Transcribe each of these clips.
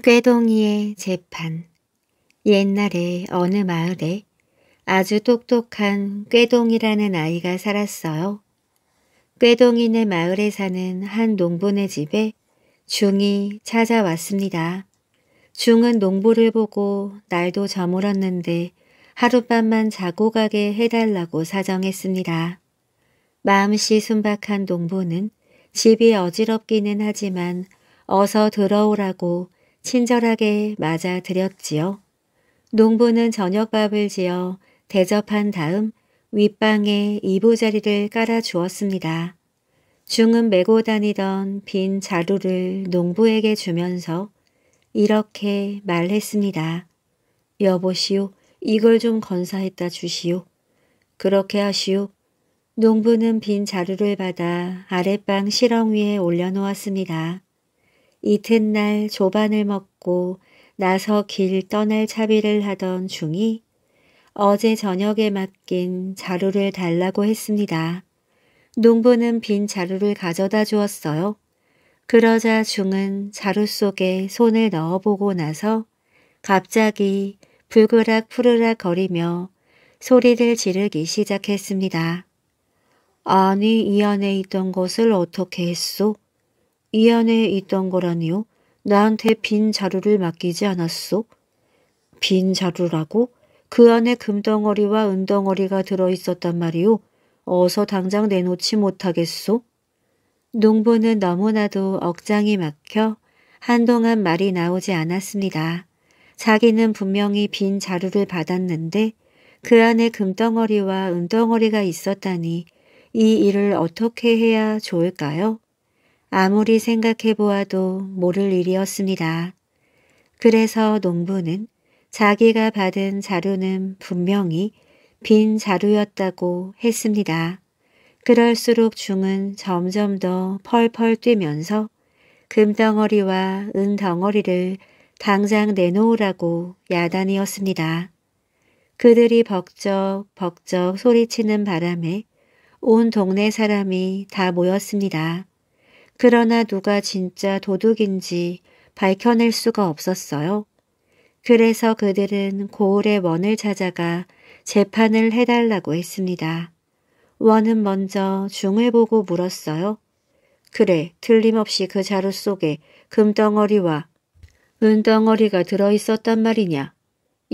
꾀동이의 재판 옛날에 어느 마을에 아주 똑똑한 꾀동이라는 아이가 살았어요. 꾀동이네 마을에 사는 한 농부네 집에 중이 찾아왔습니다. 중은 농부를 보고 날도 저물었는데 하룻밤만 자고 가게 해달라고 사정했습니다. 마음씨 순박한 농부는 집이 어지럽기는 하지만 어서 들어오라고 친절하게 맞아 드렸지요. 농부는 저녁밥을 지어 대접한 다음 윗방에 이보자리를 깔아주었습니다. 중은 메고 다니던 빈 자루를 농부에게 주면서 이렇게 말했습니다. 여보시오, 이걸 좀 건사했다 주시오. 그렇게 하시오. 농부는 빈 자루를 받아 아랫방 실험 위에 올려놓았습니다. 이튿날 조반을 먹고 나서 길 떠날 차비를 하던 중이 어제 저녁에 맡긴 자루를 달라고 했습니다. 농부는 빈 자루를 가져다 주었어요. 그러자 중은 자루 속에 손을 넣어보고 나서 갑자기 불그락 푸르락 거리며 소리를 지르기 시작했습니다. 아니 이 안에 있던 것을 어떻게 했소? 이 안에 있던 거라니요? 나한테 빈 자루를 맡기지 않았소? 빈 자루라고? 그 안에 금덩어리와 은덩어리가 들어있었단 말이오. 어서 당장 내놓지 못하겠소? 농부는 너무나도 억장이 막혀 한동안 말이 나오지 않았습니다. 자기는 분명히 빈 자루를 받았는데 그 안에 금덩어리와 은덩어리가 있었다니 이 일을 어떻게 해야 좋을까요? 아무리 생각해 보아도 모를 일이었습니다. 그래서 농부는 자기가 받은 자료는 분명히 빈 자루였다고 했습니다. 그럴수록 중은 점점 더 펄펄 뛰면서 금덩어리와 은덩어리를 당장 내놓으라고 야단이었습니다. 그들이 벅적 벅적 소리치는 바람에 온 동네 사람이 다 모였습니다. 그러나 누가 진짜 도둑인지 밝혀낼 수가 없었어요. 그래서 그들은 고을의 원을 찾아가 재판을 해달라고 했습니다. 원은 먼저 중을 보고 물었어요. 그래, 틀림없이 그 자루 속에 금덩어리와 은덩어리가 들어있었단 말이냐?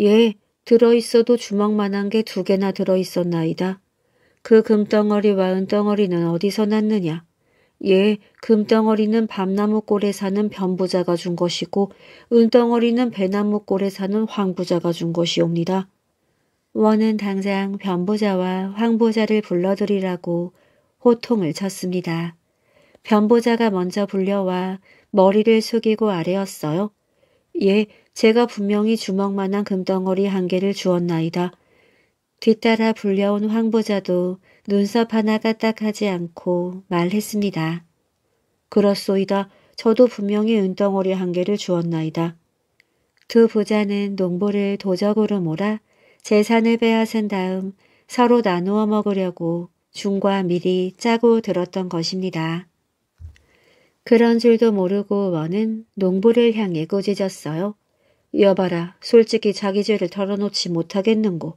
예, 들어있어도 주먹만한 게 두 개나 들어있었나이다. 그 금덩어리와 은덩어리는 어디서 났느냐? 예, 금덩어리는 밤나무골에 사는 변부자가 준 것이고 은덩어리는 배나무골에 사는 황부자가 준 것이옵니다. 원은 당장 변부자와 황부자를 불러들이라고 호통을 쳤습니다. 변부자가 먼저 불려와 머리를 숙이고 아래였어요 예, 제가 분명히 주먹만한 금덩어리 한 개를 주었나이다. 뒤따라 불려온 황부자도 눈썹 하나 까딱하지 않고 말했습니다. 그렇소이다. 저도 분명히 은덩어리 한 개를 주었나이다. 두 부자는 농부를 도적으로 몰아 재산을 빼앗은 다음 서로 나누어 먹으려고 중과 미리 짜고 들었던 것입니다. 그런 줄도 모르고 원은 농부를 향해 꾸짖었어요. 여봐라, 솔직히 자기 죄를 털어놓지 못하겠는고.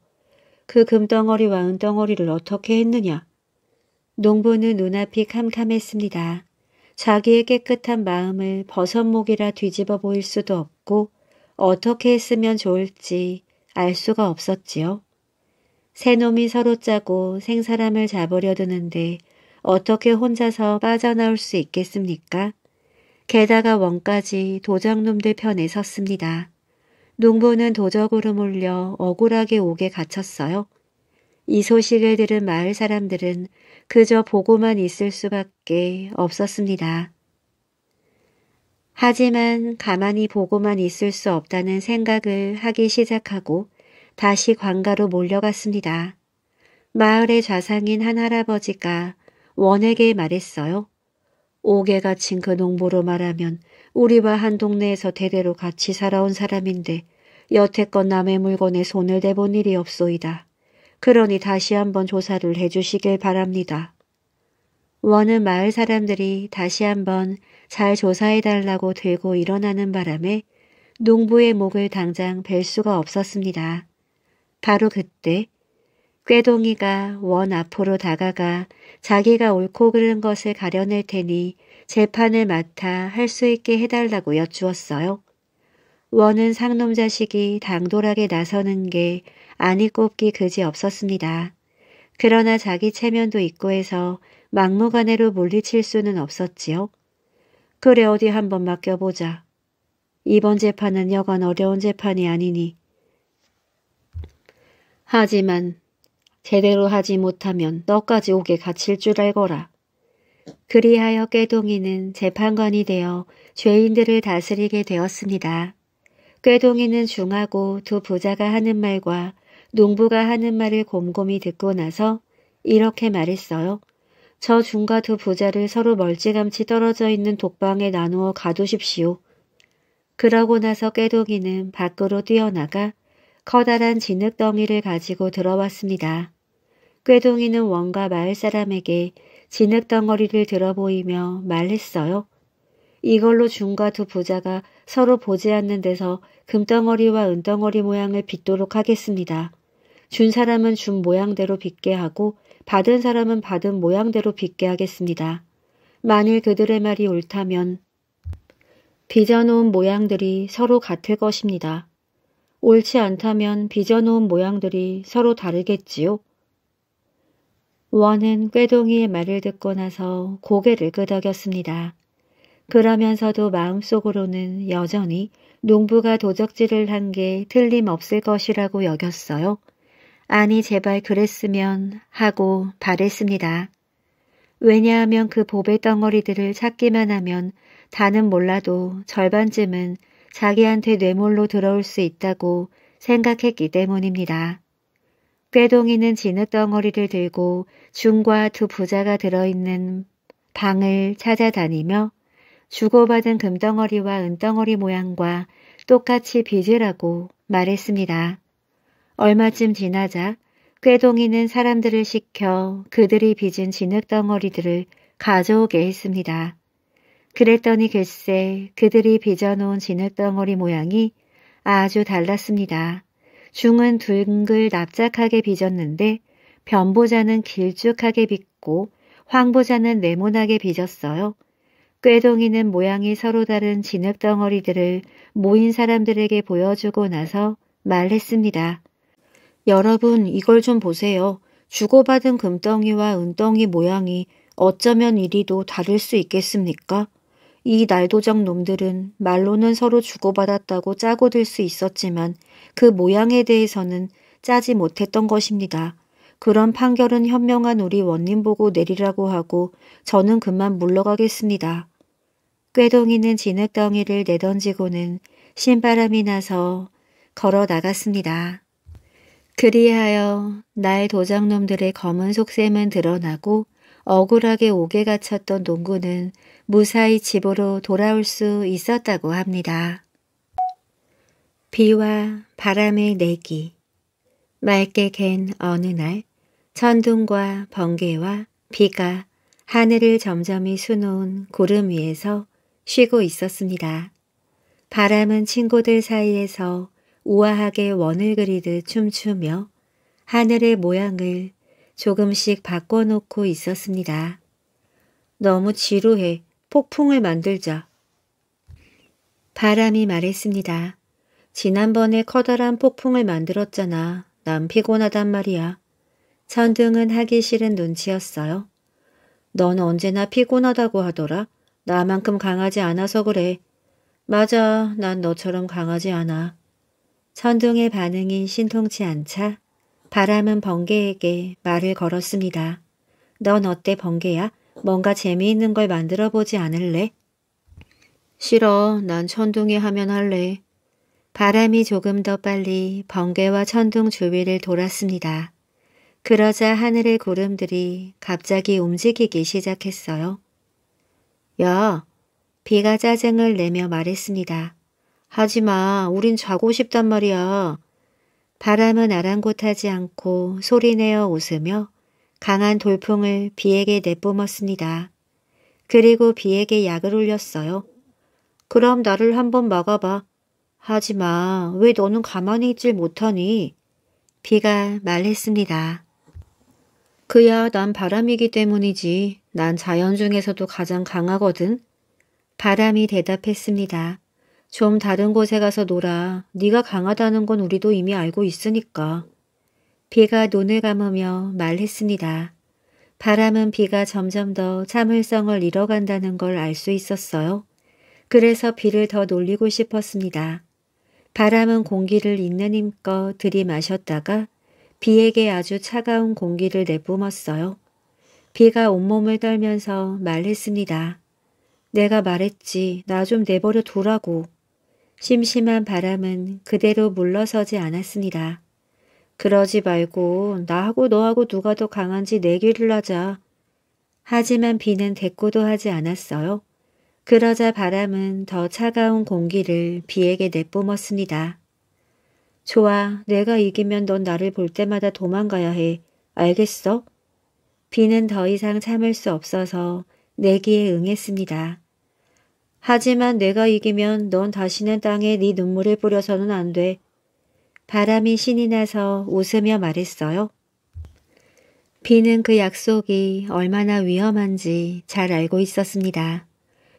그 금덩어리와 은덩어리를 어떻게 했느냐. 농부는 눈앞이 캄캄했습니다. 자기의 깨끗한 마음을 버섯목이라 뒤집어 보일 수도 없고 어떻게 했으면 좋을지 알 수가 없었지요. 새놈이 서로 짜고 생사람을 잡으려 드는데 어떻게 혼자서 빠져나올 수 있겠습니까? 게다가 원까지 도장놈들 편에 섰습니다. 농부는 도적으로 몰려 억울하게 옥에 갇혔어요. 이 소식을 들은 마을 사람들은 그저 보고만 있을 수밖에 없었습니다. 하지만 가만히 보고만 있을 수 없다는 생각을 하기 시작하고 다시 관가로 몰려갔습니다. 마을의 좌상인 한 할아버지가 원에게 말했어요. 옥에 갇힌 그 농부로 말하면 우리와 한 동네에서 대대로 같이 살아온 사람인데 여태껏 남의 물건에 손을 대본 일이 없소이다. 그러니 다시 한번 조사를 해주시길 바랍니다. 원은 마을 사람들이 다시 한번 잘 조사해달라고 들고 일어나는 바람에 농부의 목을 당장 뵐 수가 없었습니다. 바로 그때 꾀동이가 원 앞으로 다가가 자기가 옳고 그른 것을 가려낼 테니 재판을 맡아 할 수 있게 해달라고 여쭈었어요. 원은 상놈 자식이 당돌하게 나서는 게 아니 꼽기 그지 없었습니다. 그러나 자기 체면도 있고 해서 막무가내로 물리칠 수는 없었지요. 그래 어디 한번 맡겨보자. 이번 재판은 여간 어려운 재판이 아니니. 하지만 제대로 하지 못하면 너까지 오게 갇힐 줄 알거라. 그리하여 깨동이는 재판관이 되어 죄인들을 다스리게 되었습니다. 꾀동이는 중하고 두 부자가 하는 말과 농부가 하는 말을 곰곰이 듣고 나서 이렇게 말했어요. 저 중과 두 부자를 서로 멀찌감치 떨어져 있는 독방에 나누어 가두십시오. 그러고 나서 꾀동이는 밖으로 뛰어나가 커다란 진흙덩이를 가지고 들어왔습니다. 꾀동이는 원과 마을 사람에게 진흙덩어리를 들어보이며 말했어요. 이걸로 중과 두 부자가 서로 보지 않는 데서 금덩어리와 은덩어리 모양을 빚도록 하겠습니다. 준 사람은 준 모양대로 빚게 하고 받은 사람은 받은 모양대로 빚게 하겠습니다. 만일 그들의 말이 옳다면 빚어놓은 모양들이 서로 같을 것입니다. 옳지 않다면 빚어놓은 모양들이 서로 다르겠지요. 원은 꾀동이의 말을 듣고 나서 고개를 끄덕였습니다. 그러면서도 마음속으로는 여전히 농부가 도적질을 한 게 틀림없을 것이라고 여겼어요. 아니 제발 그랬으면 하고 바랬습니다. 왜냐하면 그 보배 덩어리들을 찾기만 하면 다는 몰라도 절반쯤은 자기한테 뇌물로 들어올 수 있다고 생각했기 때문입니다. 꾀동이는 진흙덩어리를 들고 중과 두 부자가 들어있는 방을 찾아다니며 주고받은 금덩어리와 은덩어리 모양과 똑같이 빚으라고 말했습니다. 얼마쯤 지나자 꾀동이는 사람들을 시켜 그들이 빚은 진흙덩어리들을 가져오게 했습니다. 그랬더니 글쎄 그들이 빚어놓은 진흙덩어리 모양이 아주 달랐습니다. 중은 둥글 납작하게 빚었는데 변보자는 길쭉하게 빚고 황보자는 네모나게 빚었어요. 꾀동이는 모양이 서로 다른 진흙덩어리들을 모인 사람들에게 보여주고 나서 말했습니다. 여러분 이걸 좀 보세요. 주고받은 금덩이와 은덩이 모양이 어쩌면 이리도 다를 수 있겠습니까? 이 날도적 놈들은 말로는 서로 주고받았다고 짜고 들 수 있었지만 그 모양에 대해서는 짜지 못했던 것입니다. 그런 판결은 현명한 우리 원님 보고 내리라고 하고 저는 그만 물러가겠습니다. 꾀동이는 진흙덩이를 내던지고는 신바람이 나서 걸어 나갔습니다. 그리하여 날 도장놈들의 검은 속셈은 드러나고 억울하게 옥에 갇혔던 농구는 무사히 집으로 돌아올 수 있었다고 합니다. 비와 바람의 내기 맑게 갠 어느 날 천둥과 번개와 비가 하늘을 점점이 수놓은 구름 위에서 쉬고 있었습니다. 바람은 친구들 사이에서 우아하게 원을 그리듯 춤추며 하늘의 모양을 조금씩 바꿔놓고 있었습니다. 너무 지루해. 폭풍을 만들자. 바람이 말했습니다. 지난번에 커다란 폭풍을 만들었잖아. 난 피곤하단 말이야. 천둥은 하기 싫은 눈치였어요. 넌 언제나 피곤하다고 하더라. 나만큼 강하지 않아서 그래. 맞아, 난 너처럼 강하지 않아. 천둥의 반응이 신통치 않자 바람은 번개에게 말을 걸었습니다. 넌 어때 번개야? 뭔가 재미있는 걸 만들어 보지 않을래? 싫어, 난 천둥이 하면 할래. 바람이 조금 더 빨리 번개와 천둥 주위를 돌았습니다. 그러자 하늘의 구름들이 갑자기 움직이기 시작했어요. 야, 비가 짜증을 내며 말했습니다. 하지마, 우린 자고 싶단 말이야. 바람은 아랑곳하지 않고 소리내어 웃으며 강한 돌풍을 비에게 내뿜었습니다. 그리고 비에게 약을 올렸어요. 그럼 나를 한번 막아봐. 하지마, 왜 너는 가만히 있질 못하니? 비가 말했습니다. 그야 난 바람이기 때문이지 난 자연 중에서도 가장 강하거든. 바람이 대답했습니다. 좀 다른 곳에 가서 놀아. 네가 강하다는 건 우리도 이미 알고 있으니까. 비가 눈을 감으며 말했습니다. 바람은 비가 점점 더 참을성을 잃어간다는 걸 알 수 있었어요. 그래서 비를 더 놀리고 싶었습니다. 바람은 공기를 있는 힘껏 들이마셨다가 비에게 아주 차가운 공기를 내뿜었어요. 비가 온몸을 떨면서 말했습니다. 내가 말했지 나 좀 내버려 두라고. 심심한 바람은 그대로 물러서지 않았습니다. 그러지 말고 나하고 너하고 누가 더 강한지 내기를 하자. 하지만 비는 대꾸도 하지 않았어요. 그러자 바람은 더 차가운 공기를 비에게 내뿜었습니다. 좋아, 내가 이기면 넌 나를 볼 때마다 도망가야 해. 알겠어? 비는 더 이상 참을 수 없어서 내기에 응했습니다. 하지만 내가 이기면 넌 다시는 땅에 네 눈물을 뿌려서는 안 돼. 바람이 신이 나서 웃으며 말했어요. 비는 그 약속이 얼마나 위험한지 잘 알고 있었습니다.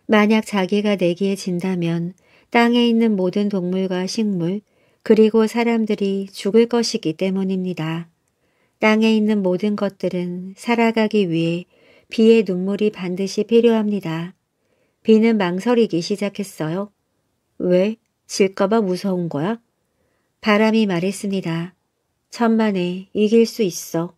만약 자기가 내기에 진다면 땅에 있는 모든 동물과 식물, 그리고 사람들이 죽을 것이기 때문입니다. 땅에 있는 모든 것들은 살아가기 위해 비의 눈물이 반드시 필요합니다. 비는 망설이기 시작했어요. 왜? 질까봐 무서운 거야? 바람이 말했습니다. 천만에 이길 수 있어.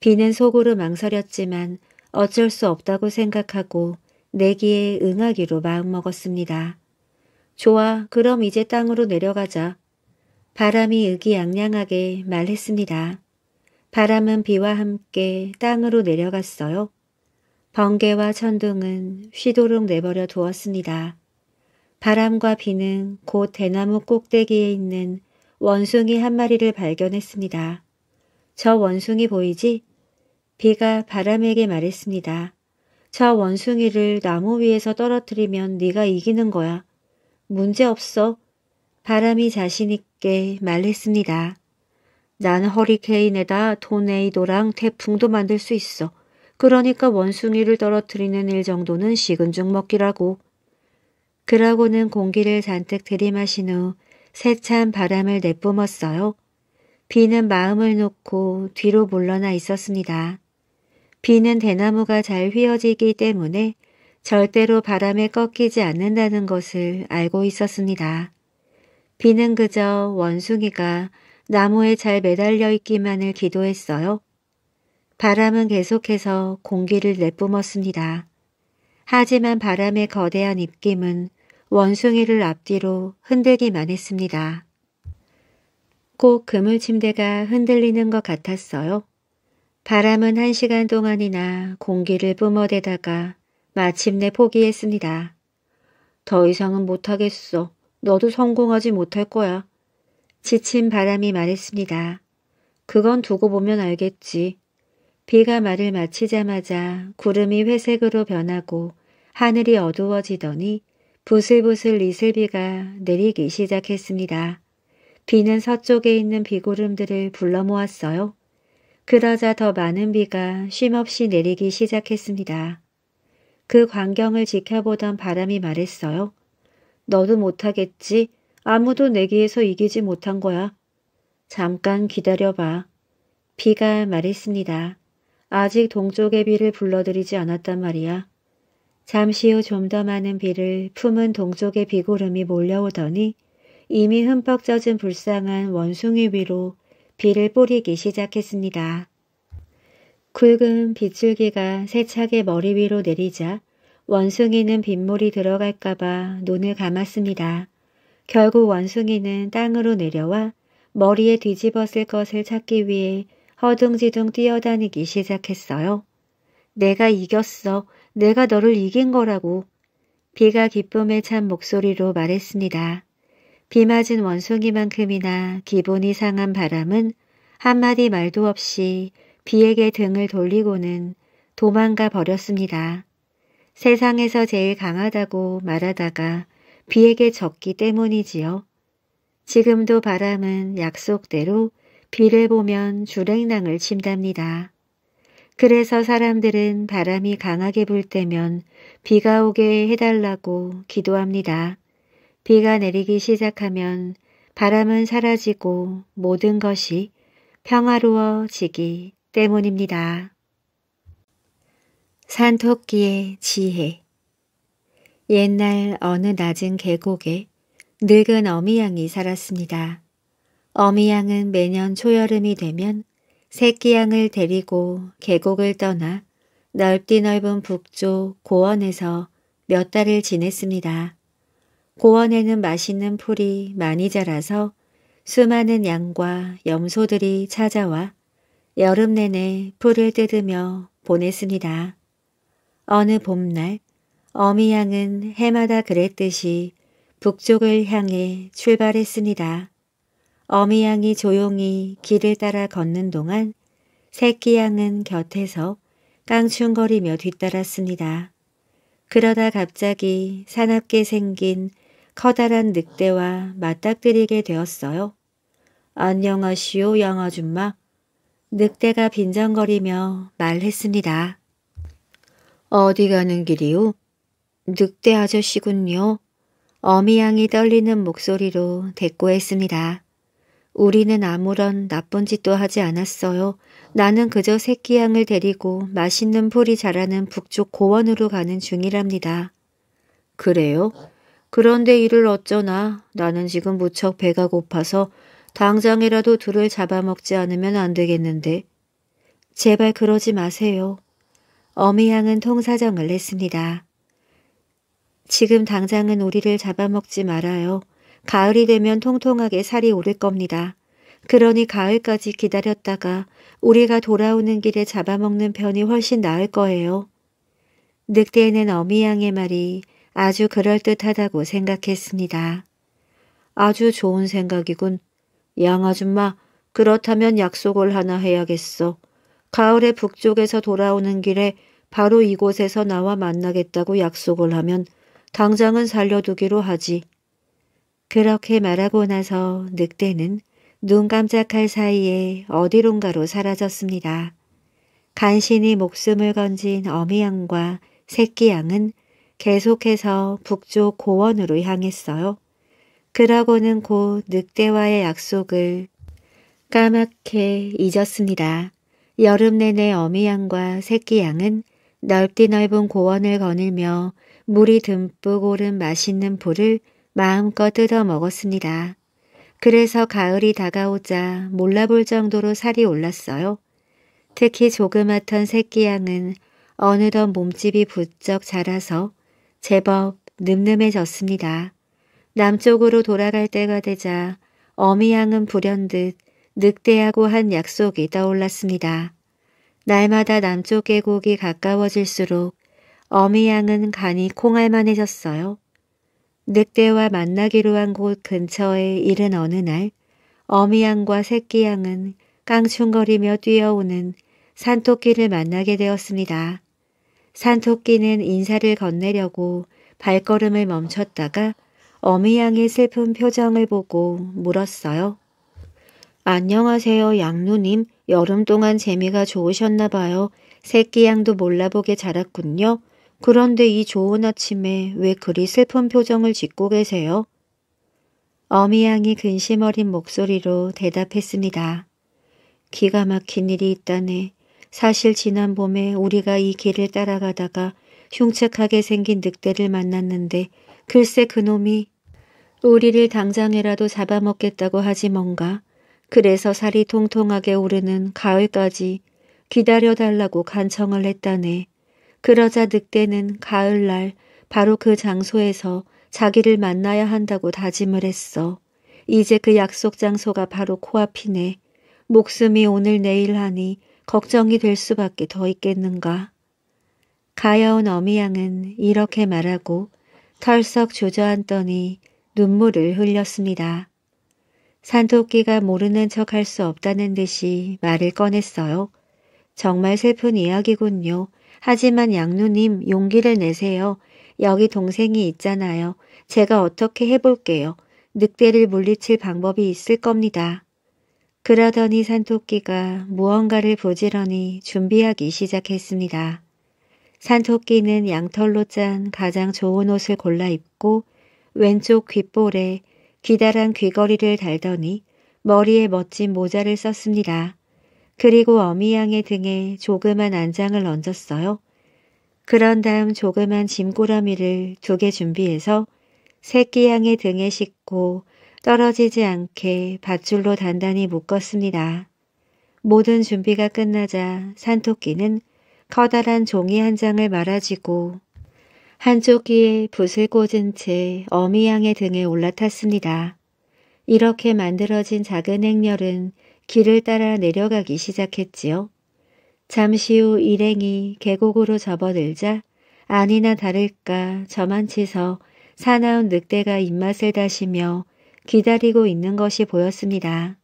비는 속으로 망설였지만 어쩔 수 없다고 생각하고 내기에 응하기로 마음먹었습니다. 좋아, 그럼 이제 땅으로 내려가자. 바람이 의기양양하게 말했습니다. 바람은 비와 함께 땅으로 내려갔어요. 번개와 천둥은 쉬도록 내버려 두었습니다. 바람과 비는 곧 대나무 꼭대기에 있는 원숭이 한 마리를 발견했습니다. 저 원숭이 보이지? 비가 바람에게 말했습니다. 저 원숭이를 나무 위에서 떨어뜨리면 네가 이기는 거야. 문제없어. 바람이 자신있게 말했습니다. 난 허리케인에다 토네이도랑 태풍도 만들 수 있어. 그러니까 원숭이를 떨어뜨리는 일 정도는 식은 죽 먹기라고. 그러고는 공기를 잔뜩 들이마신 후 세찬 바람을 내뿜었어요. 비는 마음을 놓고 뒤로 물러나 있었습니다. 비는 대나무가 잘 휘어지기 때문에 절대로 바람에 꺾이지 않는다는 것을 알고 있었습니다. 비는 그저 원숭이가 나무에 잘 매달려 있기만을 기도했어요. 바람은 계속해서 공기를 내뿜었습니다. 하지만 바람의 거대한 입김은 원숭이를 앞뒤로 흔들기만 했습니다. 꼭 그물침대가 흔들리는 것 같았어요. 바람은 한 시간 동안이나 공기를 뿜어대다가 마침내 포기했습니다. 더 이상은 못하겠어. 너도 성공하지 못할 거야. 지친 바람이 말했습니다. 그건 두고 보면 알겠지. 비가 말을 마치자마자 구름이 회색으로 변하고 하늘이 어두워지더니 부슬부슬 이슬비가 내리기 시작했습니다. 비는 서쪽에 있는 비구름들을 불러 모았어요. 그러자 더 많은 비가 쉼없이 내리기 시작했습니다. 그 광경을 지켜보던 바람이 말했어요. 너도 못하겠지. 아무도 내기에서 이기지 못한 거야. 잠깐 기다려봐. 비가 말했습니다. 아직 동쪽의 비를 불러들이지 않았단 말이야. 잠시 후 좀 더 많은 비를 품은 동쪽의 비구름이 몰려오더니 이미 흠뻑 젖은 불쌍한 원숭이 위로 비를 뿌리기 시작했습니다. 굵은 빗줄기가 세차게 머리 위로 내리자 원숭이는 빗물이 들어갈까봐 눈을 감았습니다. 결국 원숭이는 땅으로 내려와 머리에 뒤집었을 것을 찾기 위해 허둥지둥 뛰어다니기 시작했어요. 내가 이겼어. 내가 너를 이긴 거라고. 비가 기쁨에 찬 목소리로 말했습니다. 비 맞은 원숭이만큼이나 기분이 상한 바람은 한마디 말도 없이 비에게 등을 돌리고는 도망가 버렸습니다. 세상에서 제일 강하다고 말하다가 비에게 졌기 때문이지요. 지금도 바람은 약속대로 비를 보면 주랭낭을 친답니다. 그래서 사람들은 바람이 강하게 불 때면 비가 오게 해달라고 기도합니다. 비가 내리기 시작하면 바람은 사라지고 모든 것이 평화로워지기 때문입니다. 산토끼의 지혜 옛날 어느 낮은 계곡에 늙은 어미양이 살았습니다. 어미양은 매년 초여름이 되면 새끼양을 데리고 계곡을 떠나 넓디 넓은 북쪽 고원에서 몇 달을 지냈습니다. 고원에는 맛있는 풀이 많이 자라서 수많은 양과 염소들이 찾아와 여름 내내 풀을 뜯으며 보냈습니다. 어느 봄날 어미양은 해마다 그랬듯이 북쪽을 향해 출발했습니다. 어미양이 조용히 길을 따라 걷는 동안 새끼양은 곁에서 깡충거리며 뒤따랐습니다. 그러다 갑자기 사납게 생긴 커다란 늑대와 맞닥뜨리게 되었어요. 안녕하시오, 양아줌마. 늑대가 빈정거리며 말했습니다. 어디 가는 길이요? 늑대 아저씨군요. 어미양이 떨리는 목소리로 대꾸했습니다. 우리는 아무런 나쁜 짓도 하지 않았어요. 나는 그저 새끼 양을 데리고 맛있는 풀이 자라는 북쪽 고원으로 가는 중이랍니다. 그래요? 그런데 이를 어쩌나 나는 지금 무척 배가 고파서 당장이라도 둘을 잡아먹지 않으면 안 되겠는데. 제발 그러지 마세요. 어미양은 통사정을 냈습니다. 지금 당장은 우리를 잡아먹지 말아요. 가을이 되면 통통하게 살이 오를 겁니다. 그러니 가을까지 기다렸다가 우리가 돌아오는 길에 잡아먹는 편이 훨씬 나을 거예요. 늑대는 어미양의 말이 아주 그럴듯하다고 생각했습니다. 아주 좋은 생각이군. 양 아줌마, 그렇다면 약속을 하나 해야겠어. 가을의 북쪽에서 돌아오는 길에 바로 이곳에서 나와 만나겠다고 약속을 하면 당장은 살려두기로 하지. 그렇게 말하고 나서 늑대는 눈 깜짝할 사이에 어디론가로 사라졌습니다. 간신히 목숨을 건진 어미양과 새끼양은 계속해서 북쪽 고원으로 향했어요. 그러고는 곧 늑대와의 약속을 까맣게 잊었습니다. 여름 내내 어미양과 새끼양은 넓디 넓은 고원을 거닐며 물이 듬뿍 오른 맛있는 풀을 마음껏 뜯어 먹었습니다. 그래서 가을이 다가오자 몰라볼 정도로 살이 올랐어요. 특히 조그맣던 새끼양은 어느덧 몸집이 부쩍 자라서 제법 늠름해졌습니다. 남쪽으로 돌아갈 때가 되자 어미양은 불현듯 늑대하고 한 약속이 떠올랐습니다. 날마다 남쪽 계곡이 가까워질수록 어미양은 간이 콩알만해졌어요. 늑대와 만나기로 한 곳 근처에 이른 어느 날 어미양과 새끼양은 깡충거리며 뛰어오는 산토끼를 만나게 되었습니다. 산토끼는 인사를 건네려고 발걸음을 멈췄다가 어미양의 슬픈 표정을 보고 물었어요. 안녕하세요 양누님. 여름 동안 재미가 좋으셨나 봐요. 새끼 양도 몰라보게 자랐군요. 그런데 이 좋은 아침에 왜 그리 슬픈 표정을 짓고 계세요? 어미양이 근심 어린 목소리로 대답했습니다. 기가 막힌 일이 있다네. 사실 지난 봄에 우리가 이 길을 따라가다가 흉측하게 생긴 늑대를 만났는데 글쎄 그놈이 우리를 당장이라도 잡아먹겠다고 하지 뭔가. 그래서 살이 통통하게 오르는 가을까지 기다려달라고 간청을 했다네. 그러자 늑대는 가을날 바로 그 장소에서 자기를 만나야 한다고 다짐을 했어. 이제 그 약속 장소가 바로 코앞이네. 목숨이 오늘 내일 하니 걱정이 될 수밖에 더 있겠는가. 가여운 어미양은 이렇게 말하고 털썩 주저앉더니 눈물을 흘렸습니다. 산토끼가 모르는 척할 수 없다는 듯이 말을 꺼냈어요. 정말 슬픈 이야기군요. 하지만 양누님 용기를 내세요. 여기 동생이 있잖아요. 제가 어떻게 해볼게요. 늑대를 물리칠 방법이 있을 겁니다. 그러더니 산토끼가 무언가를 부지런히 준비하기 시작했습니다. 산토끼는 양털로 짠 가장 좋은 옷을 골라 입고 왼쪽 귓볼에 기다란 귀걸이를 달더니 머리에 멋진 모자를 썼습니다. 그리고 어미양의 등에 조그만 안장을 얹었어요. 그런 다음 조그만 짐꾸러미를 두 개 준비해서 새끼양의 등에 싣고 떨어지지 않게 밧줄로 단단히 묶었습니다. 모든 준비가 끝나자 산토끼는 커다란 종이 한 장을 말아지고 한쪽 귀에 붓을 꽂은 채 어미양의 등에 올라탔습니다. 이렇게 만들어진 작은 행렬은 길을 따라 내려가기 시작했지요. 잠시 후 일행이 계곡으로 접어들자 아니나 다를까 저만치서 사나운 늑대가 입맛을 다시며 기다리고 있는 것이 보였습니다.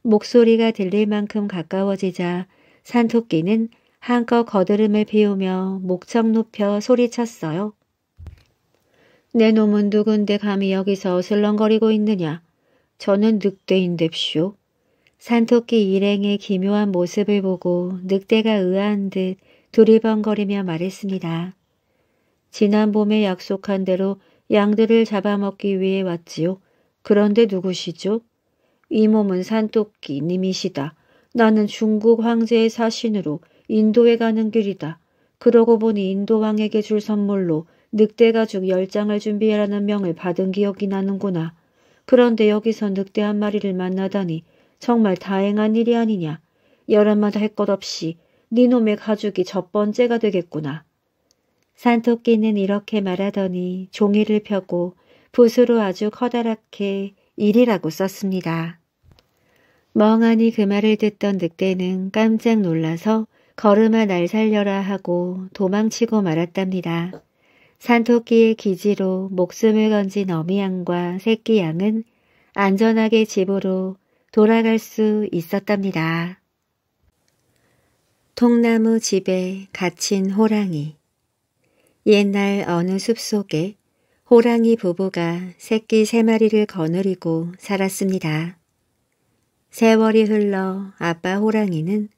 목소리가 들릴 만큼 가까워지자 산토끼는 한껏 거드름을 피우며 목청 높여 소리쳤어요. 내 놈은 누군데 감히 여기서 슬렁거리고 있느냐. 저는 늑대인뎁쇼. 산토끼 일행의 기묘한 모습을 보고 늑대가 의아한 듯 두리번거리며 말했습니다. 지난 봄에 약속한 대로 양들을 잡아먹기 위해 왔지요. 그런데 누구시죠? 이 몸은 산토끼 님이시다. 나는 중국 황제의 사신으로 인도에 가는 길이다. 그러고 보니 인도왕에게 줄 선물로 늑대가죽 열장을 준비하라는 명을 받은 기억이 나는구나. 그런데 여기서 늑대 한 마리를 만나다니 정말 다행한 일이 아니냐. 여름마다 할 것 없이 니놈의 가죽이 첫 번째가 되겠구나. 산토끼는 이렇게 말하더니 종이를 펴고 붓으로 아주 커다랗게 일이라고 썼습니다. 멍하니 그 말을 듣던 늑대는 깜짝 놀라서 걸음아 날 살려라 하고 도망치고 말았답니다. 산토끼의 기지로 목숨을 건진 어미양과 새끼양은 안전하게 집으로 돌아갈 수 있었답니다. 통나무 집에 갇힌 호랑이 옛날 어느 숲속에 호랑이 부부가 새끼 세 마리를 거느리고 살았습니다. 세월이 흘러 아빠 호랑이는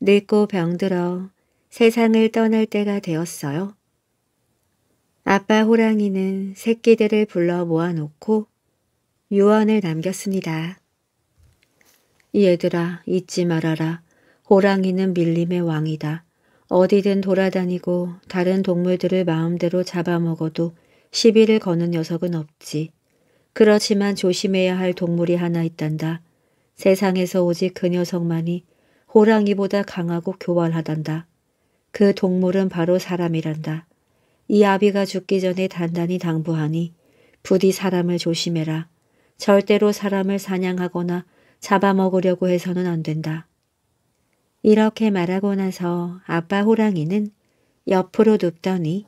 늙고 병들어 세상을 떠날 때가 되었어요. 아빠 호랑이는 새끼들을 불러 모아놓고 유언을 남겼습니다. 얘들아 잊지 말아라. 호랑이는 밀림의 왕이다. 어디든 돌아다니고 다른 동물들을 마음대로 잡아먹어도 시비를 거는 녀석은 없지. 그렇지만 조심해야 할 동물이 하나 있단다. 세상에서 오직 그 녀석만이 호랑이보다 강하고 교활하단다. 그 동물은 바로 사람이란다. 이 아비가 죽기 전에 단단히 당부하니 부디 사람을 조심해라. 절대로 사람을 사냥하거나 잡아먹으려고 해서는 안 된다. 이렇게 말하고 나서 아빠 호랑이는 옆으로 눕더니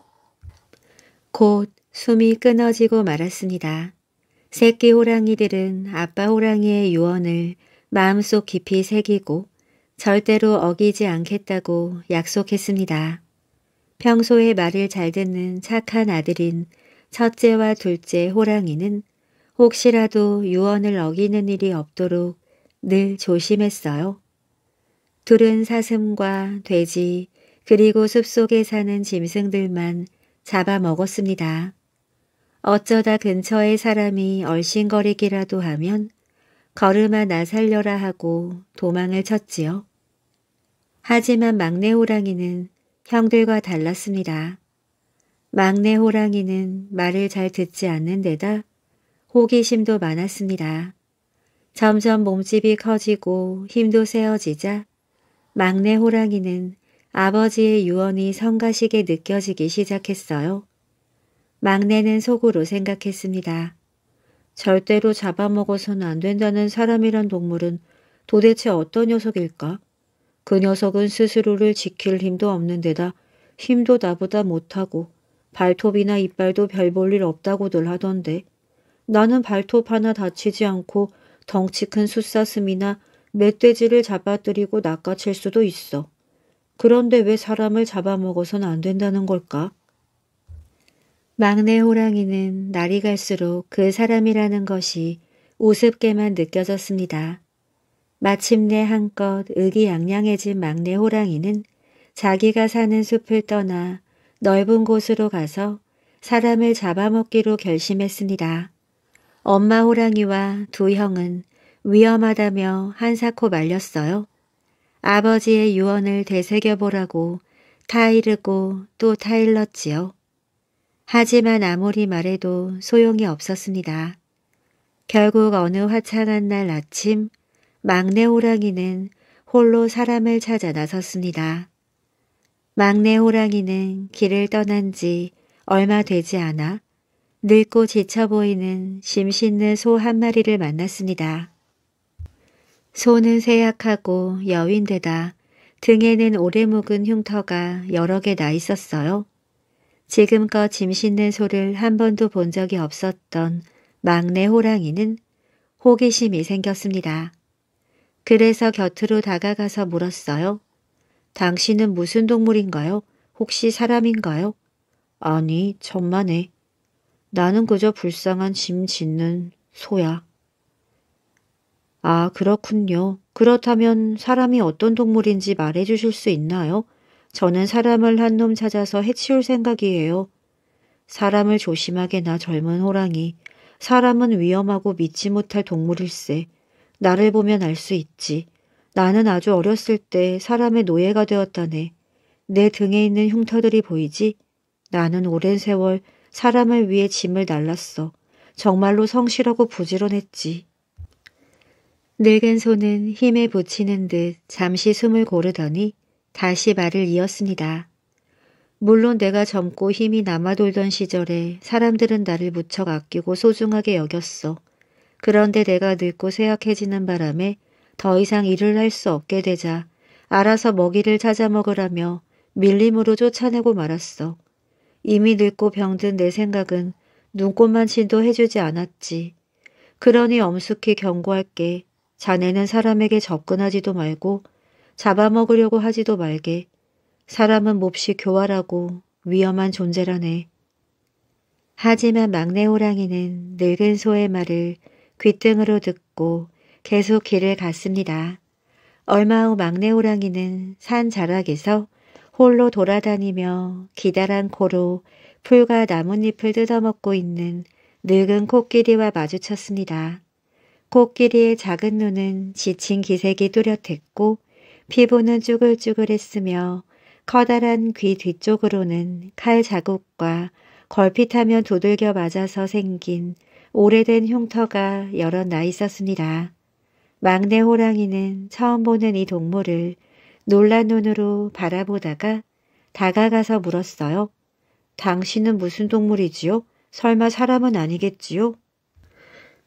곧 숨이 끊어지고 말았습니다. 새끼 호랑이들은 아빠 호랑이의 유언을 마음속 깊이 새기고 절대로 어기지 않겠다고 약속했습니다. 평소에 말을 잘 듣는 착한 아들인 첫째와 둘째 호랑이는 혹시라도 유언을 어기는 일이 없도록 늘 조심했어요. 둘은 사슴과 돼지 그리고 숲속에 사는 짐승들만 잡아먹었습니다. 어쩌다 근처의 사람이 얼씬거리기라도 하면 걸음아 나 살려라 하고 도망을 쳤지요. 하지만 막내 호랑이는 형들과 달랐습니다. 막내 호랑이는 말을 잘 듣지 않는 데다 호기심도 많았습니다. 점점 몸집이 커지고 힘도 세어지자 막내 호랑이는 아버지의 유언이 성가시게 느껴지기 시작했어요. 막내는 속으로 생각했습니다. 절대로 잡아먹어서는 안 된다는 사람이란 동물은 도대체 어떤 녀석일까? 그 녀석은 스스로를 지킬 힘도 없는 데다 힘도 나보다 못하고 발톱이나 이빨도 별 볼일 없다고들 하던데 나는 발톱 하나 다치지 않고 덩치 큰 숫사슴이나 멧돼지를 잡아뜨리고 낚아챌 수도 있어. 그런데 왜 사람을 잡아먹어선 안 된다는 걸까? 막내 호랑이는 날이 갈수록 그 사람이라는 것이 우습게만 느껴졌습니다. 마침내 한껏 의기양양해진 막내 호랑이는 자기가 사는 숲을 떠나 넓은 곳으로 가서 사람을 잡아먹기로 결심했습니다. 엄마 호랑이와 두 형은 위험하다며 한사코 말렸어요. 아버지의 유언을 되새겨보라고 타이르고 또 타일렀지요. 하지만 아무리 말해도 소용이 없었습니다. 결국 어느 화창한 날 아침 막내 호랑이는 홀로 사람을 찾아 나섰습니다. 막내 호랑이는 길을 떠난 지 얼마 되지 않아 늙고 지쳐 보이는 심신의 소 한 마리를 만났습니다. 소는 쇠약하고 여윈되다 등에는 오래 묵은 흉터가 여러 개 나 있었어요. 지금껏 짐 싣는 소를 한 번도 본 적이 없었던 막내 호랑이는 호기심이 생겼습니다. 그래서 곁으로 다가가서 물었어요. 당신은 무슨 동물인가요? 혹시 사람인가요? 아니, 천만에. 나는 그저 불쌍한 짐 짓는 소야. 아, 그렇군요. 그렇다면 사람이 어떤 동물인지 말해주실 수 있나요? 저는 사람을 한 놈 찾아서 해치울 생각이에요. 사람을 조심하게나 젊은 호랑이. 사람은 위험하고 믿지 못할 동물일세. 나를 보면 알 수 있지. 나는 아주 어렸을 때 사람의 노예가 되었다네. 내 등에 있는 흉터들이 보이지? 나는 오랜 세월 사람을 위해 짐을 날랐어. 정말로 성실하고 부지런했지. 늙은 손은 힘에 붙이는 듯 잠시 숨을 고르더니 다시 말을 이었습니다. 물론 내가 젊고 힘이 남아돌던 시절에 사람들은 나를 무척 아끼고 소중하게 여겼어. 그런데 내가 늙고 쇠약해지는 바람에 더 이상 일을 할 수 없게 되자 알아서 먹이를 찾아 먹으라며 밀림으로 쫓아내고 말았어. 이미 늙고 병든 내 생각은 눈꽃만 진도해주지 않았지. 그러니 엄숙히 경고할게. 자네는 사람에게 접근하지도 말고 잡아먹으려고 하지도 말게. 사람은 몹시 교활하고 위험한 존재라네. 하지만 막내 호랑이는 늙은 소의 말을 귓등으로 듣고 계속 길을 갔습니다. 얼마 후 막내 호랑이는 산 자락에서 홀로 돌아다니며 기다란 코로 풀과 나뭇잎을 뜯어먹고 있는 늙은 코끼리와 마주쳤습니다. 코끼리의 작은 눈은 지친 기색이 뚜렷했고 피부는 쭈글쭈글했으며 커다란 귀 뒤쪽으로는 칼 자국과 걸핏하면 두들겨 맞아서 생긴 오래된 흉터가 여러 나 있었으니라. 막내 호랑이는 처음 보는 이 동물을 놀란 눈으로 바라보다가 다가가서 물었어요. 당신은 무슨 동물이지요? 설마 사람은 아니겠지요?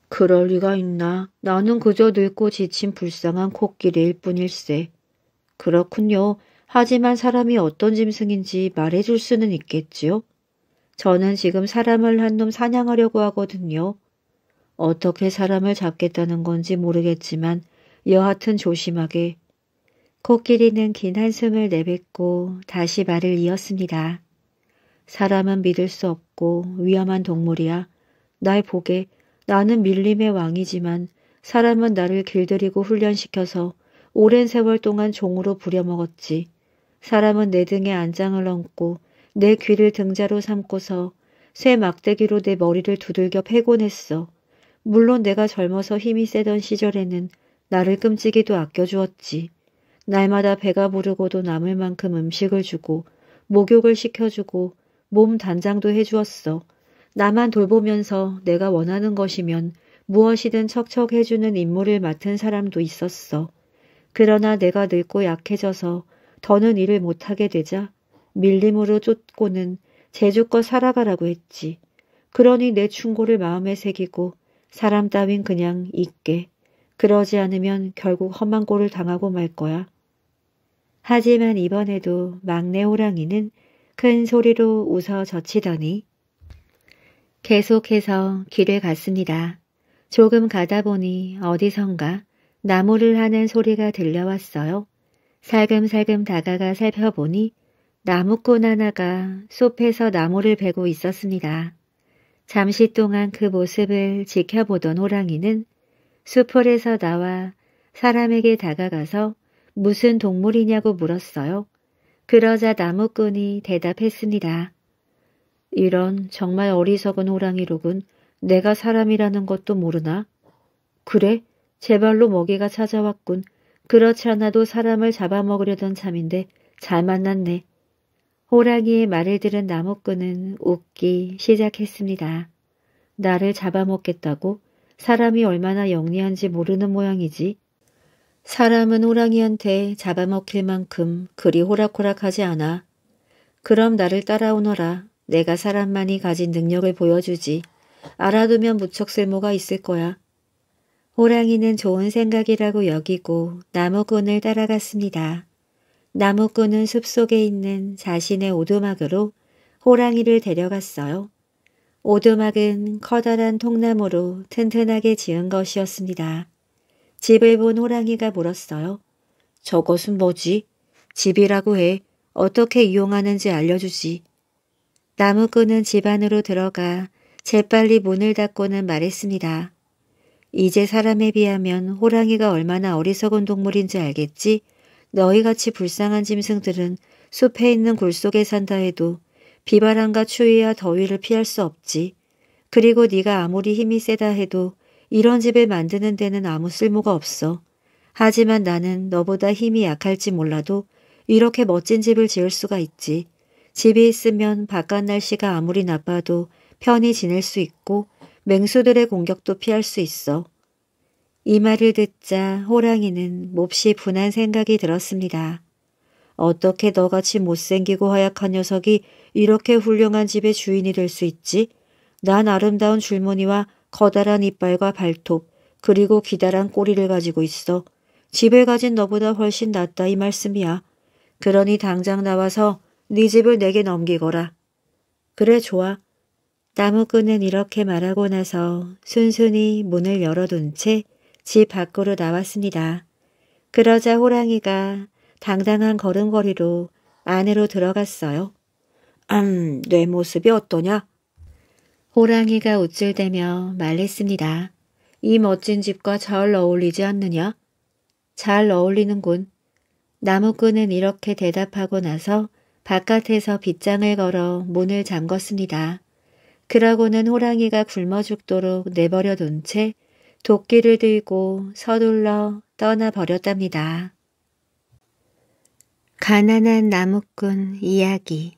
그럴 리가 있나. 나는 그저 늙고 지친 불쌍한 코끼리일 뿐일세. 그렇군요. 하지만 사람이 어떤 짐승인지 말해줄 수는 있겠지요? 저는 지금 사람을 한 놈 사냥하려고 하거든요. 어떻게 사람을 잡겠다는 건지 모르겠지만 여하튼 조심하게. 코끼리는 긴 한숨을 내뱉고 다시 말을 이었습니다. 사람은 믿을 수 없고 위험한 동물이야. 날 보게. 나는 밀림의 왕이지만 사람은 나를 길들이고 훈련시켜서 오랜 세월 동안 종으로 부려먹었지. 사람은 내 등에 안장을 얹고 내 귀를 등자로 삼고서 쇠 막대기로 내 머리를 두들겨 패곤 했어. 물론 내가 젊어서 힘이 세던 시절에는 나를 끔찍이도 아껴주었지. 날마다 배가 부르고도 남을 만큼 음식을 주고 목욕을 시켜주고 몸 단장도 해주었어. 나만 돌보면서 내가 원하는 것이면 무엇이든 척척해주는 임무를 맡은 사람도 있었어. 그러나 내가 늙고 약해져서 더는 일을 못하게 되자 밀림으로 쫓고는 재주껏 살아가라고 했지. 그러니 내 충고를 마음에 새기고 사람 따윈 그냥 있게 그러지 않으면 결국 험한 꼴을 당하고 말 거야. 하지만 이번에도 막내 호랑이는 큰 소리로 웃어 젖히더니 계속해서 길을 갔습니다. 조금 가다 보니 어디선가 나무를 하는 소리가 들려왔어요. 살금살금 다가가 살펴보니 나무꾼 하나가 숲에서 나무를 베고 있었습니다. 잠시 동안 그 모습을 지켜보던 호랑이는 숲풀에서 나와 사람에게 다가가서 무슨 동물이냐고 물었어요. 그러자 나무꾼이 대답했습니다. 이런 정말 어리석은 호랑이로군 내가 사람이라는 것도 모르나? 그래? 제발로 먹이가 찾아왔군. 그렇지 않아도 사람을 잡아먹으려던 참인데 잘 만났네. 호랑이의 말을 들은 나무꾼은 웃기 시작했습니다. 나를 잡아먹겠다고? 사람이 얼마나 영리한지 모르는 모양이지. 사람은 호랑이한테 잡아먹힐 만큼 그리 호락호락하지 않아. 그럼 나를 따라오너라. 내가 사람만이 가진 능력을 보여주지. 알아두면 무척 쓸모가 있을 거야. 호랑이는 좋은 생각이라고 여기고 나무꾼을 따라갔습니다. 나무꾼은 숲속에 있는 자신의 오두막으로 호랑이를 데려갔어요. 오두막은 커다란 통나무로 튼튼하게 지은 것이었습니다. 집을 본 호랑이가 물었어요. 저것은 뭐지? 집이라고 해. 어떻게 이용하는지 알려주지. 나무꾼은 집 안으로 들어가 재빨리 문을 닫고는 말했습니다. 이제 사람에 비하면 호랑이가 얼마나 어리석은 동물인지 알겠지? 너희같이 불쌍한 짐승들은 숲에 있는 굴 속에 산다 해도 비바람과 추위와 더위를 피할 수 없지. 그리고 네가 아무리 힘이 세다 해도 이런 집을 만드는 데는 아무 쓸모가 없어. 하지만 나는 너보다 힘이 약할지 몰라도 이렇게 멋진 집을 지을 수가 있지. 집이 있으면 바깥 날씨가 아무리 나빠도 편히 지낼 수 있고 맹수들의 공격도 피할 수 있어. 이 말을 듣자 호랑이는 몹시 분한 생각이 들었습니다. 어떻게 너같이 못생기고 허약한 녀석이 이렇게 훌륭한 집의 주인이 될 수 있지? 난 아름다운 줄무늬와 커다란 이빨과 발톱, 그리고 기다란 꼬리를 가지고 있어. 집을 가진 너보다 훨씬 낫다 이 말씀이야. 그러니 당장 나와서 네 집을 내게 넘기거라. 그래 좋아. 나무꾼은 이렇게 말하고 나서 순순히 문을 열어둔 채 집 밖으로 나왔습니다. 그러자 호랑이가 당당한 걸음걸이로 안으로 들어갔어요. 음, 내 모습이 어떠냐? 호랑이가 우쭐대며 말했습니다. 이 멋진 집과 잘 어울리지 않느냐? 잘 어울리는군. 나무꾼은 이렇게 대답하고 나서 바깥에서 빗장을 걸어 문을 잠궜습니다. 그러고는 호랑이가 굶어 죽도록 내버려 둔 채 도끼를 들고 서둘러 떠나버렸답니다. 가난한 나무꾼 이야기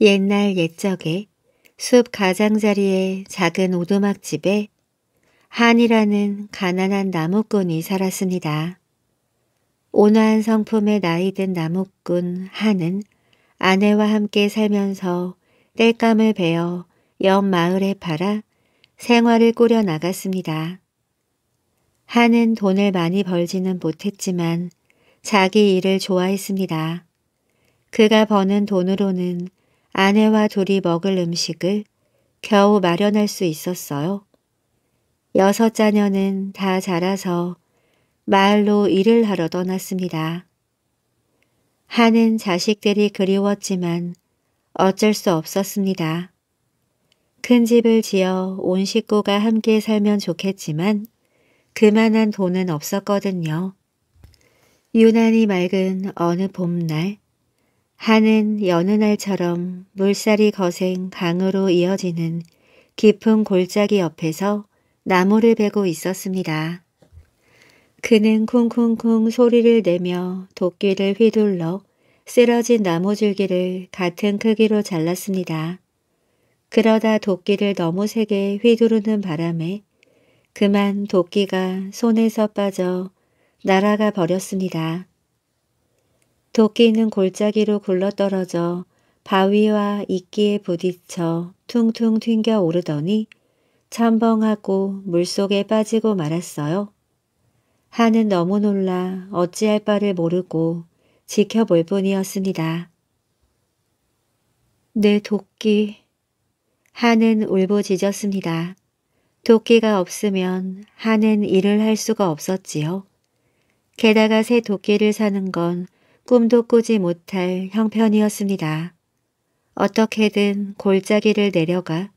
옛날 옛적에 숲가장자리에 작은 오두막집에 한이라는 가난한 나무꾼이 살았습니다. 온화한 성품의 나이든 나무꾼 한은 아내와 함께 살면서 땔감을 베어 옆 마을에 팔아 생활을 꾸려 나갔습니다. 하는 돈을 많이 벌지는 못했지만 자기 일을 좋아했습니다. 그가 버는 돈으로는 아내와 둘이 먹을 음식을 겨우 마련할 수 있었어요. 여섯 자녀는 다 자라서 마을로 일을 하러 떠났습니다. 하는 자식들이 그리웠지만 어쩔 수 없었습니다. 큰 집을 지어 온 식구가 함께 살면 좋겠지만 그만한 돈은 없었거든요. 유난히 맑은 어느 봄날 하는 여느 날처럼 물살이 거센 강으로 이어지는 깊은 골짜기 옆에서 나무를 베고 있었습니다. 그는 쿵쿵쿵 소리를 내며 도끼를 휘둘러 쓰러진 나무 줄기를 같은 크기로 잘랐습니다. 그러다 도끼를 너무 세게 휘두르는 바람에 그만 도끼가 손에서 빠져 날아가 버렸습니다. 도끼는 골짜기로 굴러떨어져 바위와 이끼에 부딪혀 퉁퉁 튕겨 오르더니 참벙하고 물속에 빠지고 말았어요. 하는 너무 놀라 어찌할 바를 모르고 지켜볼 뿐이었습니다. 내 도끼... 하는 울부짖었습니다. 도끼가 없으면 하는 일을 할 수가 없었지요. 게다가 새 도끼를 사는 건 꿈도 꾸지 못할 형편이었습니다. 어떻게든 골짜기를 내려가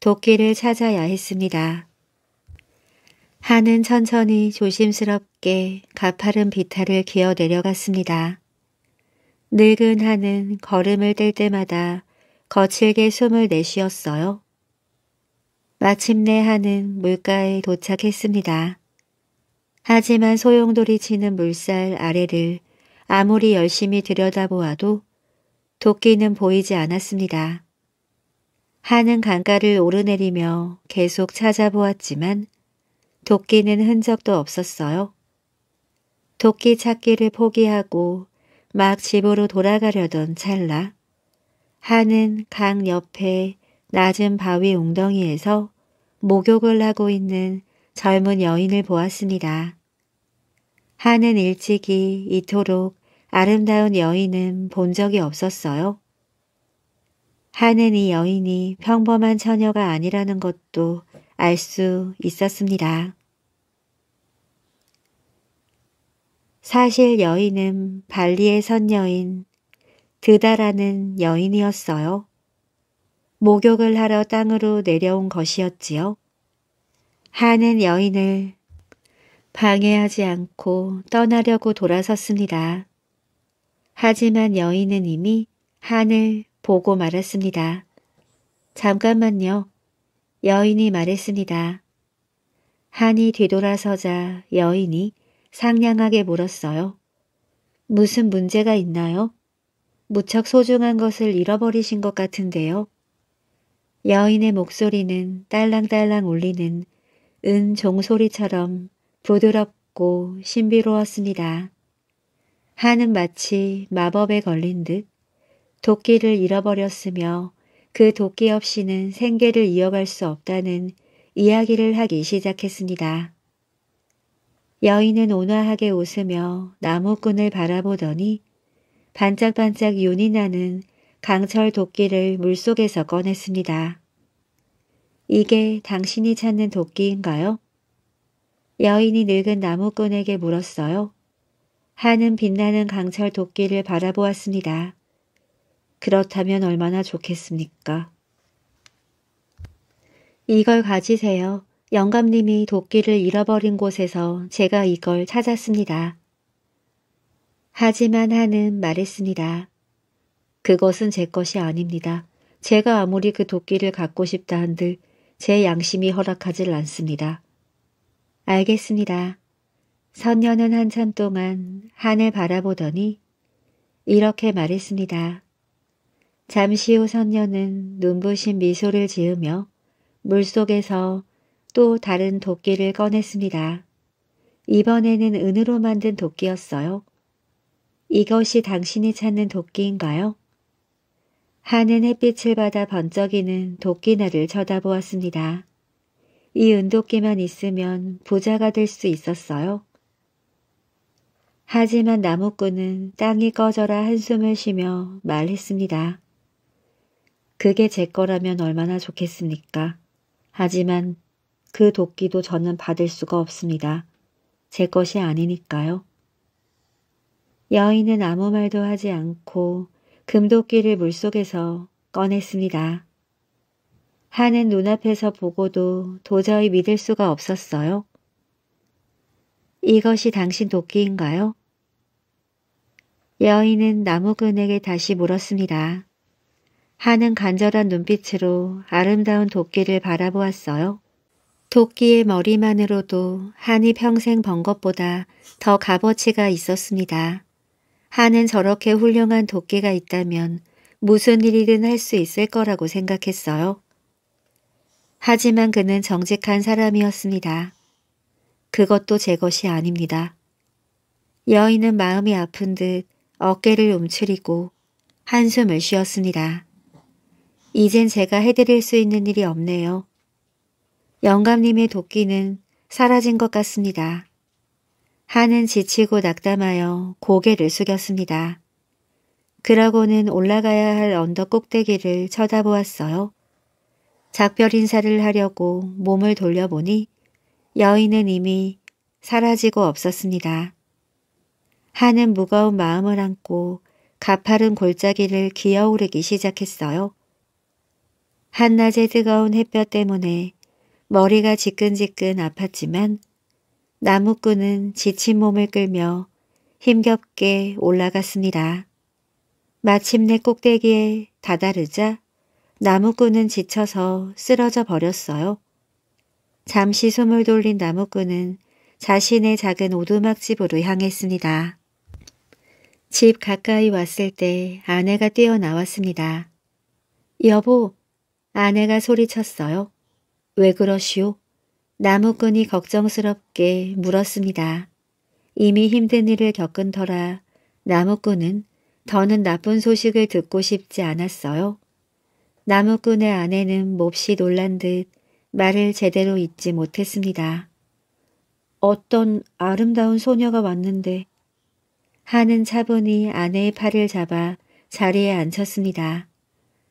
도끼를 찾아야 했습니다. 하는 천천히 조심스럽게 가파른 비탈을 기어 내려갔습니다. 늙은 한은 걸음을 뗄 때마다 거칠게 숨을 내쉬었어요. 마침내 한은 물가에 도착했습니다. 하지만 소용돌이 치는 물살 아래를 아무리 열심히 들여다보아도 도끼는 보이지 않았습니다. 한은 강가를 오르내리며 계속 찾아보았지만 도끼는 흔적도 없었어요. 도끼 찾기를 포기하고 막 집으로 돌아가려던 찰나 하는 강 옆에 낮은 바위 웅덩이에서 목욕을 하고 있는 젊은 여인을 보았습니다. 하는 일찍이 이토록 아름다운 여인은 본 적이 없었어요. 하는 이 여인이 평범한 처녀가 아니라는 것도 알 수 있었습니다. 사실 여인은 발리의 선녀인 드다라는 여인이었어요. 목욕을 하러 땅으로 내려온 것이었지요. 하는 여인을 방해하지 않고 떠나려고 돌아섰습니다. 하지만 여인은 이미 한을 보고 말았습니다. 잠깐만요. 여인이 말했습니다. 한이 뒤돌아서자 여인이 상냥하게 물었어요. 무슨 문제가 있나요? 무척 소중한 것을 잃어버리신 것 같은데요. 여인의 목소리는 딸랑딸랑 울리는 은 종소리처럼 부드럽고 신비로웠습니다. 하는 마치 마법에 걸린 듯 도끼를 잃어버렸으며 그 도끼 없이는 생계를 이어갈 수 없다는 이야기를 하기 시작했습니다. 여인은 온화하게 웃으며 나무꾼을 바라보더니 반짝반짝 윤이 나는 강철 도끼를 물속에서 꺼냈습니다. 이게 당신이 찾는 도끼인가요? 여인이 늙은 나무꾼에게 물었어요. 하는 빛나는 강철 도끼를 바라보았습니다. 그렇다면 얼마나 좋겠습니까? 이걸 가지세요. 영감님이 도끼를 잃어버린 곳에서 제가 이걸 찾았습니다. 하지만 하는 말했습니다. 그것은 제 것이 아닙니다. 제가 아무리 그 도끼를 갖고 싶다 한들 제 양심이 허락하질 않습니다. 알겠습니다. 선녀는 한참 동안 한을 바라보더니 이렇게 말했습니다. 잠시 후 선녀는 눈부신 미소를 지으며 물속에서 또 다른 도끼를 꺼냈습니다. 이번에는 은으로 만든 도끼였어요. 이것이 당신이 찾는 도끼인가요? 하는 햇빛을 받아 번쩍이는 도끼나를 쳐다보았습니다. 이 은도끼만 있으면 부자가 될 수 있었어요. 하지만 나무꾼은 땅이 꺼져라 한숨을 쉬며 말했습니다. 그게 제 거라면 얼마나 좋겠습니까? 하지만 그 도끼도 저는 받을 수가 없습니다. 제 것이 아니니까요. 여인은 아무 말도 하지 않고 금도끼를 물속에서 꺼냈습니다. 하는 눈앞에서 보고도 도저히 믿을 수가 없었어요. 이것이 당신 도끼인가요? 여인은 나무근에게 다시 물었습니다. 하는 간절한 눈빛으로 아름다운 도끼를 바라보았어요. 도끼의 머리만으로도 한이 평생 번 것보다 더 값어치가 있었습니다. 한은 저렇게 훌륭한 도끼가 있다면 무슨 일이든 할 수 있을 거라고 생각했어요. 하지만 그는 정직한 사람이었습니다. 그것도 제 것이 아닙니다. 여인은 마음이 아픈 듯 어깨를 움츠리고 한숨을 쉬었습니다. 이젠 제가 해드릴 수 있는 일이 없네요. 영감님의 도끼는 사라진 것 같습니다. 하는 지치고 낙담하여 고개를 숙였습니다. 그러고는 올라가야 할 언덕 꼭대기를 쳐다보았어요. 작별 인사를 하려고 몸을 돌려보니 여인은 이미 사라지고 없었습니다. 하는 무거운 마음을 안고 가파른 골짜기를 기어오르기 시작했어요. 한낮의 뜨거운 햇볕 때문에 머리가 지끈지끈 아팠지만 나무꾼은 지친 몸을 끌며 힘겹게 올라갔습니다. 마침내 꼭대기에 다다르자 나무꾼은 지쳐서 쓰러져 버렸어요. 잠시 숨을 돌린 나무꾼은 자신의 작은 오두막집으로 향했습니다. 집 가까이 왔을 때 아내가 뛰어나왔습니다. 여보, 아내가 소리쳤어요. 왜 그러시오? 나무꾼이 걱정스럽게 물었습니다. 이미 힘든 일을 겪은 터라 나무꾼은 더는 나쁜 소식을 듣고 싶지 않았어요. 나무꾼의 아내는 몹시 놀란 듯 말을 제대로 잊지 못했습니다. 어떤 아름다운 소녀가 왔는데 하는 차분히 아내의 팔을 잡아 자리에 앉혔습니다.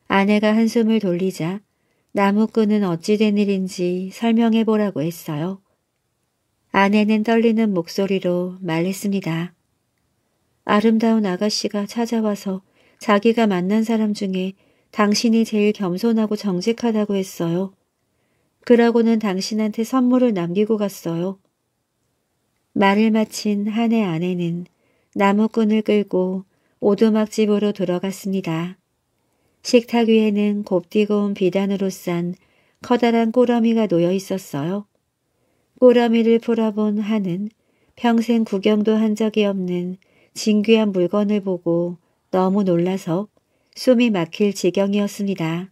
아내가 한숨을 돌리자 나무꾼은 어찌 된 일인지 설명해 보라고 했어요. 아내는 떨리는 목소리로 말했습니다. 아름다운 아가씨가 찾아와서 자기가 만난 사람 중에 당신이 제일 겸손하고 정직하다고 했어요. 그러고는 당신한테 선물을 남기고 갔어요. 말을 마친 한의 아내는 나무꾼을 끌고 오두막집으로 들어갔습니다. 식탁 위에는 곱디고 운 비단으로 싼 커다란 꼬러미가 놓여 있었어요. 꼬러미를 풀어본 한은 평생 구경도 한 적이 없는 진귀한 물건을 보고 너무 놀라서 숨이 막힐 지경이었습니다.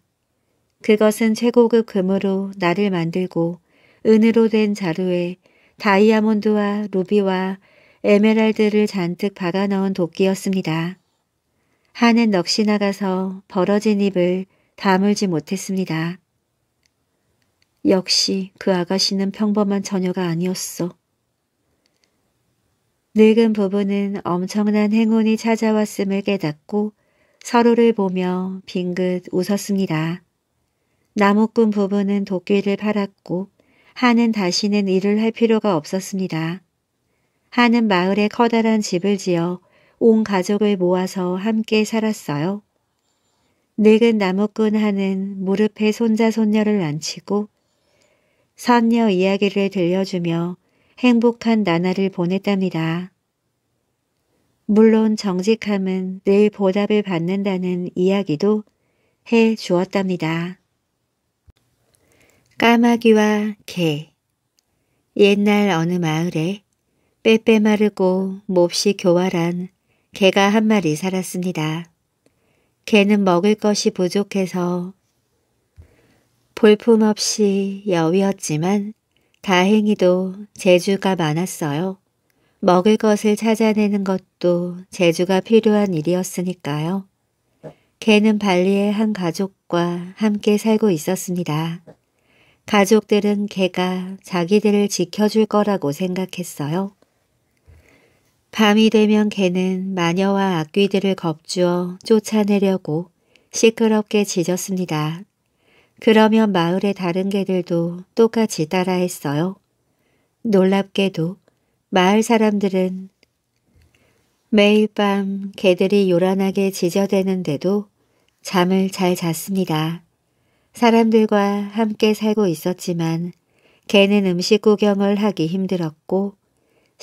그것은 최고급 금으로 나를 만들고 은으로 된 자루에 다이아몬드와 루비와 에메랄드를 잔뜩 박아 넣은 도끼였습니다. 한은 넋이 나가서 벌어진 입을 다물지 못했습니다. 역시 그 아가씨는 평범한 처녀가 아니었어. 늙은 부부는 엄청난 행운이 찾아왔음을 깨닫고 서로를 보며 빙긋 웃었습니다. 나무꾼 부부는 도끼를 팔았고 한은 다시는 일을 할 필요가 없었습니다. 한은 마을에 커다란 집을 지어 온 가족을 모아서 함께 살았어요. 늙은 나무꾼 하는 무릎에 손자 손녀를 앉히고 선녀 이야기를 들려주며 행복한 나날을 보냈답니다. 물론 정직함은 늘 보답을 받는다는 이야기도 해 주었답니다. 까마귀와 개 옛날 어느 마을에 빼빼마르고 몹시 교활한 개가 한 마리 살았습니다. 개는 먹을 것이 부족해서 볼품없이 여위었지만 다행히도 재주가 많았어요. 먹을 것을 찾아내는 것도 재주가 필요한 일이었으니까요. 개는 발리의 한 가족과 함께 살고 있었습니다. 가족들은 개가 자기들을 지켜줄 거라고 생각했어요. 밤이 되면 개는 마녀와 악귀들을 겁주어 쫓아내려고 시끄럽게 짖었습니다. 그러면 마을의 다른 개들도 똑같이 따라했어요. 놀랍게도 마을 사람들은 매일 밤 개들이 요란하게 짖어대는데도 잠을 잘 잤습니다. 사람들과 함께 살고 있었지만 개는 음식 구경을 하기 힘들었고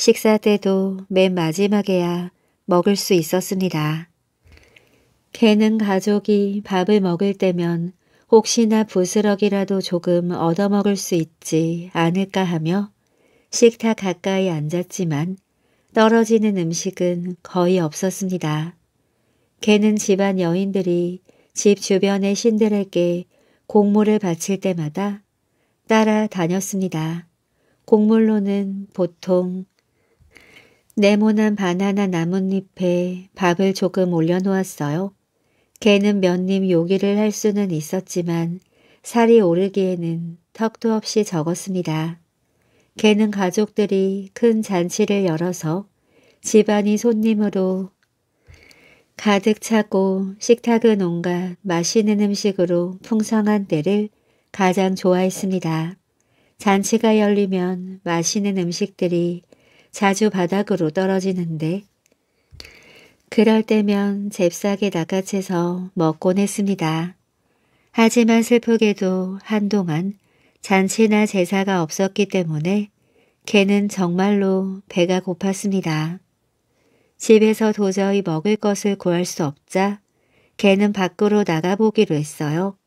식사 때도 맨 마지막에야 먹을 수 있었습니다. 개는 가족이 밥을 먹을 때면 혹시나 부스러기라도 조금 얻어먹을 수 있지 않을까 하며 식탁 가까이 앉았지만 떨어지는 음식은 거의 없었습니다. 개는 집안 여인들이 집 주변의 신들에게 곡물을 바칠 때마다 따라 다녔습니다. 곡물로는 보통 네모난 바나나 나뭇잎에 밥을 조금 올려놓았어요. 개는 몇 님 요기를 할 수는 있었지만 살이 오르기에는 턱도 없이 적었습니다. 개는 가족들이 큰 잔치를 열어서 집안이 손님으로 가득 차고 식탁은 온갖 맛있는 음식으로 풍성한 때를 가장 좋아했습니다. 잔치가 열리면 맛있는 음식들이 자주 바닥으로 떨어지는데 그럴 때면 잽싸게 낚아채서 먹곤 했습니다. 하지만 슬프게도 한동안 잔치나 제사가 없었기 때문에 개는 정말로 배가 고팠습니다. 집에서 도저히 먹을 것을 구할 수 없자 개는 밖으로 나가보기로 했어요.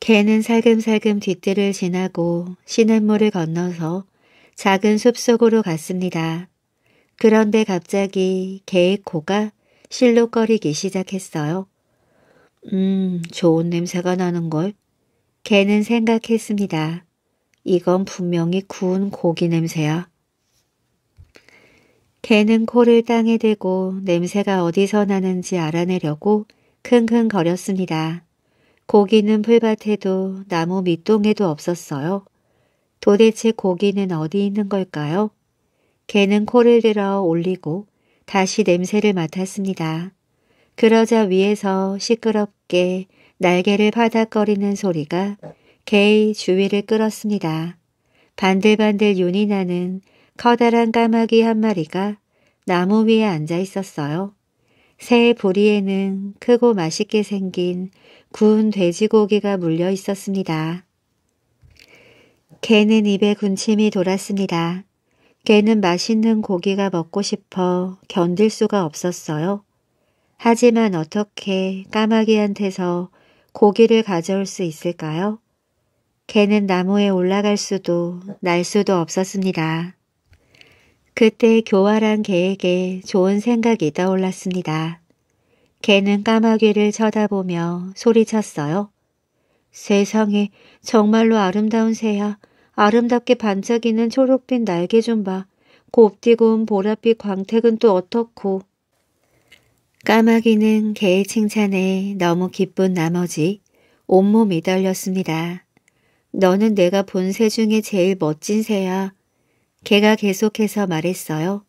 개는 살금살금 뒤뜰을 지나고 시냇물을 건너서 작은 숲속으로 갔습니다. 그런데 갑자기 개의 코가 실룩거리기 시작했어요. 음, 좋은 냄새가 나는걸. 개는 생각했습니다. 이건 분명히 구운 고기 냄새야. 개는 코를 땅에 대고 냄새가 어디서 나는지 알아내려고 킁킁거렸습니다. 고기는 풀밭에도 나무 밑동에도 없었어요. 도대체 고기는 어디 있는 걸까요? 개는 코를 들어 올리고 다시 냄새를 맡았습니다. 그러자 위에서 시끄럽게 날개를 파닥거리는 소리가 개의 주위를 끌었습니다. 반들반들 윤이 나는 커다란 까마귀 한 마리가 나무 위에 앉아 있었어요. 새 부리에는 크고 맛있게 생긴 구운 돼지고기가 물려 있었습니다. 개는 입에 군침이 돌았습니다. 개는 맛있는 고기가 먹고 싶어 견딜 수가 없었어요. 하지만 어떻게 까마귀한테서 고기를 가져올 수 있을까요? 개는 나무에 올라갈 수도 날 수도 없었습니다. 그때 교활한 개에게 좋은 생각이 떠올랐습니다. 개는 까마귀를 쳐다보며 소리쳤어요. 세상에 정말로 아름다운 새야. 아름답게 반짝이는 초록빛 날개 좀 봐. 곱디고 운 보랏빛 광택은 또 어떻고. 까마귀는 개의 칭찬에 너무 기쁜 나머지 온몸 이달렸습니다. 너는 내가 본 새 중에 제일 멋진 새야. 개가 계속해서 말했어요.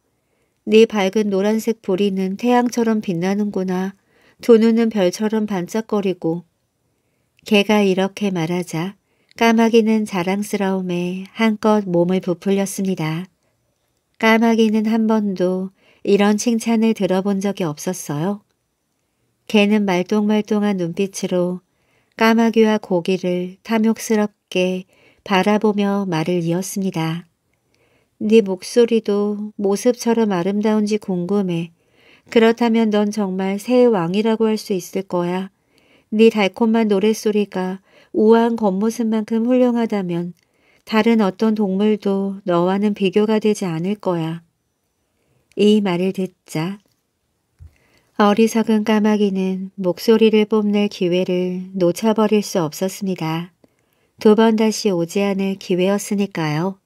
네 밝은 노란색 보리는 태양처럼 빛나는구나. 두 눈은 별처럼 반짝거리고 개가 이렇게 말하자 까마귀는 자랑스러움에 한껏 몸을 부풀렸습니다. 까마귀는 한 번도 이런 칭찬을 들어본 적이 없었어요. 개는 말똥말똥한 눈빛으로 까마귀와 고기를 탐욕스럽게 바라보며 말을 이었습니다. 네 목소리도 모습처럼 아름다운지 궁금해. 그렇다면 넌 정말 새의 왕이라고 할 수 있을 거야. 네 달콤한 노랫소리가 우아한 겉모습만큼 훌륭하다면 다른 어떤 동물도 너와는 비교가 되지 않을 거야. 이 말을 듣자 어리석은 까마귀는 목소리를 뽐낼 기회를 놓쳐버릴 수 없었습니다. 두 번 다시 오지 않을 기회였으니까요.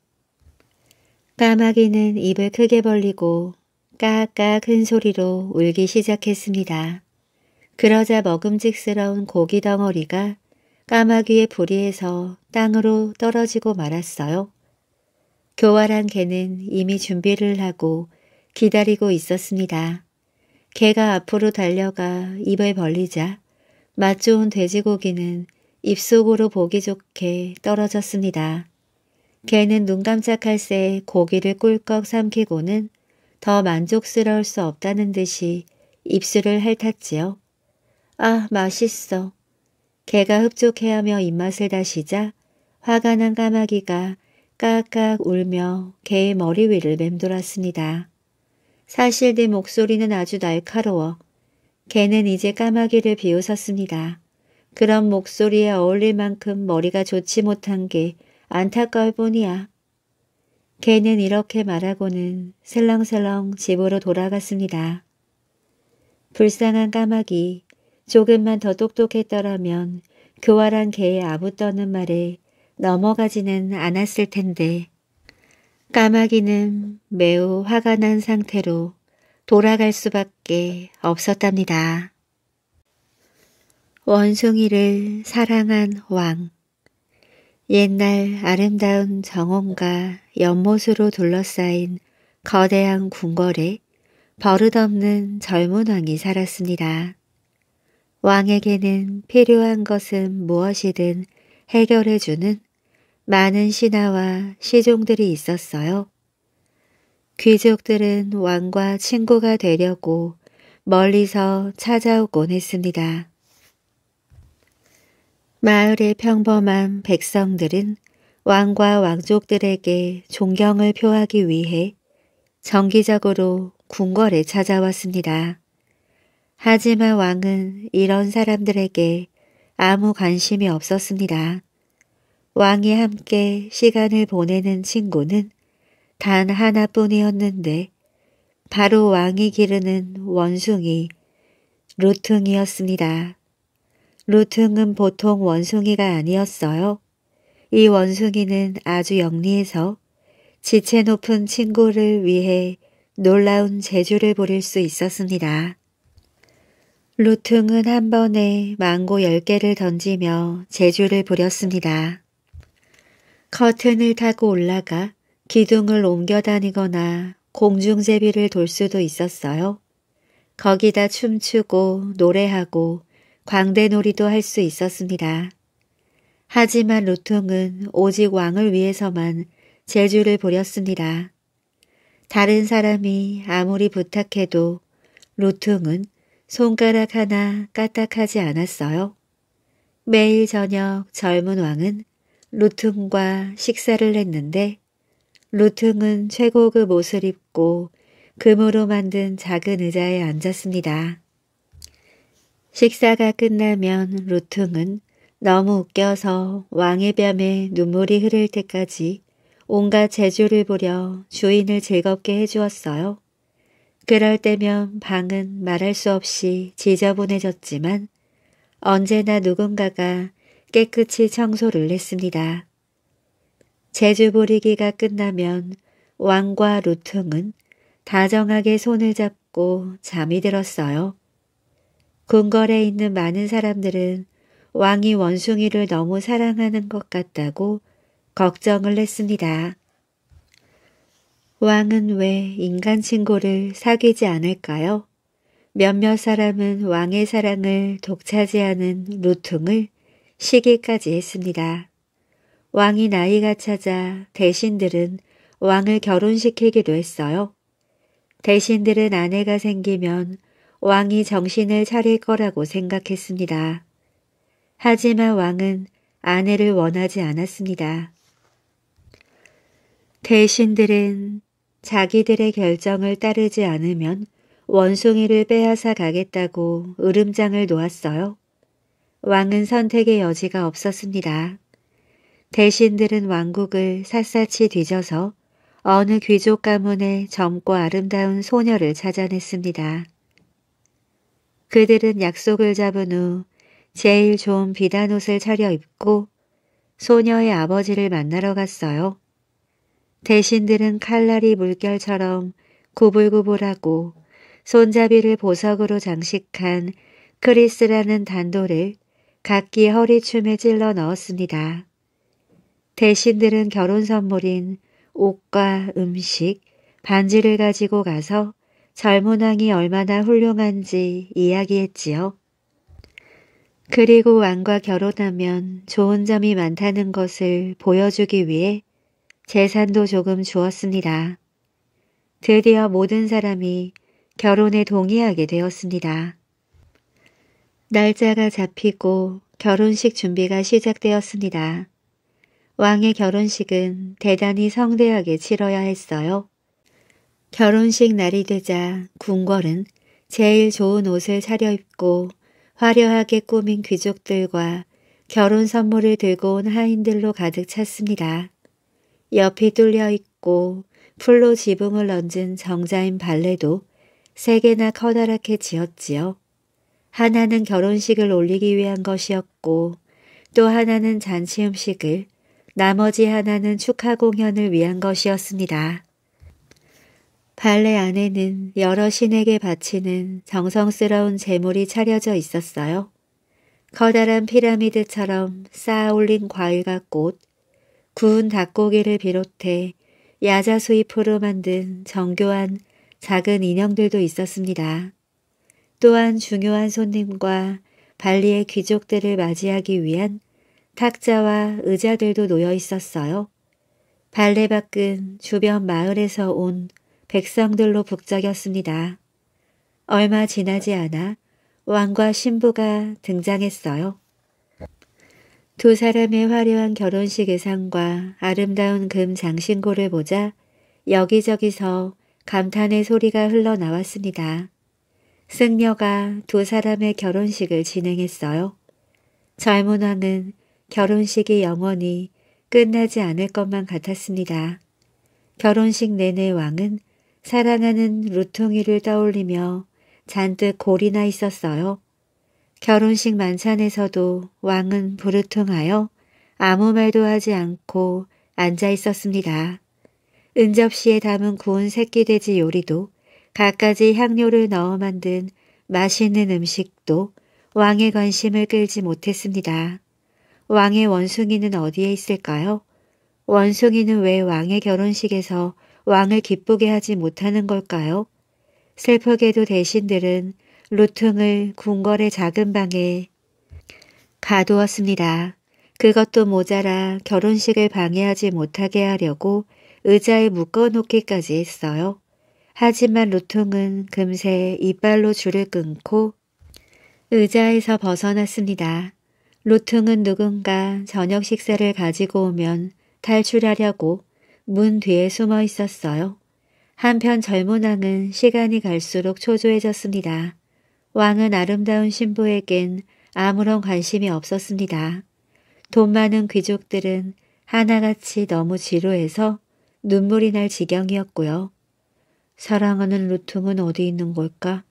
까마귀는 입을 크게 벌리고 까까 큰 소리로 울기 시작했습니다. 그러자 먹음직스러운 고기 덩어리가 까마귀의 부리에서 땅으로 떨어지고 말았어요. 교활한 개는 이미 준비를 하고 기다리고 있었습니다. 개가 앞으로 달려가 입을 벌리자 맛 좋은 돼지고기는 입속으로 보기 좋게 떨어졌습니다. 개는 눈 깜짝할 새 고기를 꿀꺽 삼키고는 더 만족스러울 수 없다는 듯이 입술을 핥았지요. 아, 맛있어. 개가 흡족해하며 입맛을 다시자 화가 난 까마귀가 깍깍 울며 개의 머리 위를 맴돌았습니다. 사실 내 목소리는 아주 날카로워. 개는 이제 까마귀를 비웃었습니다. 그런 목소리에 어울릴 만큼 머리가 좋지 못한 게 안타까울 뿐이야. 개는 이렇게 말하고는 슬렁슬렁 집으로 돌아갔습니다. 불쌍한 까마귀, 조금만 더 똑똑했더라면 교활한 개의 아부 떠는 말에 넘어가지는 않았을 텐데 까마귀는 매우 화가 난 상태로 돌아갈 수밖에 없었답니다. 원숭이를 사랑한 왕 옛날 아름다운 정원과 연못으로 둘러싸인 거대한 궁궐에 버릇없는 젊은 왕이 살았습니다. 왕에게는 필요한 것은 무엇이든 해결해주는 많은 신하와 시종들이 있었어요. 귀족들은 왕과 친구가 되려고 멀리서 찾아오곤 했습니다. 마을의 평범한 백성들은 왕과 왕족들에게 존경을 표하기 위해 정기적으로 궁궐에 찾아왔습니다. 하지만 왕은 이런 사람들에게 아무 관심이 없었습니다. 왕이 함께 시간을 보내는 친구는 단 하나뿐이었는데 바로 왕이 기르는 원숭이 루퉁이었습니다. 루퉁은 보통 원숭이가 아니었어요. 이 원숭이는 아주 영리해서 지체 높은 친구를 위해 놀라운 재주를 부릴 수 있었습니다. 루퉁은 한 번에 망고 10개를 던지며 재주를 부렸습니다. 커튼을 타고 올라가 기둥을 옮겨 다니거나 공중제비를 돌 수도 있었어요. 거기다 춤추고 노래하고 광대놀이도 할 수 있었습니다. 하지만 루퉁은 오직 왕을 위해서만 재주를 부렸습니다. 다른 사람이 아무리 부탁해도 루퉁은 손가락 하나 까딱하지 않았어요. 매일 저녁 젊은 왕은 루퉁과 식사를 했는데 루퉁은 최고급 옷을 입고 금으로 만든 작은 의자에 앉았습니다. 식사가 끝나면 루퉁은 너무 웃겨서 왕의 뺨에 눈물이 흐를 때까지 온갖 재주를 부려 주인을 즐겁게 해주었어요. 그럴 때면 방은 말할 수 없이 지저분해졌지만 언제나 누군가가 깨끗이 청소를 했습니다. 제주 보리기가 끝나면 왕과 루퉁은 다정하게 손을 잡고 잠이 들었어요. 궁궐에 있는 많은 사람들은 왕이 원숭이를 너무 사랑하는 것 같다고 걱정을 했습니다. 왕은 왜 인간 친구를 사귀지 않을까요? 몇몇 사람은 왕의 사랑을 독차지하는 루퉁을 시기까지 했습니다. 왕이 나이가 찾아 대신들은 왕을 결혼시키기도 했어요. 대신들은 아내가 생기면 왕이 정신을 차릴 거라고 생각했습니다. 하지만 왕은 아내를 원하지 않았습니다. 대신들은 자기들의 결정을 따르지 않으면 원숭이를 빼앗아 가겠다고 으름장을 놓았어요. 왕은 선택의 여지가 없었습니다. 대신들은 왕국을 샅샅이 뒤져서 어느 귀족 가문의 젊고 아름다운 소녀를 찾아냈습니다. 그들은 약속을 잡은 후 제일 좋은 비단옷을 차려입고 소녀의 아버지를 만나러 갔어요. 대신들은 칼날이 물결처럼 구불구불하고 손잡이를 보석으로 장식한 크리스라는 단도를 각기 허리춤에 찔러 넣었습니다. 대신들은 결혼 선물인 옷과 음식, 반지를 가지고 가서 젊은 왕이 얼마나 훌륭한지 이야기했지요. 그리고 왕과 결혼하면 좋은 점이 많다는 것을 보여주기 위해 재산도 조금 주었습니다. 드디어 모든 사람이 결혼에 동의하게 되었습니다. 날짜가 잡히고 결혼식 준비가 시작되었습니다. 왕의 결혼식은 대단히 성대하게 치러야 했어요. 결혼식 날이 되자 궁궐은 제일 좋은 옷을 차려입고 화려하게 꾸민 귀족들과 결혼 선물을 들고 온 하인들로 가득 찼습니다. 옆이 뚫려 있고 풀로 지붕을 얹은 정자인 발레도 세 개나 커다랗게 지었지요. 하나는 결혼식을 올리기 위한 것이었고 또 하나는 잔치 음식을 나머지 하나는 축하 공연을 위한 것이었습니다. 발레 안에는 여러 신에게 바치는 정성스러운 재물이 차려져 있었어요. 커다란 피라미드처럼 쌓아 올린 과일과 꽃, 구운 닭고기를 비롯해 야자수잎으로 만든 정교한 작은 인형들도 있었습니다. 또한 중요한 손님과 발리의 귀족들을 맞이하기 위한 탁자와 의자들도 놓여 있었어요. 발레 밖은 주변 마을에서 온 백성들로 북적였습니다. 얼마 지나지 않아 왕과 신부가 등장했어요. 두 사람의 화려한 결혼식 예상과 아름다운 금 장신고를 보자 여기저기서 감탄의 소리가 흘러나왔습니다. 승려가 두 사람의 결혼식을 진행했어요. 젊은 왕은 결혼식이 영원히 끝나지 않을 것만 같았습니다. 결혼식 내내 왕은 사랑하는 루퉁이를 떠올리며 잔뜩 골이나 있었어요. 결혼식 만찬에서도 왕은 부르퉁하여 아무 말도 하지 않고 앉아 있었습니다. 은접시에 담은 구운 새끼돼지 요리도 갖가지 향료를 넣어 만든 맛있는 음식도 왕의 관심을 끌지 못했습니다. 왕의 원숭이는 어디에 있을까요? 원숭이는 왜 왕의 결혼식에서 왕을 기쁘게 하지 못하는 걸까요? 슬프게도 대신들은 루퉁을 궁궐의 작은 방에 가두었습니다. 그것도 모자라 결혼식을 방해하지 못하게 하려고 의자에 묶어놓기까지 했어요. 하지만 루퉁은 금세 이빨로 줄을 끊고 의자에서 벗어났습니다. 루퉁은 누군가 저녁 식사를 가지고 오면 탈출하려고 문 뒤에 숨어 있었어요. 한편 젊은 왕은 시간이 갈수록 초조해졌습니다. 왕은 아름다운 신부에겐 아무런 관심이 없었습니다. 돈 많은 귀족들은 하나같이 너무 지루해서 눈물이 날 지경이었고요. 사랑하는 루퉁은 어디 있는 걸까?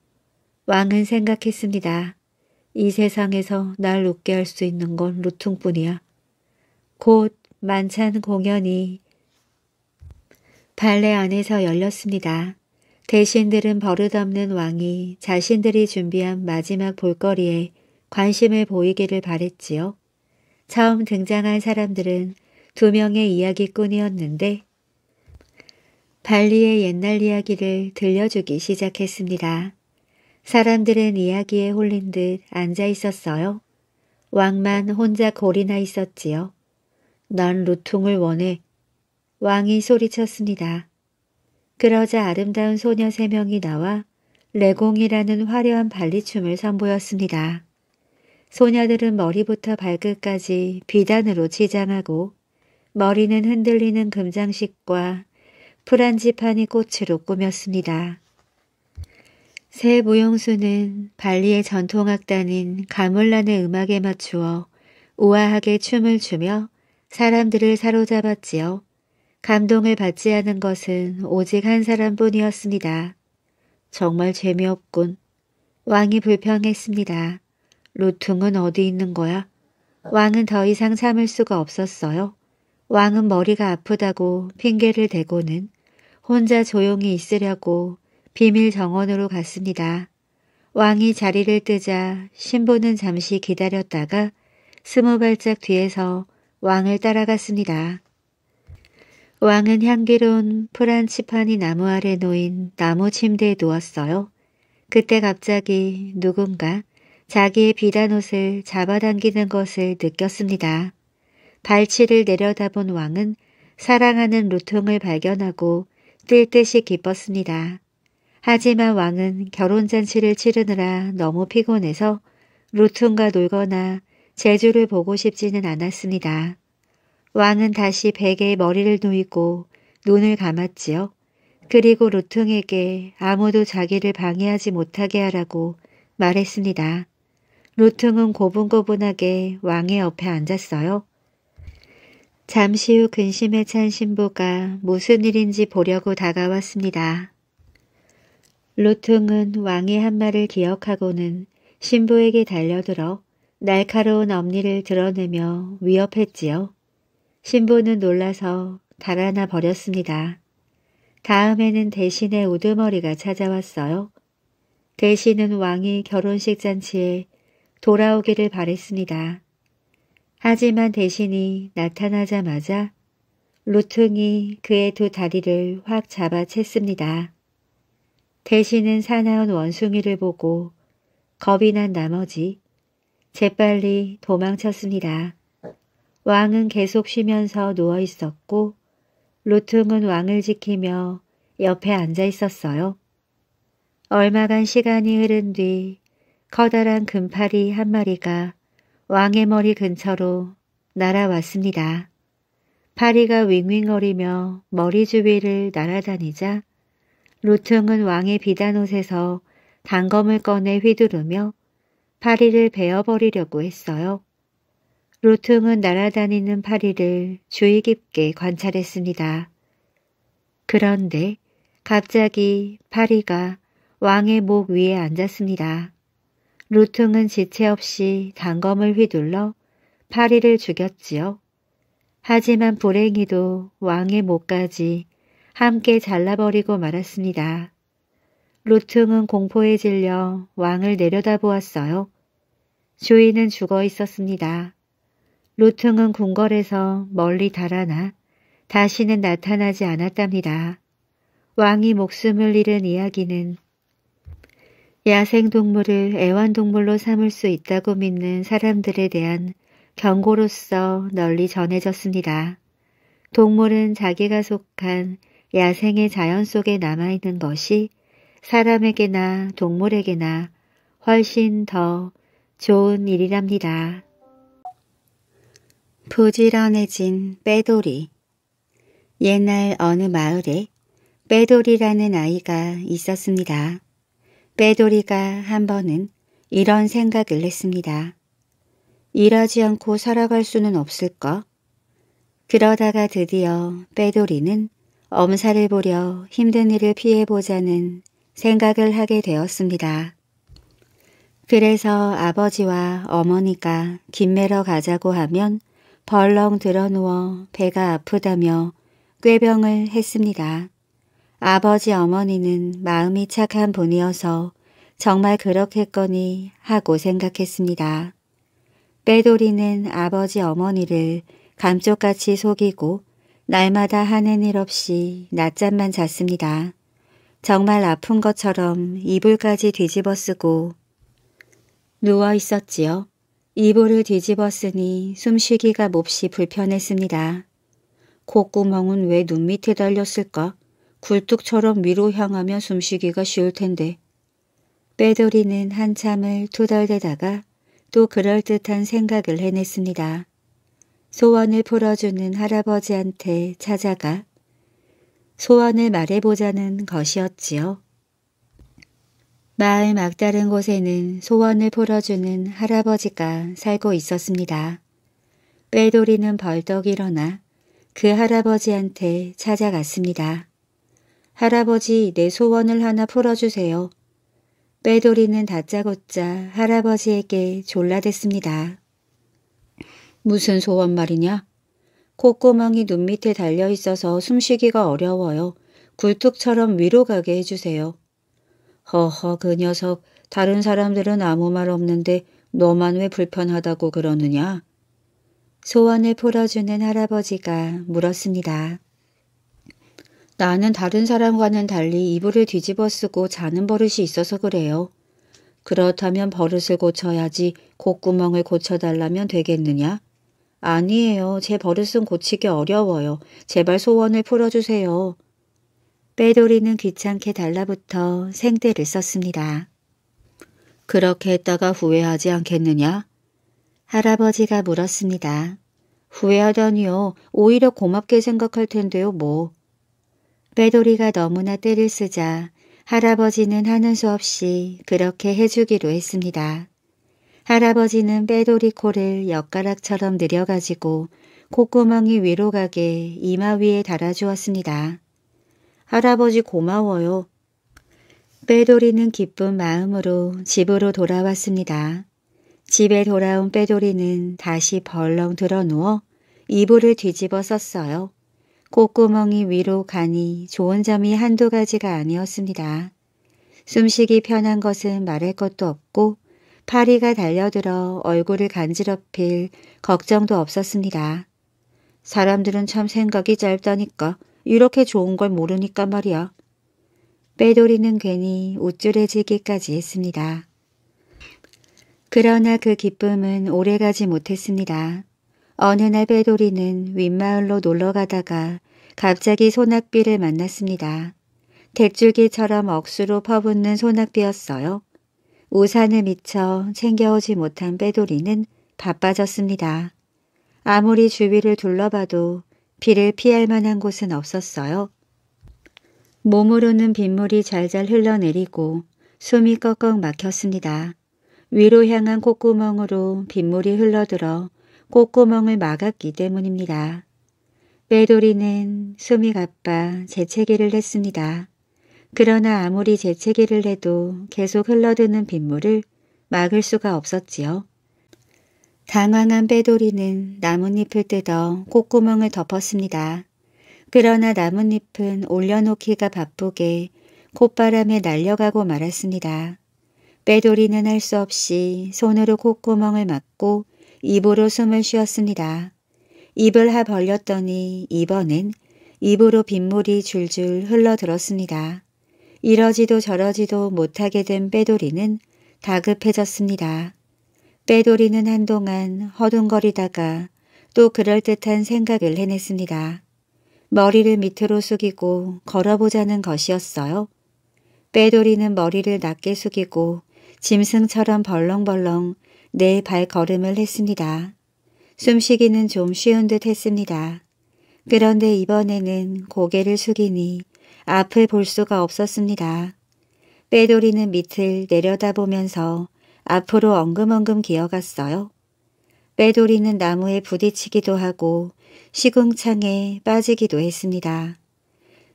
왕은 생각했습니다. 이 세상에서 날 웃게 할 수 있는 건 루퉁뿐이야. 곧 만찬 공연이 발레 안에서 열렸습니다. 대신들은 버릇없는 왕이 자신들이 준비한 마지막 볼거리에 관심을 보이기를 바랬지요. 처음 등장한 사람들은 두 명의 이야기꾼이었는데 발리의 옛날 이야기를 들려주기 시작했습니다. 사람들은 이야기에 홀린 듯 앉아 있었어요. 왕만 혼자 골이나 있었지요. 난 루퉁을 원해. 왕이 소리쳤습니다. 그러자 아름다운 소녀 세 명이 나와 레공이라는 화려한 발리춤을 선보였습니다. 소녀들은 머리부터 발끝까지 비단으로 치장하고 머리는 흔들리는 금장식과 프란지파니 꽃으로 꾸몄습니다. 새 무용수는 발리의 전통악단인 가물란의 음악에 맞추어 우아하게 춤을 추며 사람들을 사로잡았지요. 감동을 받지 않은 것은 오직 한 사람뿐이었습니다. 정말 재미없군. 왕이 불평했습니다. 루퉁은 어디 있는 거야? 왕은 더 이상 참을 수가 없었어요. 왕은 머리가 아프다고 핑계를 대고는 혼자 조용히 있으려고 비밀 정원으로 갔습니다. 왕이 자리를 뜨자 신부는 잠시 기다렸다가 스무 발짝 뒤에서 왕을 따라갔습니다. 왕은 향기로운 프란치판이 나무 아래 놓인 나무 침대에 누웠어요. 그때 갑자기 누군가 자기의 비단 옷을 잡아당기는 것을 느꼈습니다. 발치를 내려다본 왕은 사랑하는 루통을 발견하고 뛸 듯이 기뻤습니다. 하지만 왕은 결혼잔치를 치르느라 너무 피곤해서 루퉁과 놀거나 제주를 보고 싶지는 않았습니다. 왕은 다시 베개에 머리를 누이고 눈을 감았지요. 그리고 루퉁에게 아무도 자기를 방해하지 못하게 하라고 말했습니다. 루퉁은 고분고분하게 왕의 옆에 앉았어요. 잠시 후 근심에 찬 신부가 무슨 일인지 보려고 다가왔습니다. 루퉁은 왕의 한 말을 기억하고는 신부에게 달려들어 날카로운 엄니를 드러내며 위협했지요. 신부는 놀라서 달아나 버렸습니다. 다음에는 대신의 우두머리가 찾아왔어요. 대신은 왕이 결혼식 잔치에 돌아오기를 바랬습니다. 하지만 대신이 나타나자마자 루퉁이 그의 두 다리를 확 잡아챘습니다. 대신은 사나운 원숭이를 보고 겁이 난 나머지 재빨리 도망쳤습니다. 왕은 계속 쉬면서 누워 있었고 루퉁은 왕을 지키며 옆에 앉아 있었어요. 얼마간 시간이 흐른 뒤 커다란 금파리 한 마리가 왕의 머리 근처로 날아왔습니다. 파리가 윙윙거리며 머리 주위를 날아다니자 루퉁은 왕의 비단옷에서 단검을 꺼내 휘두르며 파리를 베어버리려고 했어요. 로톰은 날아다니는 파리를 주의 깊게 관찰했습니다. 그런데 갑자기 파리가 왕의 목 위에 앉았습니다. 루퉁은 지체 없이 단검을 휘둘러 파리를 죽였지요. 하지만 불행히도 왕의 목까지 함께 잘라버리고 말았습니다. 루퉁은 공포에 질려 왕을 내려다보았어요. 주인은 죽어 있었습니다. 로퉁은 궁궐에서 멀리 달아나 다시는 나타나지 않았답니다. 왕이 목숨을 잃은 이야기는 야생동물을 애완동물로 삼을 수 있다고 믿는 사람들에 대한 경고로서 널리 전해졌습니다. 동물은 자기가 속한 야생의 자연 속에 남아있는 것이 사람에게나 동물에게나 훨씬 더 좋은 일이랍니다. 부지런해진 빼돌이 옛날 어느 마을에 빼돌이라는 아이가 있었습니다. 빼돌이가 한 번은 이런 생각을 했습니다. 이러지 않고 살아갈 수는 없을까? 그러다가 드디어 빼돌이는 엄살을 보려 힘든 일을 피해보자는 생각을 하게 되었습니다. 그래서 아버지와 어머니가 김매러 가자고 하면 벌렁 들어누워 배가 아프다며 꾀병을 했습니다. 아버지 어머니는 마음이 착한 분이어서 정말 그렇겠거니 하고 생각했습니다. 빼돌이는 아버지 어머니를 감쪽같이 속이고 날마다 하는 일 없이 낮잠만 잤습니다. 정말 아픈 것처럼 이불까지 뒤집어 쓰고 누워 있었지요. 이불을 뒤집었으니 숨쉬기가 몹시 불편했습니다. 콧구멍은 왜 눈 밑에 달렸을까? 굴뚝처럼 위로 향하며 숨쉬기가 쉬울 텐데. 빼돌이는 한참을 투덜대다가 또 그럴듯한 생각을 해냈습니다. 소원을 풀어주는 할아버지한테 찾아가 소원을 말해보자는 것이었지요. 마을 막다른 곳에는 소원을 풀어주는 할아버지가 살고 있었습니다. 빼돌이는 벌떡 일어나 그 할아버지한테 찾아갔습니다. 할아버지 내 소원을 하나 풀어주세요. 빼돌이는 다짜고짜 할아버지에게 졸라댔습니다. 무슨 소원 말이냐? 콧구멍이 눈 밑에 달려 있어서 숨쉬기가 어려워요. 굴뚝처럼 위로 가게 해주세요. 허허 그 녀석 다른 사람들은 아무 말 없는데 너만 왜 불편하다고 그러느냐? 소원을 풀어주는 할아버지가 물었습니다. 나는 다른 사람과는 달리 이불을 뒤집어 쓰고 자는 버릇이 있어서 그래요. 그렇다면 버릇을 고쳐야지 콧구멍을 고쳐달라면 되겠느냐? 아니에요. 제 버릇은 고치기 어려워요. 제발 소원을 풀어주세요. 빼돌이는 귀찮게 달라붙어 생대를 썼습니다. 그렇게 했다가 후회하지 않겠느냐? 할아버지가 물었습니다. 후회하다니요. 오히려 고맙게 생각할 텐데요, 뭐. 빼돌이가 너무나 때를 쓰자 할아버지는 하는 수 없이 그렇게 해주기로 했습니다. 할아버지는 빼돌이 코를 엿가락처럼 내려가지고 콧구멍이 위로 가게 이마 위에 달아주었습니다. 할아버지 고마워요. 빼돌이는 기쁜 마음으로 집으로 돌아왔습니다. 집에 돌아온 빼돌이는 다시 벌렁 드러누워 이불을 뒤집어 썼어요. 콧구멍이 위로 가니 좋은 점이 한두 가지가 아니었습니다. 숨쉬기 편한 것은 말할 것도 없고 파리가 달려들어 얼굴을 간지럽힐 걱정도 없었습니다. 사람들은 참 생각이 짧다니까 이렇게 좋은 걸 모르니까 말이야. 빼돌이는 괜히 우쭐해지기까지 했습니다. 그러나 그 기쁨은 오래가지 못했습니다. 어느 날 빼돌이는 윗마을로 놀러가다가 갑자기 소낙비를 만났습니다. 대줄기처럼 억수로 퍼붓는 소낙비였어요. 우산을 미쳐 챙겨오지 못한 빼돌이는 바빠졌습니다. 아무리 주위를 둘러봐도 비를 피할 만한 곳은 없었어요. 몸으로는 빗물이 잘잘 흘러내리고 숨이 꺽꺽 막혔습니다. 위로 향한 콧구멍으로 빗물이 흘러들어 콧구멍을 막았기 때문입니다. 빼돌이는 숨이 가빠 재채기를 했습니다. 그러나 아무리 재채기를 해도 계속 흘러드는 빗물을 막을 수가 없었지요. 당황한 빼돌이는 나뭇잎을 뜯어 콧구멍을 덮었습니다. 그러나 나뭇잎은 올려놓기가 바쁘게 콧바람에 날려가고 말았습니다. 빼돌이는 할 수 없이 손으로 콧구멍을 막고 입으로 숨을 쉬었습니다. 입을 하 벌렸더니 이번엔 입으로 빗물이 줄줄 흘러들었습니다. 이러지도 저러지도 못하게 된 빼돌이는 다급해졌습니다. 빼돌이는 한동안 허둥거리다가 또 그럴듯한 생각을 해냈습니다. 머리를 밑으로 숙이고 걸어보자는 것이었어요. 빼돌이는 머리를 낮게 숙이고 짐승처럼 벌렁벌렁 내 발걸음을 했습니다. 숨쉬기는 좀 쉬운 듯 했습니다. 그런데 이번에는 고개를 숙이니 앞을 볼 수가 없었습니다. 빼돌이는 밑을 내려다보면서 앞으로 엉금엉금 기어갔어요. 빼돌이는 나무에 부딪히기도 하고 시궁창에 빠지기도 했습니다.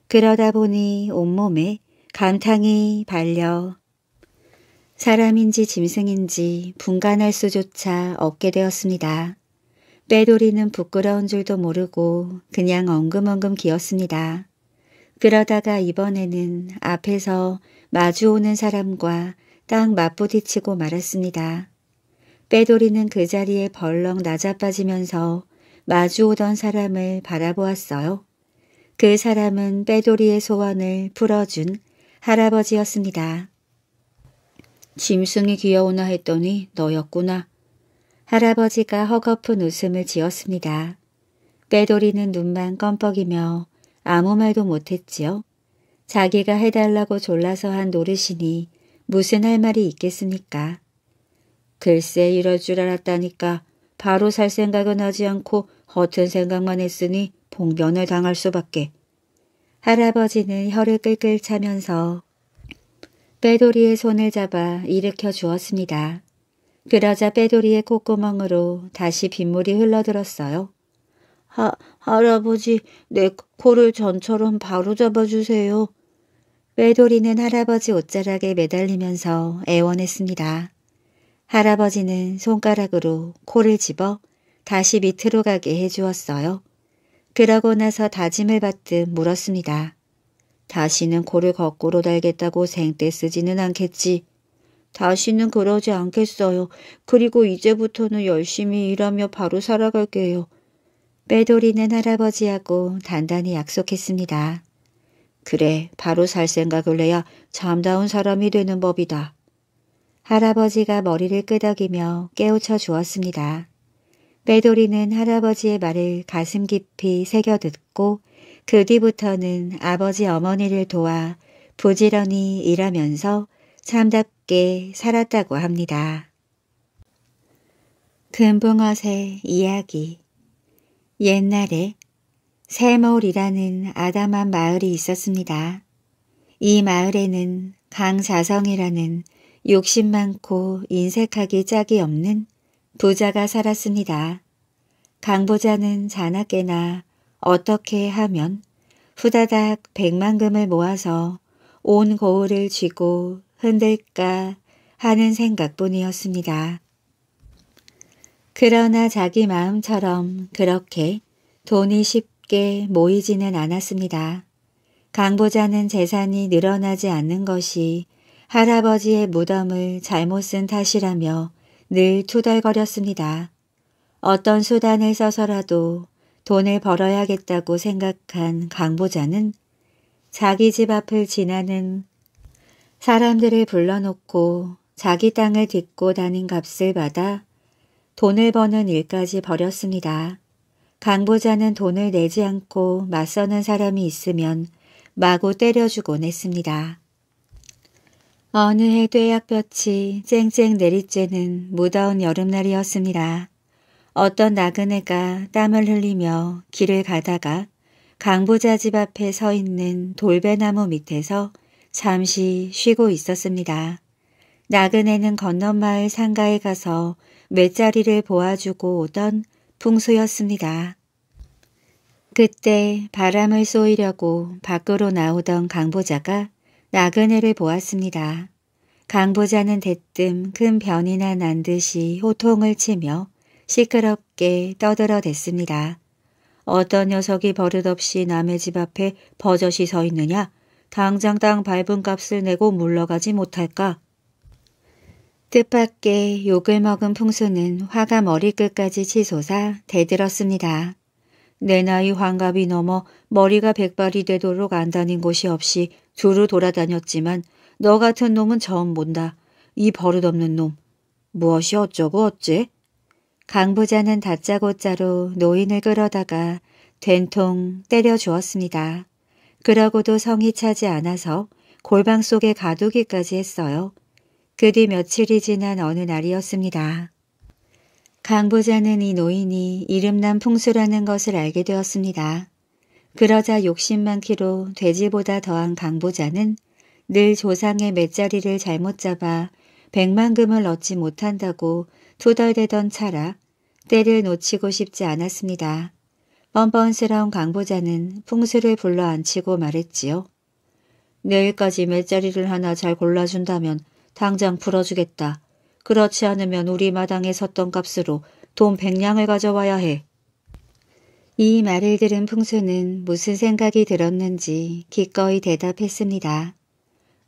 그러다 보니 온몸에 감탕이 발려 사람인지 짐승인지 분간할 수조차 없게 되었습니다. 빼돌이는 부끄러운 줄도 모르고 그냥 엉금엉금 기었습니다. 그러다가 이번에는 앞에서 마주오는 사람과 땅 맞부딪히고 말았습니다. 빼돌이는 그 자리에 벌렁 낮아빠지면서 마주오던 사람을 바라보았어요. 그 사람은 빼돌이의 소원을 풀어준 할아버지였습니다. 짐승이 귀여우나 했더니 너였구나. 할아버지가 허겁은 웃음을 지었습니다. 빼돌이는 눈만 껌뻑이며 아무 말도 못했지요. 자기가 해달라고 졸라서 한 노릇이니 무슨 할 말이 있겠습니까? 글쎄 이럴 줄 알았다니까 바로 살 생각은 하지 않고 허튼 생각만 했으니 봉변을 당할 수밖에. 할아버지는 혀를 끌끌 차면서 빼돌이의 손을 잡아 일으켜 주었습니다. 그러자 빼돌이의 콧구멍으로 다시 빗물이 흘러들었어요. 하, 할아버지, 내 코를 전처럼 바로 잡아주세요. 꾀돌이는 할아버지 옷자락에 매달리면서 애원했습니다. 할아버지는 손가락으로 코를 집어 다시 밑으로 가게 해주었어요. 그러고 나서 다짐을 받듯 물었습니다. 다시는 코를 거꾸로 달겠다고 생때 쓰지는 않겠지. 다시는 그러지 않겠어요. 그리고 이제부터는 열심히 일하며 바로 살아갈게요. 빼돌이는 할아버지하고 단단히 약속했습니다. 그래 바로 살 생각을 해야 참다운 사람이 되는 법이다. 할아버지가 머리를 끄덕이며 깨우쳐 주었습니다. 빼돌이는 할아버지의 말을 가슴 깊이 새겨 듣고 그 뒤부터는 아버지 어머니를 도와 부지런히 일하면서 참답게 살았다고 합니다. 금붕어새 이야기 옛날에 세몰이라는 아담한 마을이 있었습니다. 이 마을에는 강자성이라는 욕심 많고 인색하기 짝이 없는 부자가 살았습니다. 강부자는 자나깨나 어떻게 하면 후다닥 백만금을 모아서 온 거울을 쥐고 흔들까 하는 생각뿐이었습니다. 그러나 자기 마음처럼 그렇게 돈이 쉽고 쉽게 모이지는 않았습니다. 강보자는 재산이 늘어나지 않는 것이 할아버지의 무덤을 잘못 쓴 탓이라며 늘 투덜거렸습니다. 어떤 수단을 써서라도 돈을 벌어야겠다고 생각한 강보자는 자기 집 앞을 지나는 사람들을 불러놓고 자기 땅을 딛고 다닌 값을 받아 돈을 버는 일까지 벌였습니다. 강보자는 돈을 내지 않고 맞서는 사람이 있으면 마구 때려주곤 했습니다. 어느 해 떼약볕이 쨍쨍 내리쬐는 무더운 여름날이었습니다. 어떤 나그네가 땀을 흘리며 길을 가다가 강보자 집 앞에 서 있는 돌배나무 밑에서 잠시 쉬고 있었습니다. 나그네는 건너마을 상가에 가서 몇자리를 보아주고 오던 풍수였습니다. 그때 바람을 쏘이려고 밖으로 나오던 강보자가 나그네를 보았습니다. 강보자는 대뜸 큰 변이나 난 듯이 호통을 치며 시끄럽게 떠들어댔습니다. 어떤 녀석이 버릇없이 남의 집 앞에 버젓이 서 있느냐? 당장 땅 밟은 값을 내고 물러가지 못할까? 뜻밖의 욕을 먹은 풍수는 화가 머리끝까지 치솟아 대들었습니다. 내 나이 환갑이 넘어 머리가 백발이 되도록 안 다닌 곳이 없이 두루 돌아다녔지만 너 같은 놈은 처음 본다. 이 버릇없는 놈. 무엇이 어쩌고 어째? 강부자는 다짜고짜로 노인을 끌어다가 된통 때려주었습니다. 그러고도 성이 차지 않아서 골방 속에 가두기까지 했어요. 그뒤 며칠이 지난 어느 날이었습니다. 강 부자는 이 노인이 이름난 풍수라는 것을 알게 되었습니다. 그러자 욕심 많기로 돼지보다 더한 강 부자는 늘 조상의 맷자리를 잘못 잡아 백만금을 얻지 못한다고 투덜대던 차라 때를 놓치고 싶지 않았습니다. 뻔뻔스러운 강보자는 풍수를 불러 앉히고 말했지요. 내일까지 맷자리를 하나 잘 골라준다면 당장 풀어주겠다. 그렇지 않으면 우리 마당에 섰던 값으로 돈 백냥을 가져와야 해. 이 말을 들은 풍수는 무슨 생각이 들었는지 기꺼이 대답했습니다.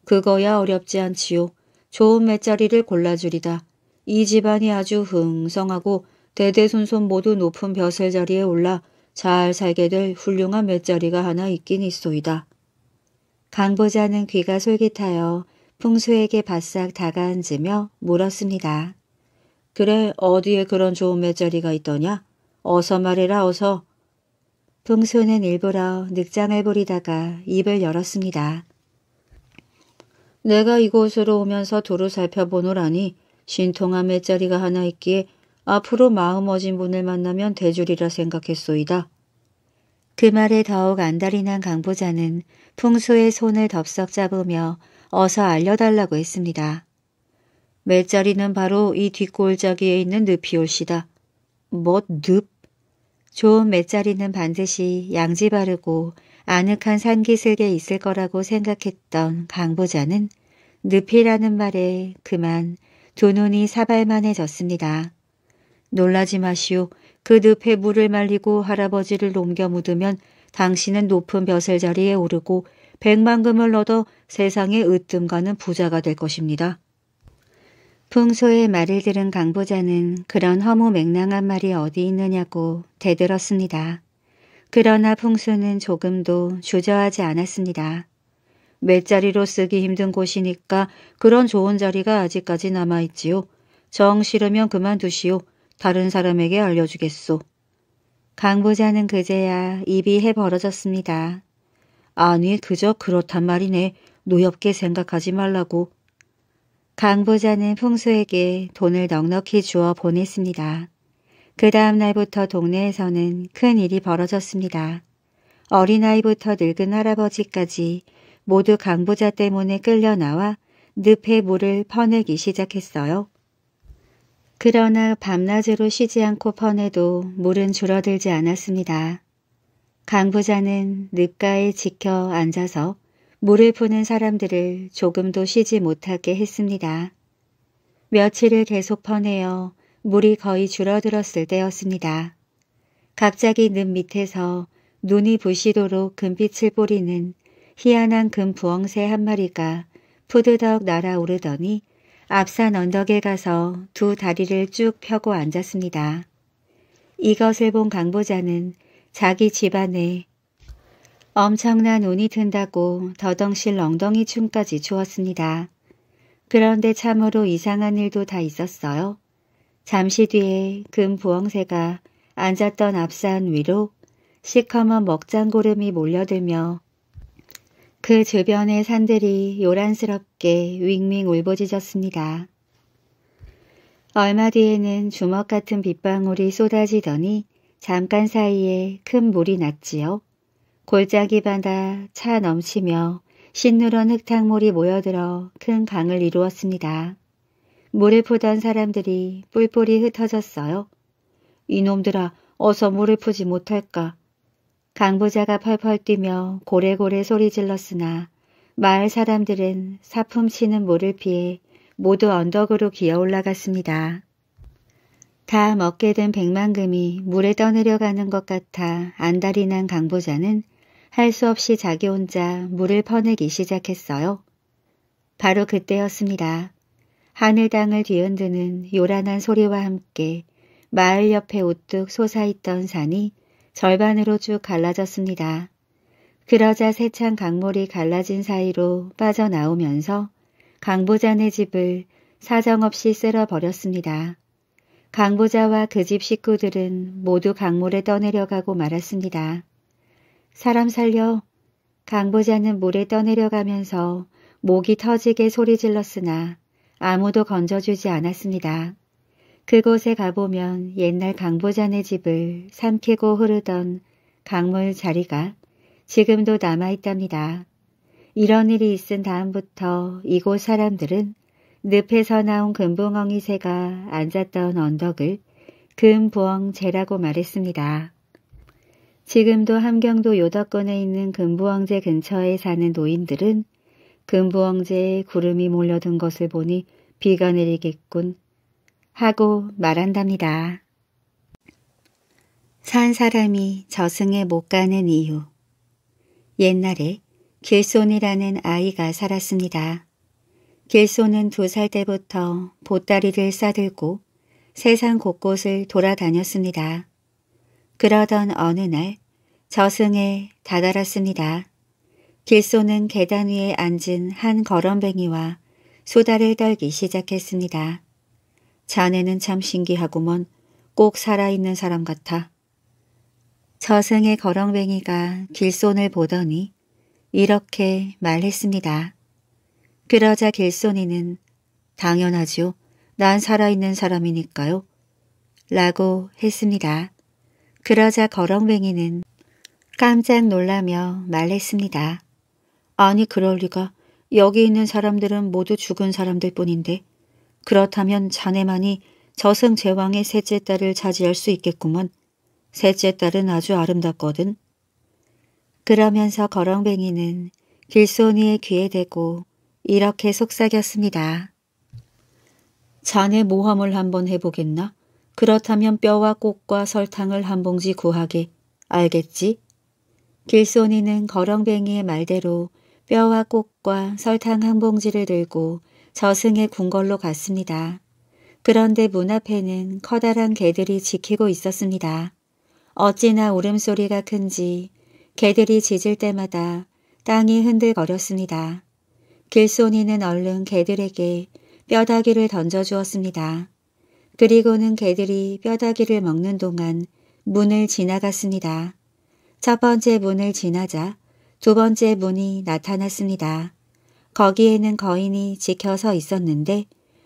그거야 어렵지 않지요. 좋은 맷자리를 골라주리다. 이 집안이 아주 흥성하고 대대손손 모두 높은 벼슬 자리에 올라 잘 살게 될 훌륭한 맷자리가 하나 있긴 있소이다. 강보자는 귀가 솔깃하여 풍수에게 바싹 다가앉으며 물었습니다. 그래 어디에 그런 좋은 맷자리가 있더냐? 어서 말해라 어서. 풍수는 일부러 늑장을 부리다가 입을 열었습니다. 내가 이곳으로 오면서 도로 살펴보노라니 신통한 맷자리가 하나 있기에 앞으로 마음어진 분을 만나면 대줄이라 생각했소이다. 그 말에 더욱 안달이 난강부자는 풍수의 손을 덥석 잡으며 어서 알려달라고 했습니다. 맷자리는 바로 이 뒷골짜기에 있는 늪이올시다. 뭐 늪? 좋은 맷자리는 반드시 양지 바르고 아늑한 산기슭에 있을 거라고 생각했던 강부자는 늪이라는 말에 그만 두 눈이 사발만해졌습니다. 놀라지 마시오. 그 늪에 물을 말리고 할아버지를 옮겨 묻으면 당신은 높은 벼슬 자리에 오르고 백만금을 얻어 세상의 으뜸가는 부자가 될 것입니다. 풍소의 말을 들은 강부자는 그런 허무 맹랑한 말이 어디 있느냐고 대들었습니다. 그러나 풍수는 조금도 주저하지 않았습니다. 몇자리로 쓰기 힘든 곳이니까 그런 좋은 자리가 아직까지 남아있지요. 정 싫으면 그만두시오. 다른 사람에게 알려주겠소. 강부자는 그제야 입이 해벌어졌습니다. 아니 그저 그렇단 말이네. 노엽게 생각하지 말라고 강부자는 풍수에게 돈을 넉넉히 주어 보냈습니다. 그 다음 날부터 동네에서는 큰 일이 벌어졌습니다. 어린아이부터 늙은 할아버지까지 모두 강부자 때문에 끌려 나와 늪에 물을 퍼내기 시작했어요. 그러나 밤낮으로 쉬지 않고 퍼내도 물은 줄어들지 않았습니다. 강부자는 늪가에 지켜 앉아서 물을 푸는 사람들을 조금도 쉬지 못하게 했습니다. 며칠을 계속 퍼내어 물이 거의 줄어들었을 때였습니다. 갑자기 눈 밑에서 눈이 부시도록 금빛을 뿌리는 희한한 금부엉새 한 마리가 푸드덕 날아오르더니 앞산 언덕에 가서 두 다리를 쭉 펴고 앉았습니다. 이것을 본 강보자는 자기 집안에 엄청난 운이 든다고 더덩실 엉덩이 춤까지 추었습니다. 그런데 참으로 이상한 일도 다 있었어요. 잠시 뒤에 금 부엉새가 앉았던 앞산 위로 시커먼 먹장고름이 몰려들며 그 주변의 산들이 요란스럽게 윙윙 울부짖었습니다. 얼마 뒤에는 주먹 같은 빗방울이 쏟아지더니 잠깐 사이에 큰 물이 났지요. 골짜기 바다 차 넘치며 신누런 흙탕물이 모여들어 큰 강을 이루었습니다. 물을 푸던 사람들이 뿔뿔이 흩어졌어요. 이놈들아 어서 물을 푸지 못할까. 강부자가 펄펄 뛰며 고래고래 소리 질렀으나 마을 사람들은 사품치는 물을 피해 모두 언덕으로 기어 올라갔습니다. 다 먹게 된 백만금이 물에 떠내려가는 것 같아 안달이 난 강보자는 할수 없이 자기 혼자 물을 퍼내기 시작했어요. 바로 그때였습니다. 하늘당을 뒤흔드는 요란한 소리와 함께 마을 옆에 우뚝 솟아있던 산이 절반으로 쭉 갈라졌습니다. 그러자 세찬 강물이 갈라진 사이로 빠져나오면서 강보자네 집을 사정없이 쓸어버렸습니다. 강보자와 그 집 식구들은 모두 강물에 떠내려가고 말았습니다. 사람 살려 강보자는 물에 떠내려가면서 목이 터지게 소리 질렀으나 아무도 건져주지 않았습니다. 그곳에 가보면 옛날 강보자네 집을 삼키고 흐르던 강물 자리가 지금도 남아있답니다. 이런 일이 있은 다음부터 이곳 사람들은 늪에서 나온 금붕엉이 새가 앉았던 언덕을 금부엉제라고 말했습니다. 지금도 함경도 요덕권에 있는 금부왕제 근처에 사는 노인들은 금부왕제에 구름이 몰려든 것을 보니 비가 내리겠군 하고 말한답니다. 산 사람이 저승에 못 가는 이유 옛날에 길손이라는 아이가 살았습니다. 길손은 두 살 때부터 보따리를 싸들고 세상 곳곳을 돌아다녔습니다. 그러던 어느 날 저승에 다다랐습니다. 길소는 계단 위에 앉은 한 거럼뱅이와 소다를 떨기 시작했습니다. 자네는 참 신기하구먼. 꼭 살아있는 사람 같아. 저승의 거렁뱅이가 길손을 보더니 이렇게 말했습니다. 그러자 길손이는 당연하지요. 난 살아있는 사람이니까요. 라고 했습니다. 그러자 거렁뱅이는 깜짝 놀라며 말했습니다. 아니 그럴 리가 여기 있는 사람들은 모두 죽은 사람들 뿐인데 그렇다면 자네만이 저승 제왕의 셋째 딸을 차지할 수 있겠구먼. 셋째 딸은 아주 아름답거든. 그러면서 거렁뱅이는 길손이의 귀에 대고 이렇게 속삭였습니다. 자네 모함을 한번 해보겠나? 그렇다면 뼈와 꽃과 설탕을 한 봉지 구하게. 알겠지? 길손이는 거렁뱅이의 말대로 뼈와 꽃과 설탕 한 봉지를 들고 저승의 궁궐로 갔습니다. 그런데 문 앞에는 커다란 개들이 지키고 있었습니다. 어찌나 울음소리가 큰지 개들이 짖을 때마다 땅이 흔들거렸습니다. 길손이는 얼른 개들에게 뼈다귀를 던져주었습니다. 그리고는 개들이 뼈다귀를 먹는 동안 문을 지나갔습니다. 첫 번째 문을 지나자 두 번째 문이 나타났습니다. 거기에는 거인이 지켜서 있었는데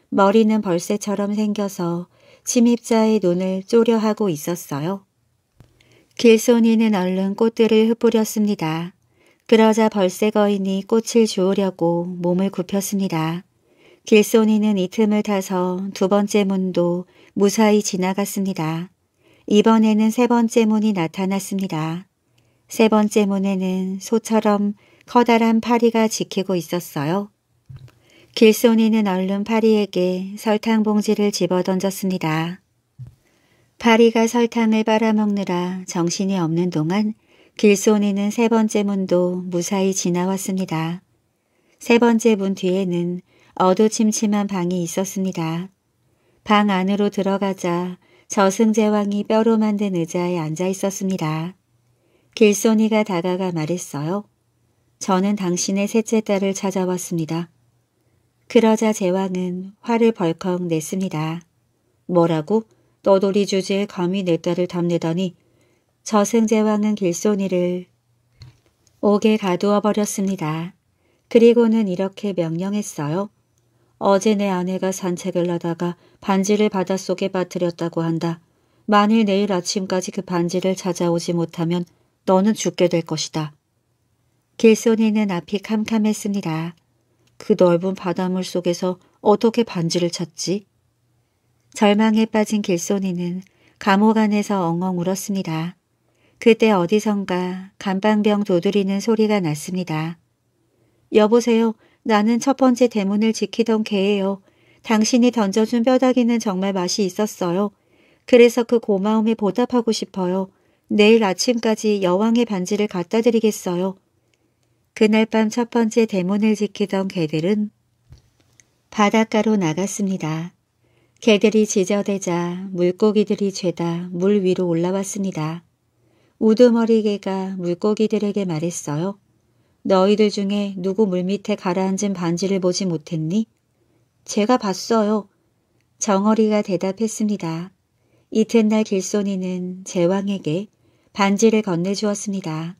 머리는 벌새처럼 생겨서 침입자의 눈을 쪼려하고 있었어요. 길손이는 얼른 꽃들을 흩뿌렸습니다. 그러자 벌새 거인이 꽃을 주우려고 몸을 굽혔습니다. 길손이는 이 틈을 타서 두 번째 문도 무사히 지나갔습니다. 이번에는 세 번째 문이 나타났습니다. 세 번째 문에는 소처럼 커다란 파리가 지키고 있었어요. 길손이는 얼른 파리에게 설탕 봉지를 집어던졌습니다. 파리가 설탕을 빨아먹느라 정신이 없는 동안 길손이는 세 번째 문도 무사히 지나왔습니다. 세 번째 문 뒤에는 어두침침한 방이 있었습니다. 방 안으로 들어가자 저승제왕이 뼈로 만든 의자에 앉아 있었습니다. 길손이가 다가가 말했어요. 저는 당신의 셋째 딸을 찾아왔습니다. 그러자 제왕은 화를 벌컥 냈습니다. 뭐라고? 떠돌이 주제에 감히 내 딸을 담내더니 저승제왕은 길손이를 옥에 가두어 버렸습니다. 그리고는 이렇게 명령했어요. 어제 내 아내가 산책을 하다가 반지를 바닷속에 빠뜨렸다고 한다. 만일 내일 아침까지 그 반지를 찾아오지 못하면 너는 죽게 될 것이다. 길손이는 앞이 캄캄했습니다. 그 넓은 바닷물 속에서 어떻게 반지를 찾지? 절망에 빠진 길손이는 감옥 안에서 엉엉 울었습니다. 그때 어디선가 감방병 도드리는 소리가 났습니다. 여보세요. 나는 첫 번째 대문을 지키던 개예요. 당신이 던져준 뼈다귀는 정말 맛이 있었어요. 그래서 그 고마움에 보답하고 싶어요. 내일 아침까지 여왕의 반지를 갖다 드리겠어요. 그날 밤 첫 번째 대문을 지키던 개들은 바닷가로 나갔습니다. 개들이 지저대자 물고기들이 죄다 물 위로 올라왔습니다. 우두머리 개가 물고기들에게 말했어요. 너희들 중에 누구 물밑에 가라앉은 반지를 보지 못했니? 제가 봤어요. 정어리가 대답했습니다. 이튿날 길손이는 제왕에게 반지를 건네주었습니다.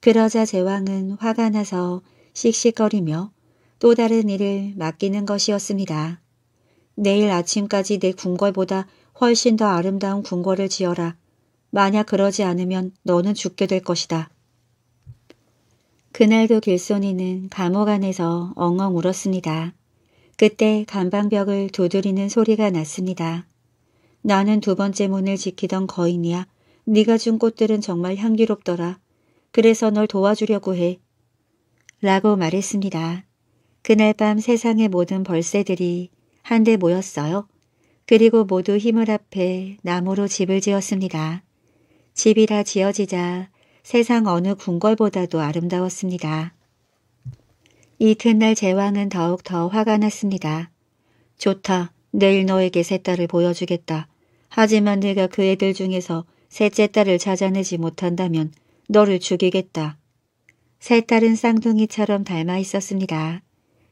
그러자 제왕은 화가 나서 씩씩거리며 또 다른 일을 맡기는 것이었습니다. 내일 아침까지 내 궁궐보다 훨씬 더 아름다운 궁궐을 지어라. 만약 그러지 않으면 너는 죽게 될 것이다. 그날도 길손이는 감옥 안에서 엉엉 울었습니다. 그때 감방벽을 두드리는 소리가 났습니다. 나는 두 번째 문을 지키던 거인이야. 네가 준 꽃들은 정말 향기롭더라. 그래서 널 도와주려고 해. 라고 말했습니다. 그날 밤 세상의 모든 벌새들이 한데 모였어요. 그리고 모두 힘을 합해 나무로 집을 지었습니다. 집이 다 지어지자 세상 어느 궁궐보다도 아름다웠습니다. 이튿날 제왕은 더욱 더 화가 났습니다. 좋다. 내일 너에게 새 딸을 보여주겠다. 하지만 내가 그 애들 중에서 셋째 딸을 찾아내지 못한다면 너를 죽이겠다. 새 딸은 쌍둥이처럼 닮아 있었습니다.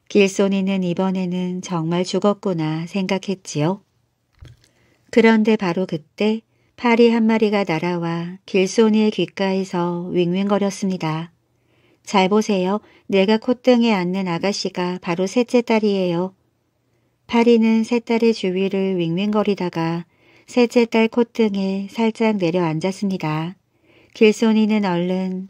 길손이는 이번에는 정말 죽었구나 생각했지요. 그런데 바로 그때 파리 한 마리가 날아와 길손이의 귓가에서 윙윙거렸습니다. 잘 보세요. 내가 콧등에 앉는 아가씨가 바로 셋째 딸이에요. 파리는 셋 딸의 주위를 윙윙거리다가 셋째 딸 콧등에 살짝 내려앉았습니다. 길손이는 얼른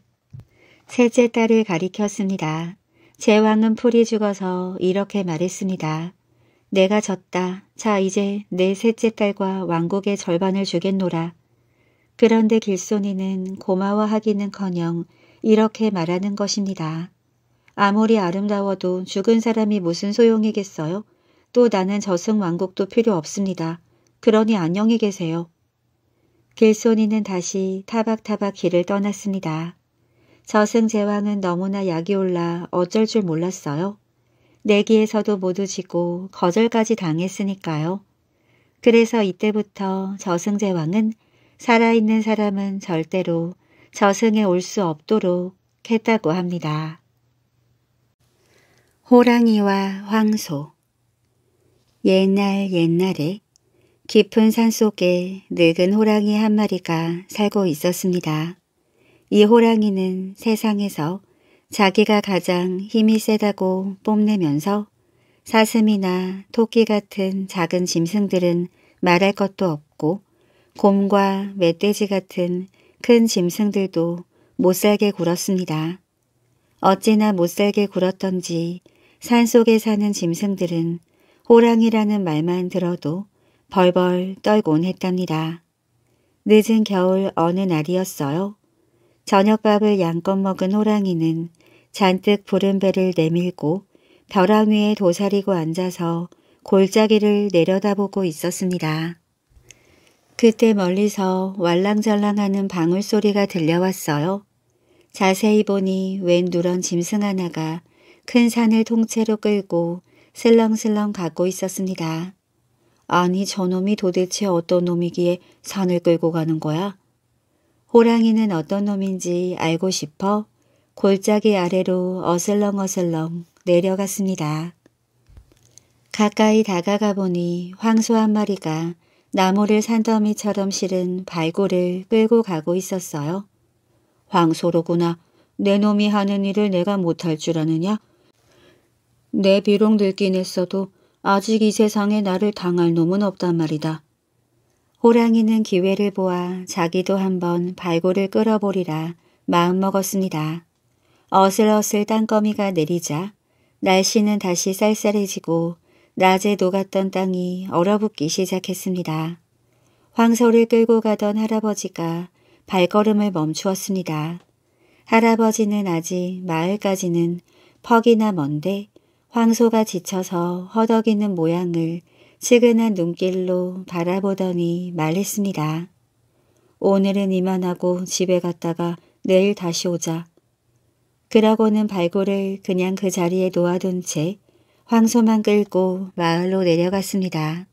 셋째 딸을 가리켰습니다. 제왕은 풀이 죽어서 이렇게 말했습니다. 내가 졌다. 자 이제 내 셋째 딸과 왕국의 절반을 주겠노라. 그런데 길손이는 고마워하기는커녕 이렇게 말하는 것입니다. 아무리 아름다워도 죽은 사람이 무슨 소용이겠어요? 또 나는 저승 왕국도 필요 없습니다. 그러니 안녕히 계세요. 길손이는 다시 타박타박 길을 떠났습니다. 저승 제왕은 너무나 약이 올라 어쩔 줄 몰랐어요. 내기에서도 모두 지고 거절까지 당했으니까요. 그래서 이때부터 저승제 왕은 살아있는 사람은 절대로 저승에 올 수 없도록 했다고 합니다. 호랑이와 황소 옛날 옛날에 깊은 산속에 늙은 호랑이 한 마리가 살고 있었습니다. 이 호랑이는 세상에서 자기가 가장 힘이 세다고 뽐내면서 사슴이나 토끼 같은 작은 짐승들은 말할 것도 없고 곰과 멧돼지 같은 큰 짐승들도 못살게 굴었습니다. 어찌나 못살게 굴었던지 산속에 사는 짐승들은 호랑이라는 말만 들어도 벌벌 떨곤 했답니다. 늦은 겨울 어느 날이었어요. 저녁밥을 양껏 먹은 호랑이는 잔뜩 부른배를 내밀고 벼랑 위에 도사리고 앉아서 골짜기를 내려다보고 있었습니다. 그때 멀리서 왈랑잘랑하는 방울소리가 들려왔어요. 자세히 보니 웬 누런 짐승 하나가 큰 산을 통째로 끌고 슬렁슬렁 가고 있었습니다. 아니 저놈이 도대체 어떤 놈이기에 산을 끌고 가는 거야? 호랑이는 어떤 놈인지 알고 싶어 골짜기 아래로 어슬렁어슬렁 내려갔습니다. 가까이 다가가 보니 황소 한 마리가 나무를 산더미처럼 실은 발고을 끌고 가고 있었어요. 황소로구나. 내 놈이 하는 일을 내가 못할 줄 아느냐? 내 비록 늙긴 했어도 아직 이 세상에 나를 당할 놈은 없단 말이다. 호랑이는 기회를 보아 자기도 한번 발고을 끌어보리라 마음먹었습니다. 어슬어슬 땅거미가 내리자 날씨는 다시 쌀쌀해지고 낮에 녹았던 땅이 얼어붙기 시작했습니다. 황소를 끌고 가던 할아버지가 발걸음을 멈추었습니다. 할아버지는 아직 마을까지는 퍽이나 먼데 황소가 지쳐서 허덕이는 모양을 측은한 눈길로 바라보더니 말했습니다. 오늘은 이만하고 집에 갔다가 내일 다시 오자. 그러고는 발고을 그냥 그 자리에 놓아둔 채 황소만 끌고 마을로 내려갔습니다.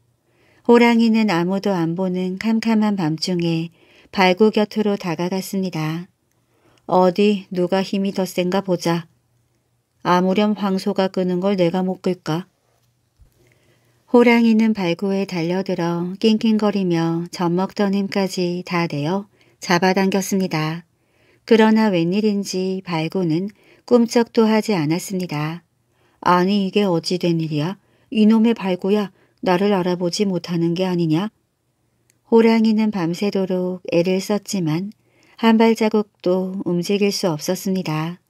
호랑이는 아무도 안 보는 캄캄한 밤중에 발구 곁으로 다가갔습니다. 어디 누가 힘이 더 센가 보자. 아무렴 황소가 끄는 걸 내가 못 끌까? 호랑이는 발구에 달려들어 낑낑거리며 젖먹던 힘까지 다 내어 잡아당겼습니다. 그러나 웬일인지 발고는 꿈쩍도 하지 않았습니다. 아니 이게 어찌 된 일이야? 이놈의 발고야 나를 알아보지 못하는 게 아니냐? 호랑이는 밤새도록 애를 썼지만 한 발자국도 움직일 수 없었습니다.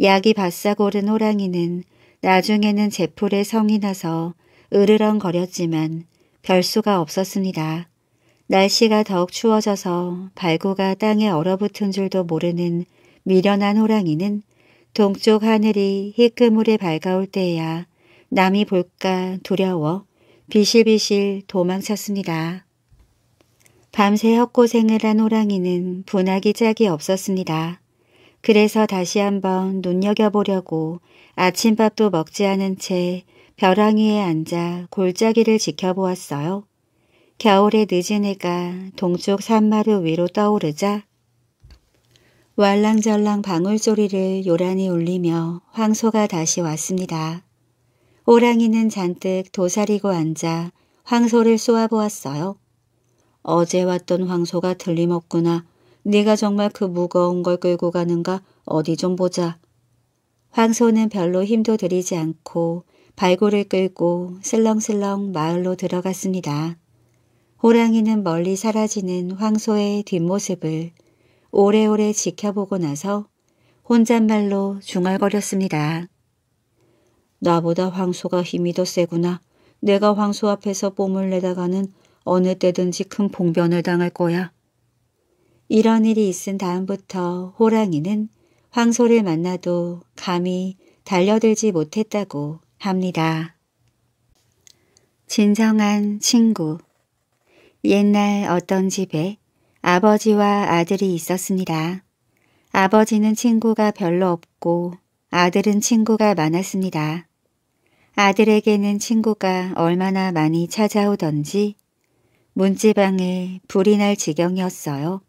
약이 바싹 오른 호랑이는 나중에는 제풀에 성이 나서 으르렁거렸지만 별수가 없었습니다. 날씨가 더욱 추워져서 발구가 땅에 얼어붙은 줄도 모르는 미련한 호랑이는 동쪽 하늘이 희끄물에 밝아올 때에야 남이 볼까 두려워 비실비실 도망쳤습니다. 밤새 헛고생을 한 호랑이는 분하기 짝이 없었습니다. 그래서 다시 한번 눈여겨보려고 아침밥도 먹지 않은 채벼랑위에 앉아 골짜기를 지켜보았어요. 겨울의 늦은 해가 동쪽 산마루 위로 떠오르자 왈랑절랑 방울소리를 요란히 울리며 황소가 다시 왔습니다. 호랑이는 잔뜩 도사리고 앉아 황소를 쏘아보았어요. 어제 왔던 황소가 들림없구나. 네가 정말 그 무거운 걸 끌고 가는가 어디 좀 보자. 황소는 별로 힘도 들이지 않고 발굴을 끌고 슬렁슬렁 마을로 들어갔습니다. 호랑이는 멀리 사라지는 황소의 뒷모습을 오래오래 지켜보고 나서 혼잣말로 중얼거렸습니다. 나보다 황소가 힘이 더 세구나. 내가 황소 앞에서 뽐을 내다가는 어느 때든지 큰 봉변을 당할 거야. 이런 일이 있은 다음부터 호랑이는 황소를 만나도 감히 달려들지 못했다고 합니다. 진정한 친구 옛날 어떤 집에 아버지와 아들이 있었습니다. 아버지는 친구가 별로 없고 아들은 친구가 많았습니다. 아들에게는 친구가 얼마나 많이 찾아오던지 문지방에 불이 날 지경이었어요.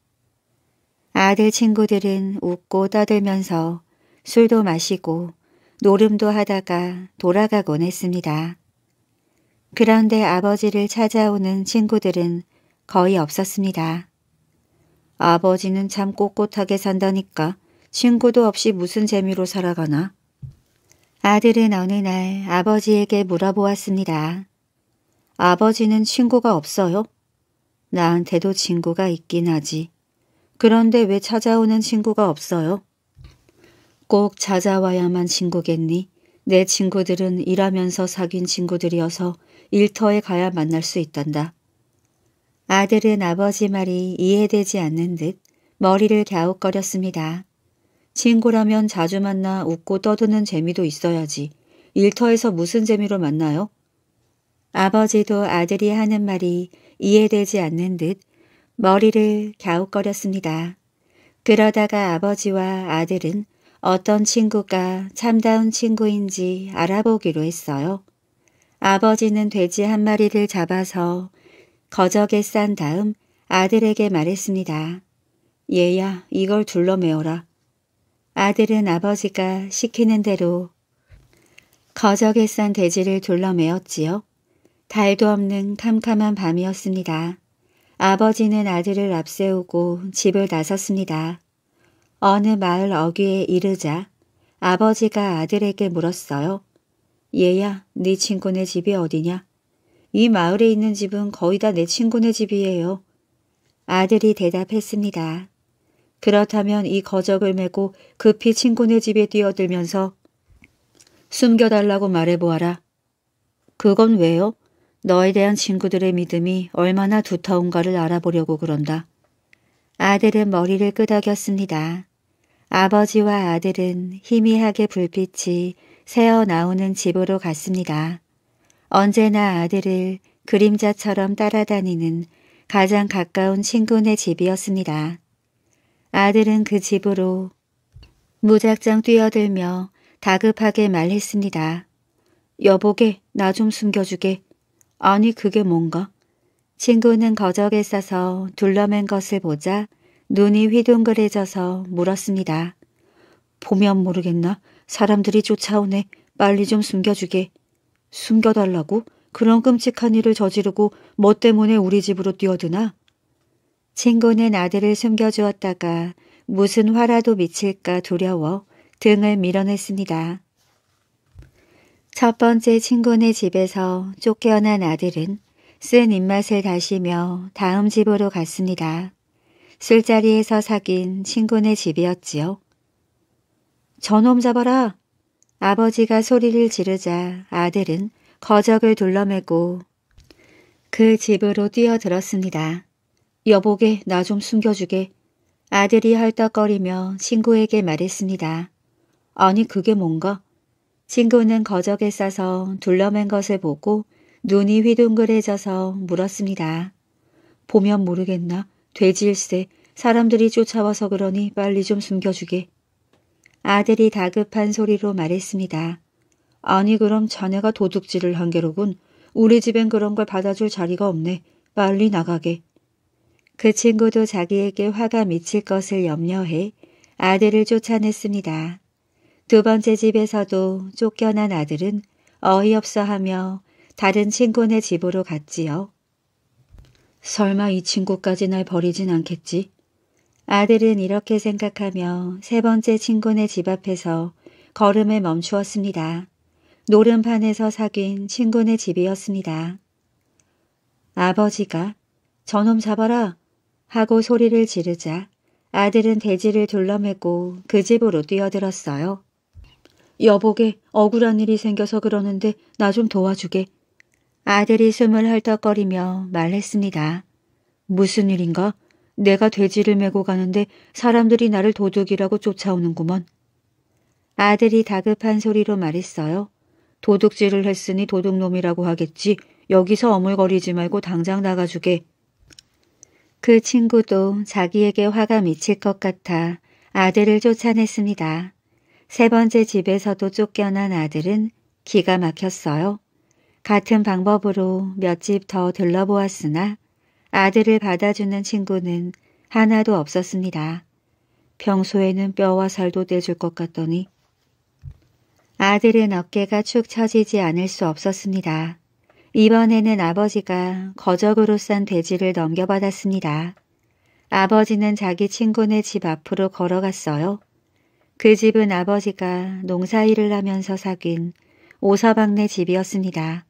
아들 친구들은 웃고 떠들면서 술도 마시고 노름도 하다가 돌아가곤 했습니다. 그런데 아버지를 찾아오는 친구들은 거의 없었습니다. 아버지는 참 꼿꼿하게 산다니까 친구도 없이 무슨 재미로 살아가나. 아들은 어느 날 아버지에게 물어보았습니다. 아버지는 친구가 없어요? 나한테도 친구가 있긴 하지. 그런데 왜 찾아오는 친구가 없어요? 꼭 찾아와야만 친구겠니? 내 친구들은 일하면서 사귄 친구들이어서 일터에 가야 만날 수 있단다. 아들은 아버지 말이 이해되지 않는 듯 머리를 갸웃거렸습니다. 친구라면 자주 만나 웃고 떠드는 재미도 있어야지. 일터에서 무슨 재미로 만나요? 아버지도 아들이 하는 말이 이해되지 않는 듯 머리를 갸웃거렸습니다. 그러다가 아버지와 아들은 어떤 친구가 참다운 친구인지 알아보기로 했어요. 아버지는 돼지 한 마리를 잡아서 거적에 싼 다음 아들에게 말했습니다. 얘야 이걸 둘러메어라 아들은 아버지가 시키는 대로 거적에 싼 돼지를 둘러메었지요 달도 없는 캄캄한 밤이었습니다. 아버지는 아들을 앞세우고 집을 나섰습니다. 어느 마을 어귀에 이르자 아버지가 아들에게 물었어요. 얘야, 네 친구네 집이 어디냐? 이 마을에 있는 집은 거의 다 내 친구네 집이에요. 아들이 대답했습니다. 그렇다면 이 거적을 메고 급히 친구네 집에 뛰어들면서 숨겨달라고 말해보아라. 그건 왜요? 너에 대한 친구들의 믿음이 얼마나 두터운가를 알아보려고 그런다. 아들은 머리를 끄덕였습니다. 아버지와 아들은 희미하게 불빛이 새어 나오는 집으로 갔습니다. 언제나 아들을 그림자처럼 따라다니는 가장 가까운 친구네 집이었습니다. 아들은 그 집으로 무작정 뛰어들며 다급하게 말했습니다. 여보게 나 좀 숨겨주게. 아니 그게 뭔가? 친구는 거적에 싸서 둘러맨 것을 보자 눈이 휘둥그레져서 물었습니다. 보면 모르겠나? 사람들이 쫓아오네. 빨리 좀 숨겨주게. 숨겨달라고? 그런 끔찍한 일을 저지르고 뭐 때문에 우리 집으로 뛰어드나? 친구는 아들을 숨겨주었다가 무슨 화라도 미칠까 두려워 등을 밀어냈습니다. 첫 번째 친구네 집에서 쫓겨난 아들은 쓴 입맛을 다시며 다음 집으로 갔습니다. 술자리에서 사귄 친구네 집이었지요. 저놈 잡아라. 아버지가 소리를 지르자 아들은 거적을 둘러매고 그 집으로 뛰어들었습니다. 여보게 나 좀 숨겨주게. 아들이 헐떡거리며 친구에게 말했습니다. 아니 그게 뭔가? 친구는 거적에 싸서 둘러맨 것을 보고 눈이 휘둥그레져서 물었습니다. 보면 모르겠나? 돼지일세. 사람들이 쫓아와서 그러니 빨리 좀 숨겨주게. 아들이 다급한 소리로 말했습니다. 아니 그럼 자네가 도둑질을 한 게로군. 우리 집엔 그런 걸 받아줄 자리가 없네. 빨리 나가게. 그 친구도 자기에게 화가 미칠 것을 염려해 아들을 쫓아냈습니다. 두 번째 집에서도 쫓겨난 아들은 어이없어 하며 다른 친구네 집으로 갔지요. 설마 이 친구까지 날 버리진 않겠지? 아들은 이렇게 생각하며 세 번째 친구네 집 앞에서 걸음을 멈추었습니다. 노름판에서 사귄 친구네 집이었습니다. 아버지가 저놈 잡아라 하고 소리를 지르자 아들은 대지를 둘러매고 그 집으로 뛰어들었어요. 여보게 억울한 일이 생겨서 그러는데 나 좀 도와주게. 아들이 숨을 헐떡거리며 말했습니다. 무슨 일인가? 내가 돼지를 메고 가는데 사람들이 나를 도둑이라고 쫓아오는구먼. 아들이 다급한 소리로 말했어요. 도둑질을 했으니 도둑놈이라고 하겠지. 여기서 어물거리지 말고 당장 나가주게. 그 친구도 자기에게 화가 미칠 것 같아 아들을 쫓아냈습니다. 세 번째 집에서도 쫓겨난 아들은 기가 막혔어요. 같은 방법으로 몇 집 더 들러보았으나 아들을 받아주는 친구는 하나도 없었습니다. 평소에는 뼈와 살도 떼줄 것 같더니 아들은 어깨가 축 처지지 않을 수 없었습니다. 이번에는 아버지가 거적으로 싼 돼지를 넘겨받았습니다. 아버지는 자기 친구네 집 앞으로 걸어갔어요. 그 집은 아버지가 농사일을 하면서 사귄 오서방네 집이었습니다.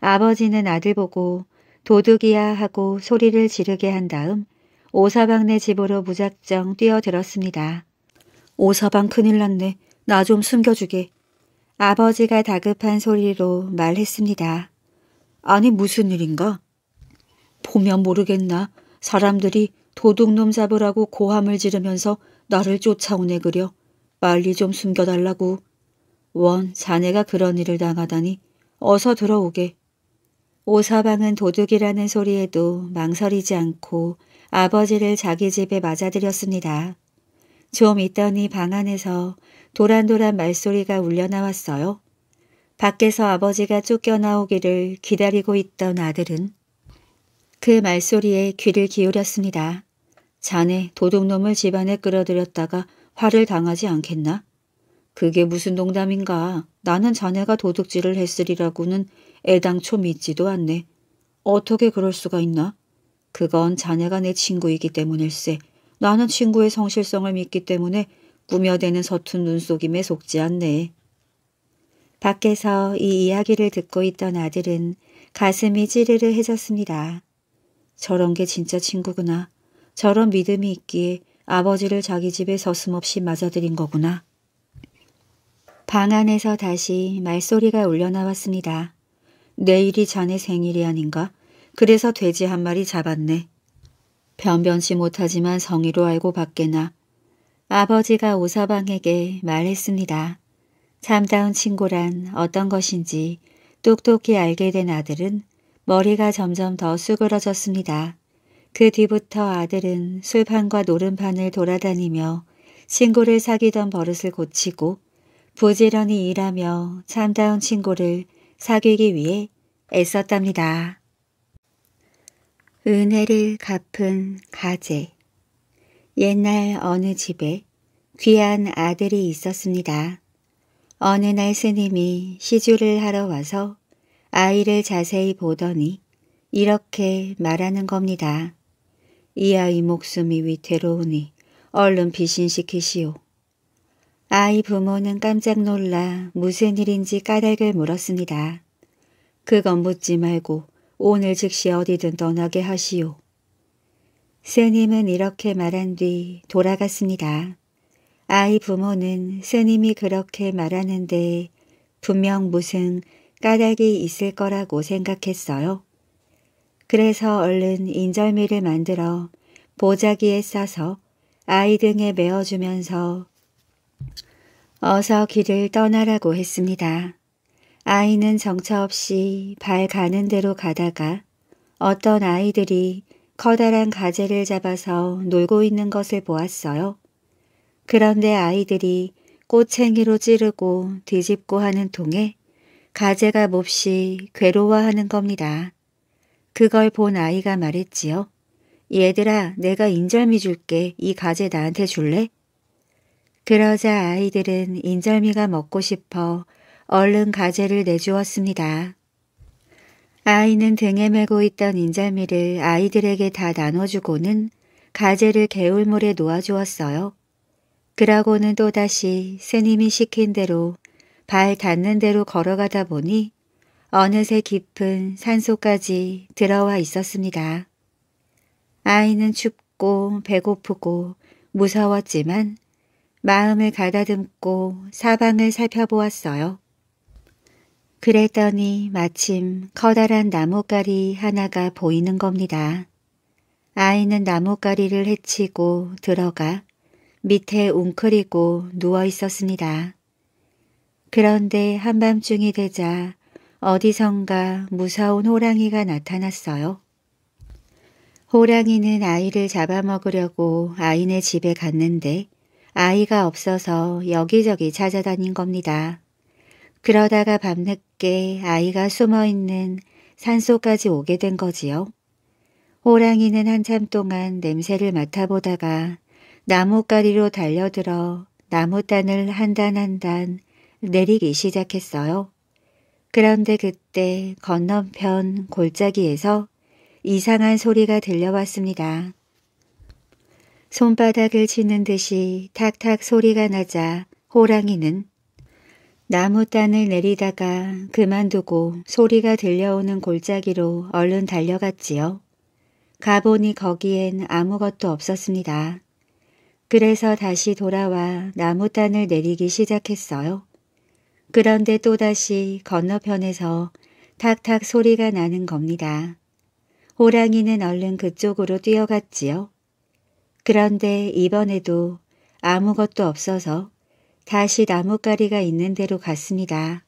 아버지는 아들 보고 도둑이야 하고 소리를 지르게 한 다음 오사방네 집으로 무작정 뛰어들었습니다. 오사방 큰일 났네. 나 좀 숨겨주게. 아버지가 다급한 소리로 말했습니다. 아니 무슨 일인가? 보면 모르겠나. 사람들이 도둑놈 잡으라고 고함을 지르면서 나를 쫓아오네 그려. 빨리 좀 숨겨달라고. 원, 자네가 그런 일을 당하다니. 어서 들어오게. 오서방은 도둑이라는 소리에도 망설이지 않고 아버지를 자기 집에 맞아들였습니다. 좀 있더니 방 안에서 도란도란 말소리가 울려나왔어요. 밖에서 아버지가 쫓겨나오기를 기다리고 있던 아들은 그 말소리에 귀를 기울였습니다. 자네 도둑놈을 집안에 끌어들였다가 화를 당하지 않겠나? 그게 무슨 농담인가. 나는 자네가 도둑질을 했으리라고는 애당초 믿지도 않네. 어떻게 그럴 수가 있나? 그건 자네가 내 친구이기 때문일세. 나는 친구의 성실성을 믿기 때문에 꾸며대는 서툰 눈속임에 속지 않네. 밖에서 이 이야기를 듣고 있던 아들은 가슴이 찌르르 해졌습니다. 저런 게 진짜 친구구나. 저런 믿음이 있기에 아버지를 자기 집에 서슴없이 맞아들인 거구나. 방 안에서 다시 말소리가 울려나왔습니다. 내일이 자네 생일이 아닌가? 그래서 돼지 한 마리 잡았네. 변변치 못하지만 성의로 알고 밖에나 아버지가 오서방에게 말했습니다. 참다운 친구란 어떤 것인지 똑똑히 알게 된 아들은 머리가 점점 더 수그러졌습니다. 그 뒤부터 아들은 술판과 노름판을 돌아다니며 친구를 사귀던 버릇을 고치고 부지런히 일하며 참다운 친구를 사귀기 위해 애썼답니다. 은혜를 갚은 가재 옛날 어느 집에 귀한 아들이 있었습니다. 어느 날 스님이 시주를 하러 와서 아이를 자세히 보더니 이렇게 말하는 겁니다. 이 아이 목숨이 위태로우니 얼른 비신시키시오. 아이 부모는 깜짝 놀라 무슨 일인지 까닭을 물었습니다. 그건 묻지 말고 오늘 즉시 어디든 떠나게 하시오. 스님은 이렇게 말한 뒤 돌아갔습니다. 아이 부모는 스님이 그렇게 말하는데 분명 무슨 까닭이 있을 거라고 생각했어요. 그래서 얼른 인절미를 만들어 보자기에 싸서 아이 등에 메어주면서 어서 길을 떠나라고 했습니다. 아이는 정처 없이 발 가는 대로 가다가 어떤 아이들이 커다란 가재를 잡아서 놀고 있는 것을 보았어요. 그런데 아이들이 꼬챙이로 찌르고 뒤집고 하는 통에 가재가 몹시 괴로워하는 겁니다. 그걸 본 아이가 말했지요. 얘들아 내가 인절미 줄게. 이 가재 나한테 줄래? 그러자 아이들은 인절미가 먹고 싶어 얼른 가재를 내주었습니다. 아이는 등에 메고 있던 인절미를 아이들에게 다 나눠주고는 가재를 개울물에 놓아주었어요. 그러고는 또다시 스님이 시킨 대로 발 닿는 대로 걸어가다 보니 어느새 깊은 산소까지 들어와 있었습니다. 아이는 춥고 배고프고 무서웠지만 마음을 가다듬고 사방을 살펴보았어요. 그랬더니 마침 커다란 나뭇가리 하나가 보이는 겁니다. 아이는 나뭇가리를 헤치고 들어가 밑에 웅크리고 누워 있었습니다. 그런데 한밤중이 되자 어디선가 무서운 호랑이가 나타났어요. 호랑이는 아이를 잡아먹으려고 아이네 집에 갔는데 아이가 없어서 여기저기 찾아다닌 겁니다. 그러다가 밤늦게 아이가 숨어있는 산소까지 오게 된 거지요. 호랑이는 한참 동안 냄새를 맡아보다가 나뭇가리로 달려들어 나무단을 한 단 한 단 내리기 시작했어요. 그런데 그때 건너편 골짜기에서 이상한 소리가 들려왔습니다. 손바닥을 치는 듯이 탁탁 소리가 나자 호랑이는 나무단을 내리다가 그만두고 소리가 들려오는 골짜기로 얼른 달려갔지요. 가보니 거기엔 아무것도 없었습니다. 그래서 다시 돌아와 나무단을 내리기 시작했어요. 그런데 또다시 건너편에서 탁탁 소리가 나는 겁니다. 호랑이는 얼른 그쪽으로 뛰어갔지요. 그런데 이번에도 아무것도 없어서 다시 나뭇가리가 있는 대로 갔습니다.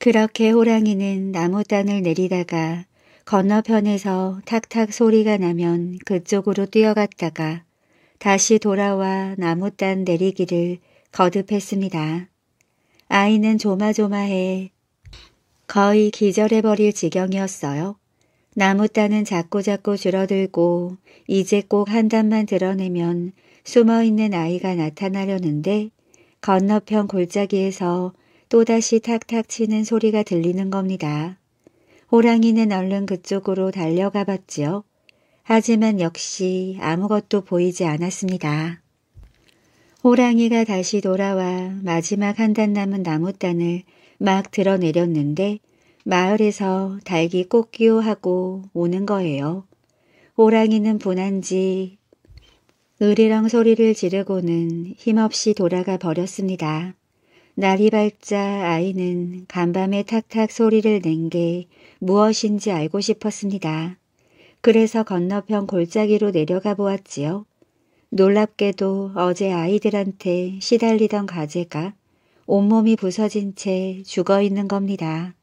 그렇게 호랑이는 나무단을 내리다가 건너편에서 탁탁 소리가 나면 그쪽으로 뛰어갔다가 다시 돌아와 나무단 내리기를 거듭했습니다. 아이는 조마조마해 거의 기절해버릴 지경이었어요. 나무 따는 자꾸자꾸 줄어들고 이제 꼭 한 단만 드러내면 숨어있는 아이가 나타나려는데 건너편 골짜기에서 또다시 탁탁 치는 소리가 들리는 겁니다. 호랑이는 얼른 그쪽으로 달려가 봤지요. 하지만 역시 아무것도 보이지 않았습니다. 호랑이가 다시 돌아와 마지막 한 단 남은 나무단을 막 드러내렸는데 마을에서 달기 꽃기요 하고 오는 거예요. 호랑이는 분한지 으리렁 소리를 지르고는 힘없이 돌아가 버렸습니다. 날이 밝자 아이는 간밤에 탁탁 소리를 낸 게 무엇인지 알고 싶었습니다. 그래서 건너편 골짜기로 내려가 보았지요. 놀랍게도 어제 아이들한테 시달리던 가재가 온몸이 부서진 채 죽어있는 겁니다.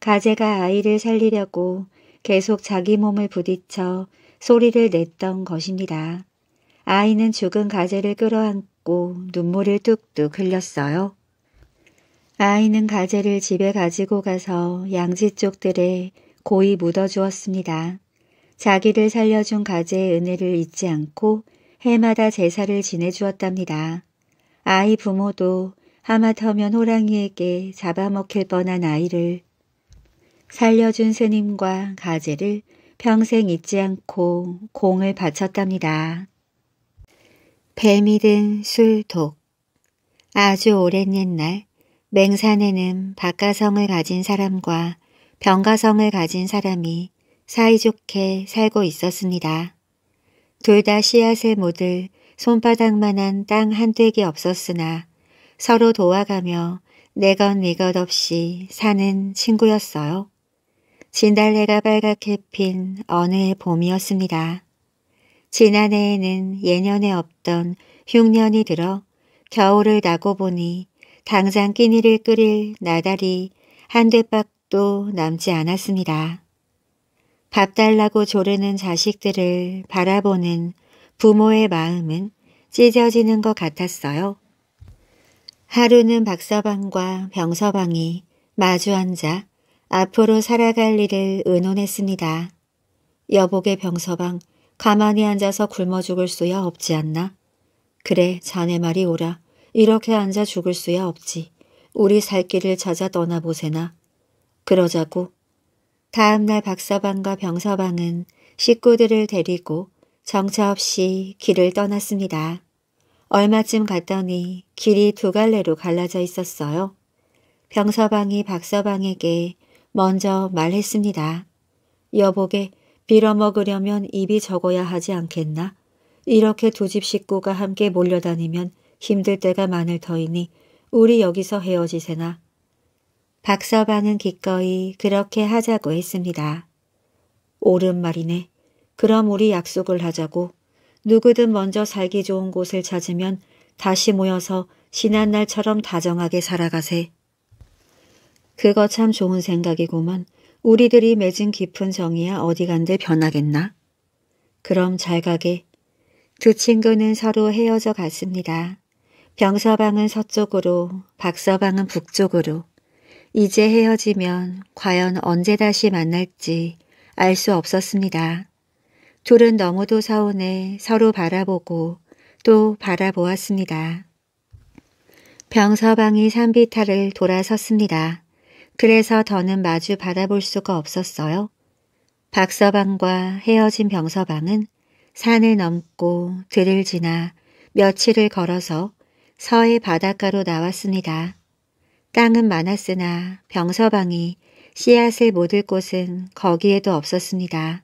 가재가 아이를 살리려고 계속 자기 몸을 부딪혀 소리를 냈던 것입니다. 아이는 죽은 가재를 끌어안고 눈물을 뚝뚝 흘렸어요. 아이는 가재를 집에 가지고 가서 양지 쪽들에 고이 묻어주었습니다. 자기를 살려준 가재의 은혜를 잊지 않고 해마다 제사를 지내주었답니다. 아이 부모도 하마터면 호랑이에게 잡아먹힐 뻔한 아이를 살려준 스님과 가제를 평생 잊지 않고 공을 바쳤답니다. 뱀이든 술독 아주 오랜 옛날 맹산에는 박가성을 가진 사람과 병가성을 가진 사람이 사이좋게 살고 있었습니다. 둘 다 씨앗을 모들 손바닥만한 땅한떼이 없었으나 서로 도와가며 내건 리것 없이 사는 친구였어요. 진달래가 빨갛게 핀 어느 해 봄이었습니다. 지난해에는 예년에 없던 흉년이 들어 겨울을 나고 보니 당장 끼니를 끓일 나달이 한 대박도 남지 않았습니다. 밥 달라고 조르는 자식들을 바라보는 부모의 마음은 찢어지는 것 같았어요. 하루는 박서방과 병서방이 마주 앉아 앞으로 살아갈 일을 의논했습니다. 여복의 병서방 가만히 앉아서 굶어 죽을 수야 없지 않나? 그래 자네 말이 오라. 이렇게 앉아 죽을 수야 없지. 우리 살 길을 찾아 떠나보세나. 그러자고. 다음날 박서방과 병서방은 식구들을 데리고 정처 없이 길을 떠났습니다. 얼마쯤 갔더니 길이 두 갈래로 갈라져 있었어요. 병서방이 박서방에게 먼저 말했습니다. 여보게 빌어먹으려면 입이 적어야 하지 않겠나? 이렇게 두 집 식구가 함께 몰려다니면 힘들 때가 많을 터이니 우리 여기서 헤어지세나. 박서방은 기꺼이 그렇게 하자고 했습니다. 옳은 말이네. 그럼 우리 약속을 하자고. 누구든 먼저 살기 좋은 곳을 찾으면 다시 모여서 지난 날처럼 다정하게 살아가세. 그거 참 좋은 생각이구먼 우리들이 맺은 깊은 정이야 어디 간데 변하겠나? 그럼 잘 가게. 두 친구는 서로 헤어져 갔습니다. 병서방은 서쪽으로, 박서방은 북쪽으로. 이제 헤어지면 과연 언제 다시 만날지 알 수 없었습니다. 둘은 너무도 서운해 서로 바라보고 또 바라보았습니다. 병서방이 산비탈을 돌아섰습니다. 그래서 더는 마주 받아볼 수가 없었어요. 박서방과 헤어진 병서방은 산을 넘고 들을 지나 며칠을 걸어서 서해 바닷가로 나왔습니다. 땅은 많았으나 병서방이 씨앗을 못을 곳은 거기에도 없었습니다.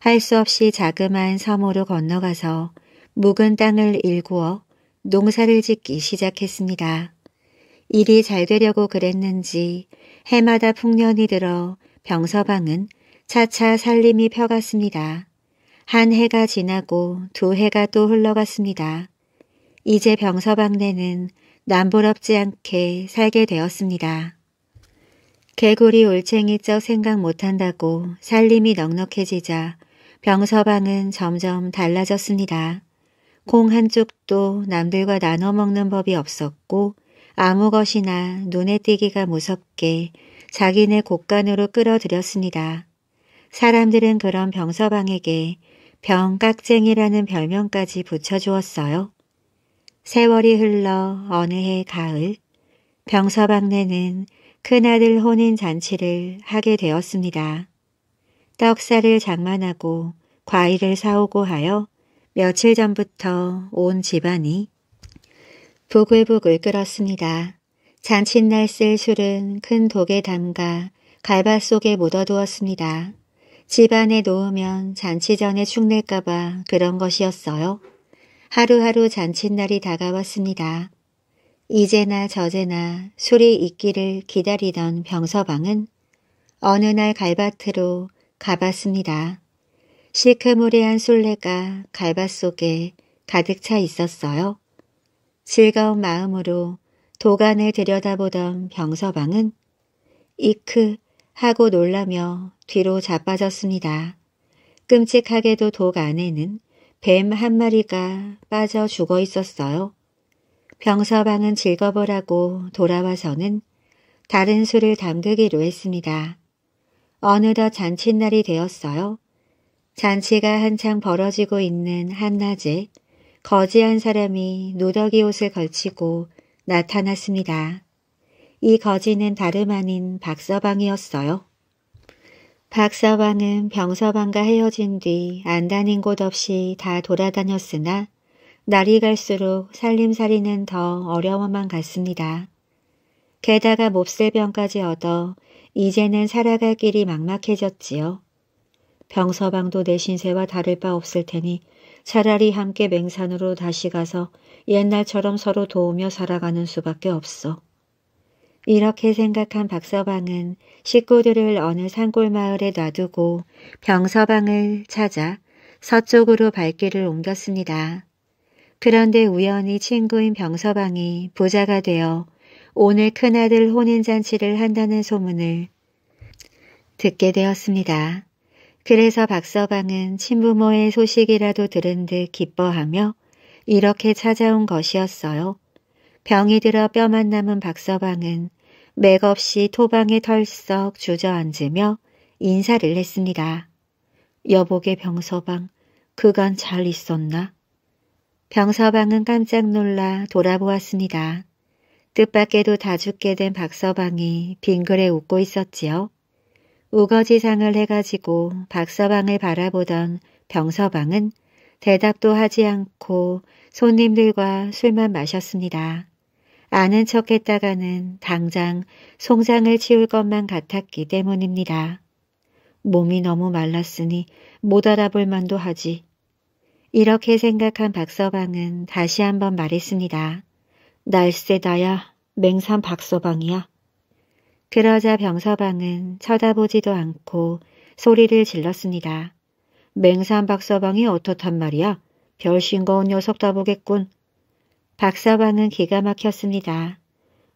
할 수 없이 자그마한 섬으로 건너가서 묵은 땅을 일구어 농사를 짓기 시작했습니다. 일이 잘 되려고 그랬는지 해마다 풍년이 들어 병서방은 차차 살림이 펴갔습니다. 한 해가 지나고 두 해가 또 흘러갔습니다. 이제 병서방네는 남부럽지 않게 살게 되었습니다. 개구리 올챙이 쩍 생각 못한다고 살림이 넉넉해지자 병서방은 점점 달라졌습니다. 공 한쪽도 남들과 나눠 먹는 법이 없었고 아무것이나 눈에 띄기가 무섭게 자기네 곳간으로 끌어들였습니다. 사람들은 그런 병서방에게 병깍쟁이라는 별명까지 붙여주었어요. 세월이 흘러 어느 해 가을 병서방내는 큰아들 혼인잔치를 하게 되었습니다. 떡살을 장만하고 과일을 사오고 하여 며칠 전부터 온 집안이 보글보글 끓었습니다. 잔칫날 쓸 술은 큰 독에 담가 갈바 속에 묻어두었습니다. 집안에 놓으면 잔치 전에 축낼까봐 그런 것이었어요. 하루하루 잔칫날이 다가왔습니다. 이제나 저제나 술이 있기를 기다리던 병서방은 어느 날 갈밭으로 가봤습니다. 시크무레한 술래가 갈밭 속에 가득 차 있었어요. 즐거운 마음으로 도간을 들여다보던 병서방은 이크 하고 놀라며 뒤로 자빠졌습니다. 끔찍하게도 독 안에는 뱀 한 마리가 빠져 죽어 있었어요. 병서방은 즐거보라고 돌아와서는 다른 술을 담그기로 했습니다. 어느덧 잔칫날이 되었어요. 잔치가 한창 벌어지고 있는 한낮에 거지한 사람이 누더기 옷을 걸치고 나타났습니다. 이 거지는 다름 아닌 박서방이었어요. 박서방은 병서방과 헤어진 뒤 안 다닌 곳 없이 다 돌아다녔으나 날이 갈수록 살림살이는 더 어려워만 갔습니다. 게다가 몹쓸병까지 얻어 이제는 살아갈 길이 막막해졌지요. 병서방도 내 신세와 다를 바 없을 테니 차라리 함께 맹산으로 다시 가서 옛날처럼 서로 도우며 살아가는 수밖에 없어. 이렇게 생각한 박서방은 식구들을 어느 산골 마을에 놔두고 병서방을 찾아 서쪽으로 발길을 옮겼습니다. 그런데 우연히 친구인 병서방이 부자가 되어 오늘 큰아들 혼인잔치를 한다는 소문을 듣게 되었습니다. 그래서 박서방은 친부모의 소식이라도 들은 듯 기뻐하며 이렇게 찾아온 것이었어요. 병이 들어 뼈만 남은 박서방은 맥없이 토방에 털썩 주저앉으며 인사를 했습니다. 여보게 병서방, 그간 잘 있었나? 병서방은 깜짝 놀라 돌아보았습니다. 뜻밖에도 다 죽게 된 박서방이 빙그레 웃고 있었지요. 우거지상을 해가지고 박서방을 바라보던 병서방은 대답도 하지 않고 손님들과 술만 마셨습니다. 아는 척 했다가는 당장 송장을 치울 것만 같았기 때문입니다. 몸이 너무 말랐으니 못 알아볼 만도 하지. 이렇게 생각한 박서방은 다시 한번 말했습니다. 날쌔다야 맹산 박서방이야. 그러자 병서방은 쳐다보지도 않고 소리를 질렀습니다. 맹산 박서방이 어떻단 말이야? 별 싱거운 녀석다 보겠군. 박서방은 기가 막혔습니다.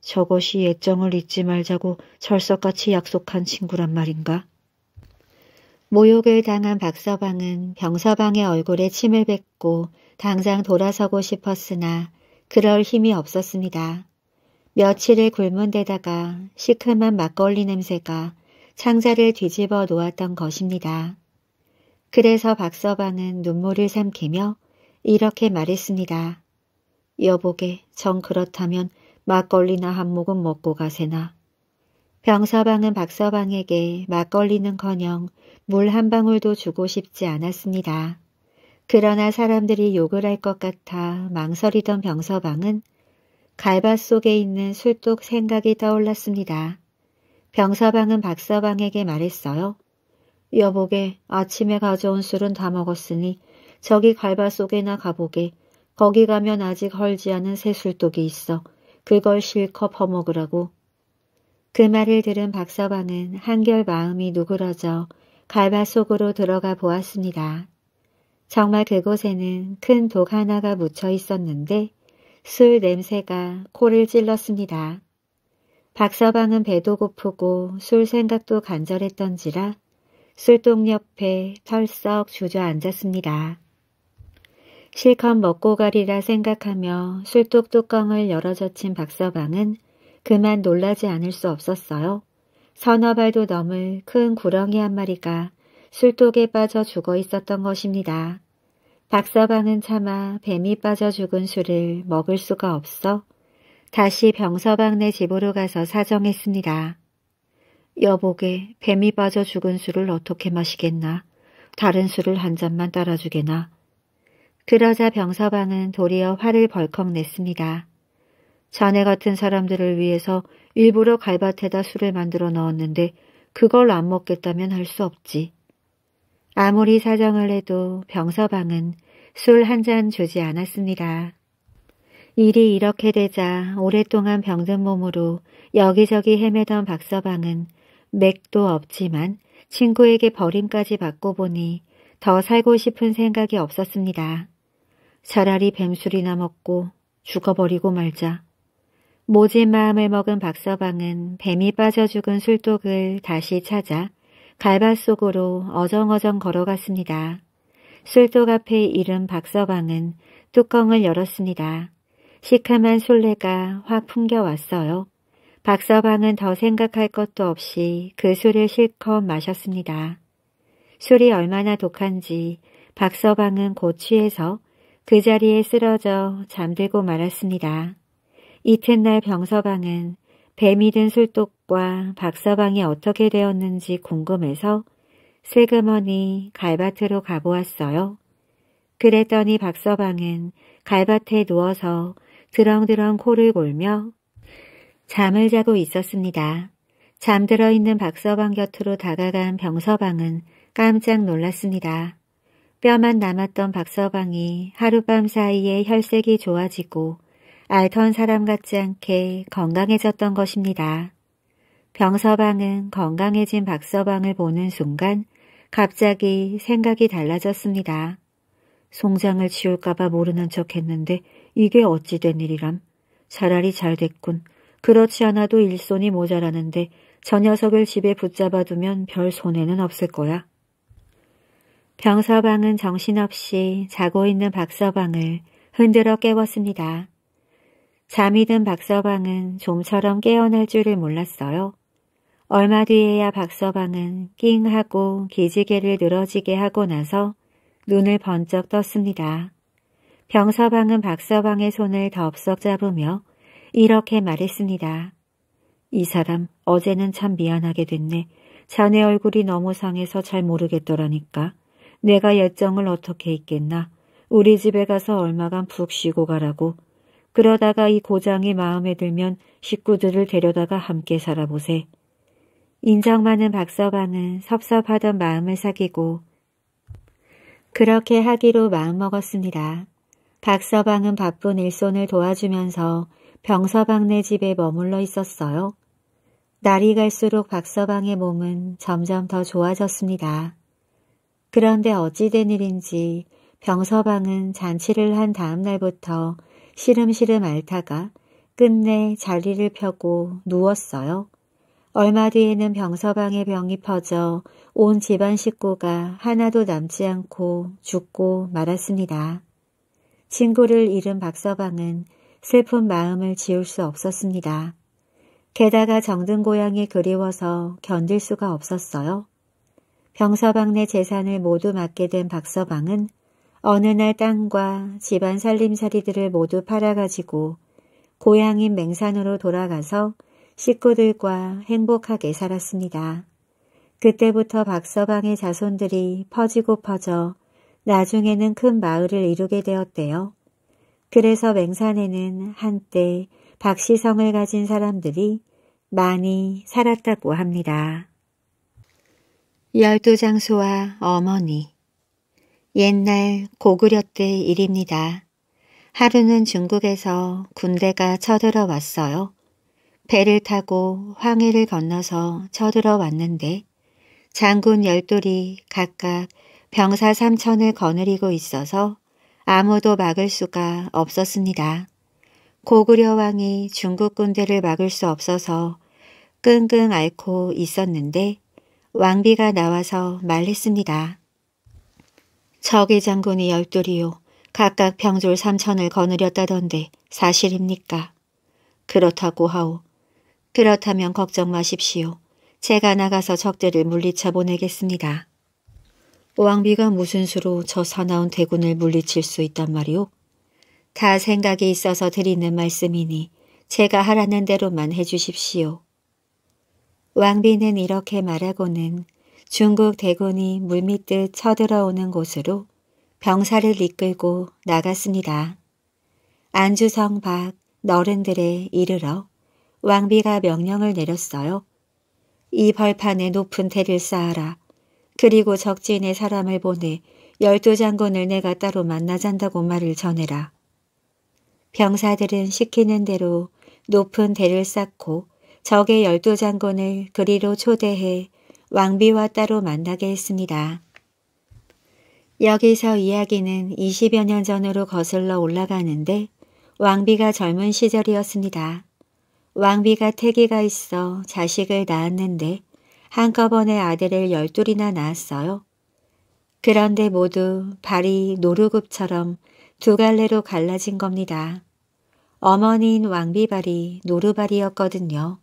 저것이 애정을 잊지 말자고 철석같이 약속한 친구란 말인가? 모욕을 당한 박서방은 병서방의 얼굴에 침을 뱉고 당장 돌아서고 싶었으나 그럴 힘이 없었습니다. 며칠을 굶은 데다가 시큼한 막걸리 냄새가 창자를 뒤집어 놓았던 것입니다. 그래서 박서방은 눈물을 삼키며 이렇게 말했습니다. 여보게 전 그렇다면 막걸리나 한 모금 먹고 가세나. 병서방은 박서방에게 막걸리는커녕 물 한 방울도 주고 싶지 않았습니다. 그러나 사람들이 욕을 할 것 같아 망설이던 병서방은 갈바 속에 있는 술독 생각이 떠올랐습니다. 병사방은 박사방에게 말했어요. 여보게 아침에 가져온 술은 다 먹었으니 저기 갈바 속에나 가보게. 거기 가면 아직 헐지 않은 새 술독이 있어. 그걸 실컷 퍼먹으라고. 그 말을 들은 박사방은 한결 마음이 누그러져 갈바 속으로 들어가 보았습니다. 정말 그곳에는 큰 독 하나가 묻혀 있었는데 술 냄새가 코를 찔렀습니다. 박서방은 배도 고프고 술 생각도 간절했던지라 술동 옆에 털썩 주저앉았습니다. 실컷 먹고 가리라 생각하며 술독 뚜껑을 열어젖힌 박서방은 그만 놀라지 않을 수 없었어요. 서너 발도 넘을 큰 구렁이 한 마리가 술독에 빠져 죽어 있었던 것입니다. 박서방은 차마 뱀이 빠져 죽은 술을 먹을 수가 없어 다시 병서방내 집으로 가서 사정했습니다. 여보게 뱀이 빠져 죽은 술을 어떻게 마시겠나. 다른 술을 한 잔만 따라주게나. 그러자 병서방은 도리어 화를 벌컥 냈습니다. 자네 같은 사람들을 위해서 일부러 갈밭에다 술을 만들어 넣었는데 그걸 안 먹겠다면 할 수 없지. 아무리 사정을 해도 병서방은 술 한 잔 주지 않았습니다. 일이 이렇게 되자 오랫동안 병든 몸으로 여기저기 헤매던 박서방은 맥도 없지만 친구에게 버림까지 받고 보니 더 살고 싶은 생각이 없었습니다. 차라리 뱀술이나 먹고 죽어버리고 말자. 모진 마음을 먹은 박서방은 뱀이 빠져 죽은 술독을 다시 찾아 갈바 속으로 어정어정 걸어갔습니다. 술독 앞에 이른 박서방은 뚜껑을 열었습니다. 시큼한 술래가 확 풍겨왔어요. 박서방은 더 생각할 것도 없이 그 술을 실컷 마셨습니다. 술이 얼마나 독한지 박서방은 곧 취해서 그 자리에 쓰러져 잠들고 말았습니다. 이튿날 병서방은 뱀이 든 술독 집과 박서방이 어떻게 되었는지 궁금해서 슬그머니 갈밭으로 가보았어요. 그랬더니 박서방은 갈밭에 누워서 드렁드렁 코를 골며 잠을 자고 있었습니다. 잠들어 있는 박서방 곁으로 다가간 병서방은 깜짝 놀랐습니다. 뼈만 남았던 박서방이 하룻밤 사이에 혈색이 좋아지고 알던 사람 같지 않게 건강해졌던 것입니다. 병서방은 건강해진 박서방을 보는 순간 갑자기 생각이 달라졌습니다. 송장을 치울까봐 모르는 척 했는데 이게 어찌 된 일이람. 차라리 잘 됐군. 그렇지 않아도 일손이 모자라는데 저 녀석을 집에 붙잡아두면 별 손해는 없을 거야. 병서방은 정신없이 자고 있는 박서방을 흔들어 깨웠습니다. 잠이 든 박서방은 좀처럼 깨어날 줄을 몰랐어요. 얼마 뒤에야 박서방은 낑 하고 기지개를 늘어지게 하고 나서 눈을 번쩍 떴습니다. 병서방은 박서방의 손을 덥석 잡으며 이렇게 말했습니다. 이 사람 어제는 참 미안하게 됐네. 자네 얼굴이 너무 상해서 잘 모르겠더라니까. 내가 열정을 어떻게 있겠나. 우리 집에 가서 얼마간 푹 쉬고 가라고. 그러다가 이 고장이 마음에 들면 식구들을 데려다가 함께 살아보세. 인정받은 박서방은 섭섭하던 마음을 사귀고 그렇게 하기로 마음먹었습니다. 박서방은 바쁜 일손을 도와주면서 병서방네 집에 머물러 있었어요. 날이 갈수록 박서방의 몸은 점점 더 좋아졌습니다. 그런데 어찌된 일인지 병서방은 잔치를 한 다음 날부터 시름시름 앓다가 끝내 자리를 펴고 누웠어요. 얼마 뒤에는 병서방의 병이 퍼져 온 집안 식구가 하나도 남지 않고 죽고 말았습니다. 친구를 잃은 박서방은 슬픈 마음을 지울 수 없었습니다. 게다가 정든 고향이 그리워서 견딜 수가 없었어요. 병서방 내 재산을 모두 맡게 된 박서방은 어느 날 땅과 집안 살림살이들을 모두 팔아가지고 고향인 맹산으로 돌아가서 식구들과 행복하게 살았습니다. 그때부터 박서방의 자손들이 퍼지고 퍼져 나중에는 큰 마을을 이루게 되었대요. 그래서 맹산에는 한때 박시성을 가진 사람들이 많이 살았다고 합니다. 열두 장수와 어머니 옛날 고구려 때 일입니다. 하루는 중국에서 군대가 쳐들어왔어요. 배를 타고 황해를 건너서 쳐들어 왔는데 장군 열돌이 각각 병사 삼천을 거느리고 있어서 아무도 막을 수가 없었습니다. 고구려 왕이 중국 군대를 막을 수 없어서 끙끙 앓고 있었는데 왕비가 나와서 말했습니다. 적의 장군이 열돌이요 각각 병졸 삼천을 거느렸다던데 사실입니까? 그렇다고 하오. 그렇다면 걱정 마십시오. 제가 나가서 적들을 물리쳐 보내겠습니다. 왕비가 무슨 수로 저 사나운 대군을 물리칠 수 있단 말이오? 다 생각이 있어서 드리는 말씀이니 제가 하라는 대로만 해주십시오. 왕비는 이렇게 말하고는 중국 대군이 물밑듯 쳐들어오는 곳으로 병사를 이끌고 나갔습니다. 안주성 밖 너른들에 이르러 왕비가 명령을 내렸어요. 이 벌판에 높은 대를 쌓아라. 그리고 적진의 사람을 보내 열두 장군을 내가 따로 만나잔다고 말을 전해라. 병사들은 시키는 대로 높은 대를 쌓고 적의 열두 장군을 그리로 초대해 왕비와 따로 만나게 했습니다. 여기서 이야기는 20여 년 전으로 거슬러 올라가는데 왕비가 젊은 시절이었습니다. 왕비가 태기가 있어 자식을 낳았는데 한꺼번에 아들을 열둘이나 낳았어요. 그런데 모두 발이 노루굽처럼 두 갈래로 갈라진 겁니다. 어머니인 왕비발이 노루발이었거든요.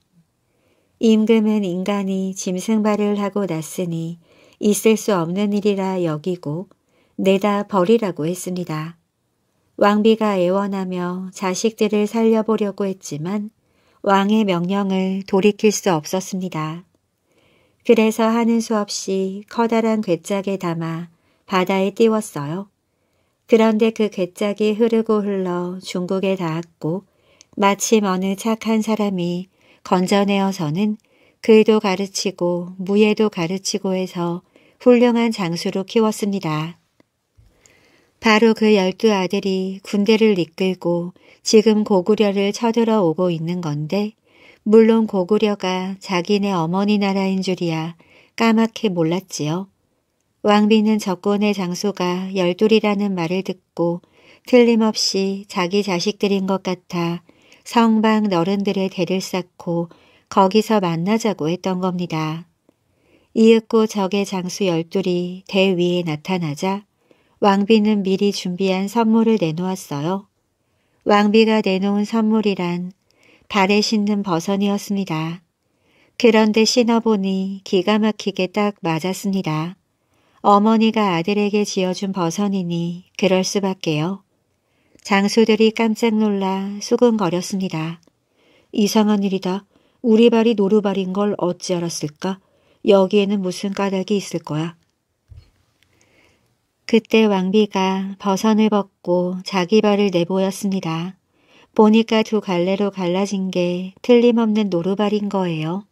임금은 인간이 짐승발을 하고 났으니 있을 수 없는 일이라 여기고 내다 버리라고 했습니다. 왕비가 애원하며 자식들을 살려보려고 했지만 왕의 명령을 돌이킬 수 없었습니다. 그래서 하는 수 없이 커다란 괴짝에 담아 바다에 띄웠어요. 그런데 그 괴짝이 흐르고 흘러 중국에 닿았고 마침 어느 착한 사람이 건져내어서는 글도 가르치고 무예도 가르치고 해서 훌륭한 장수로 키웠습니다. 바로 그 열두 아들이 군대를 이끌고 지금 고구려를 쳐들어 오고 있는 건데 물론 고구려가 자기네 어머니 나라인 줄이야 까맣게 몰랐지요. 왕비는 적군의 장소가 열둘이라는 말을 듣고 틀림없이 자기 자식들인 것 같아 성방 너른들의 대를 쌓고 거기서 만나자고 했던 겁니다. 이윽고 적의 장수 열둘이 대 위에 나타나자 왕비는 미리 준비한 선물을 내놓았어요. 왕비가 내놓은 선물이란 발에 신는 버선이었습니다. 그런데 신어보니 기가 막히게 딱 맞았습니다. 어머니가 아들에게 지어준 버선이니 그럴 수밖에요. 장수들이 깜짝 놀라 수근거렸습니다. 이상한 일이다. 우리 발이 노루발인 걸 어찌 알았을까? 여기에는 무슨 까닭이 있을 거야. 그때 왕비가 버선을 벗고 자기 발을 내보였습니다. 보니까 두 갈래로 갈라진 게 틀림없는 노루발인 거예요.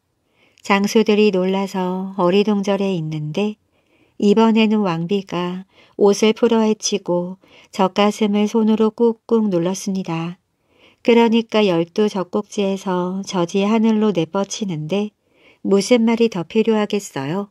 장수들이 놀라서 어리둥절해 있는데 이번에는 왕비가 옷을 풀어헤치고 젖가슴을 손으로 꾹꾹 눌렀습니다. 그러니까 열두 젖꼭지에서 저지 하늘로 내뻗치는데 무슨 말이 더 필요하겠어요?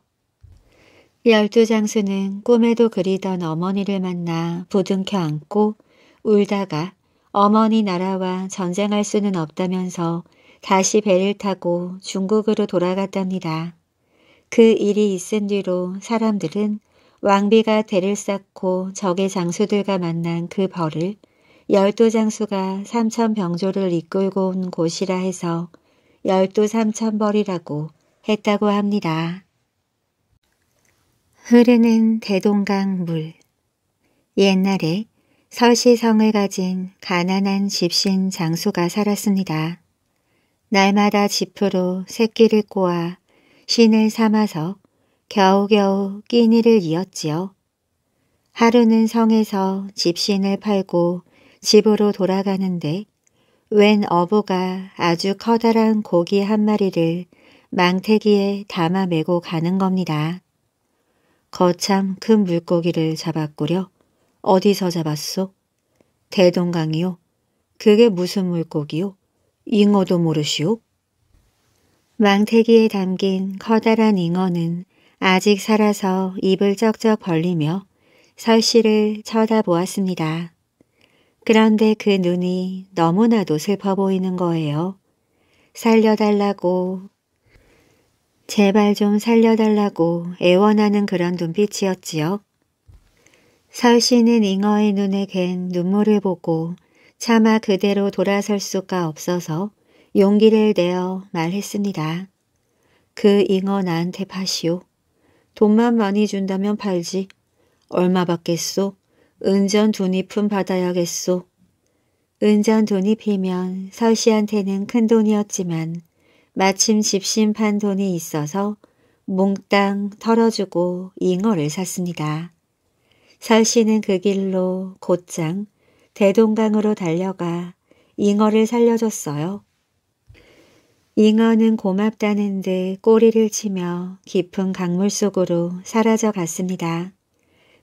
열두 장수는 꿈에도 그리던 어머니를 만나 부둥켜 안고 울다가 어머니 나라와 전쟁할 수는 없다면서 다시 배를 타고 중국으로 돌아갔답니다. 그 일이 있은 뒤로 사람들은 왕비가 대를 쌓고 적의 장수들과 만난 그 벌을 열두 장수가 삼천 병조를 이끌고 온 곳이라 해서 열두 삼천 벌이라고 했다고 합니다. 흐르는 대동강 물 옛날에 서시성을 가진 가난한 집신 장수가 살았습니다. 날마다 집으로 새끼를 꼬아 신을 삼아서 겨우겨우 끼니를 이었지요. 하루는 성에서 집신을 팔고 집으로 돌아가는데 웬 어부가 아주 커다란 고기 한 마리를 망태기에 담아 메고 가는 겁니다. 거참 큰 물고기를 잡았구려. 어디서 잡았소? 대동강이요. 그게 무슨 물고기요? 잉어도 모르시오? 망태기에 담긴 커다란 잉어는 아직 살아서 입을 쩍쩍 벌리며 설씨를 쳐다보았습니다. 그런데 그 눈이 너무나도 슬퍼 보이는 거예요. 살려달라고 제발 좀 살려달라고 애원하는 그런 눈빛이었지요. 설씨는 잉어의 눈에 갠 눈물을 보고 차마 그대로 돌아설 수가 없어서 용기를 내어 말했습니다. 그 잉어 나한테 파시오. 돈만 많이 준다면 팔지. 얼마 받겠소? 은전 돈이품 받아야겠소. 은전 돈이 피면 설씨한테는 큰돈이었지만 마침 집심판 돈이 있어서 몽땅 털어주고 잉어를 샀습니다. 설씨는 그 길로 곧장 대동강으로 달려가 잉어를 살려줬어요. 잉어는 고맙다는 듯 꼬리를 치며 깊은 강물 속으로 사라져 갔습니다.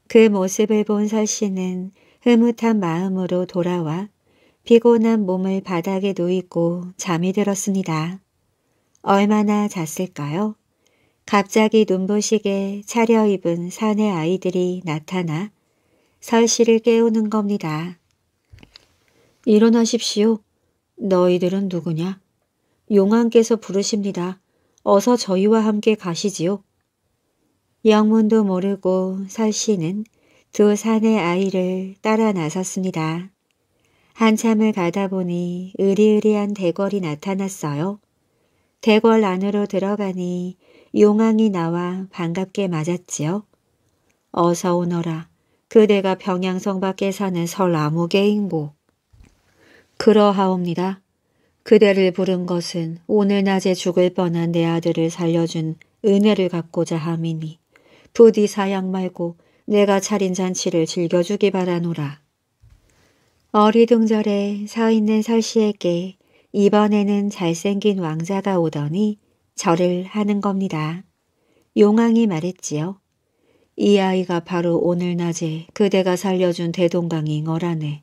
그 모습을 본 설씨는 흐뭇한 마음으로 돌아와 피곤한 몸을 바닥에 누이고 잠이 들었습니다. 얼마나 잤을까요? 갑자기 눈부시게 차려입은 사내 아이들이 나타나 설씨를 깨우는 겁니다. 일어나십시오. 너희들은 누구냐? 용왕께서 부르십니다. 어서 저희와 함께 가시지요. 영문도 모르고 설씨는 두 사내 아이를 따라 나섰습니다. 한참을 가다 보니 으리으리한 대궐이 나타났어요. 대궐 안으로 들어가니 용왕이 나와 반갑게 맞았지요. 어서 오너라. 그대가 병양성 밖에 사는 설아무개인고. 그러하옵니다. 그대를 부른 것은 오늘 낮에 죽을 뻔한 내 아들을 살려준 은혜를 갖고자 함이니 부디 사양 말고 내가 차린 잔치를 즐겨주기 바라노라. 어리둥절에 서 있는 설씨에게 이번에는 잘생긴 왕자가 오더니 절을 하는 겁니다. 용왕이 말했지요. 이 아이가 바로 오늘 낮에 그대가 살려준 대동강이 거라네.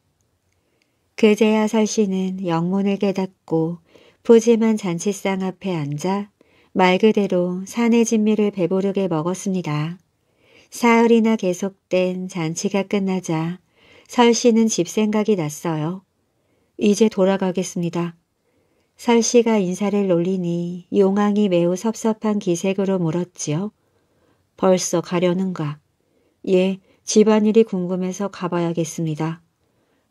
그제야 설씨는 영문을 깨닫고 푸짐한 잔치상 앞에 앉아 말 그대로 산의 진미를 배부르게 먹었습니다. 사흘이나 계속된 잔치가 끝나자 설씨는 집 생각이 났어요. 이제 돌아가겠습니다. 설씨가 인사를 놀리니 용왕이 매우 섭섭한 기색으로 물었지요. 벌써 가려는가? 예, 집안일이 궁금해서 가봐야겠습니다.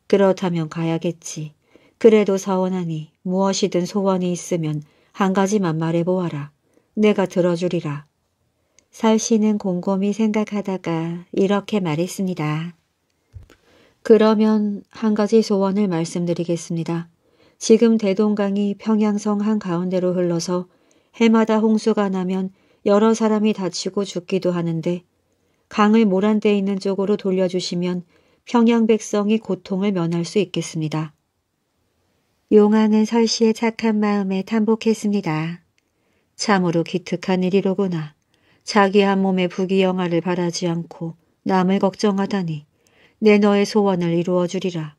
그렇다면 가야겠지. 그래도 서원하니 무엇이든 소원이 있으면 한 가지만 말해보아라. 내가 들어주리라. 설씨는 곰곰이 생각하다가 이렇게 말했습니다. 그러면 한 가지 소원을 말씀드리겠습니다. 지금 대동강이 평양성 한가운데로 흘러서 해마다 홍수가 나면 여러 사람이 다치고 죽기도 하는데 강을 모란대 있는 쪽으로 돌려주시면 평양 백성이 고통을 면할 수 있겠습니다. 용왕은 설씨의 착한 마음에 탄복했습니다. 참으로 기특한 일이로구나. 자기 한몸에 부귀영화를 바라지 않고 남을 걱정하다니 내 너의 소원을 이루어주리라.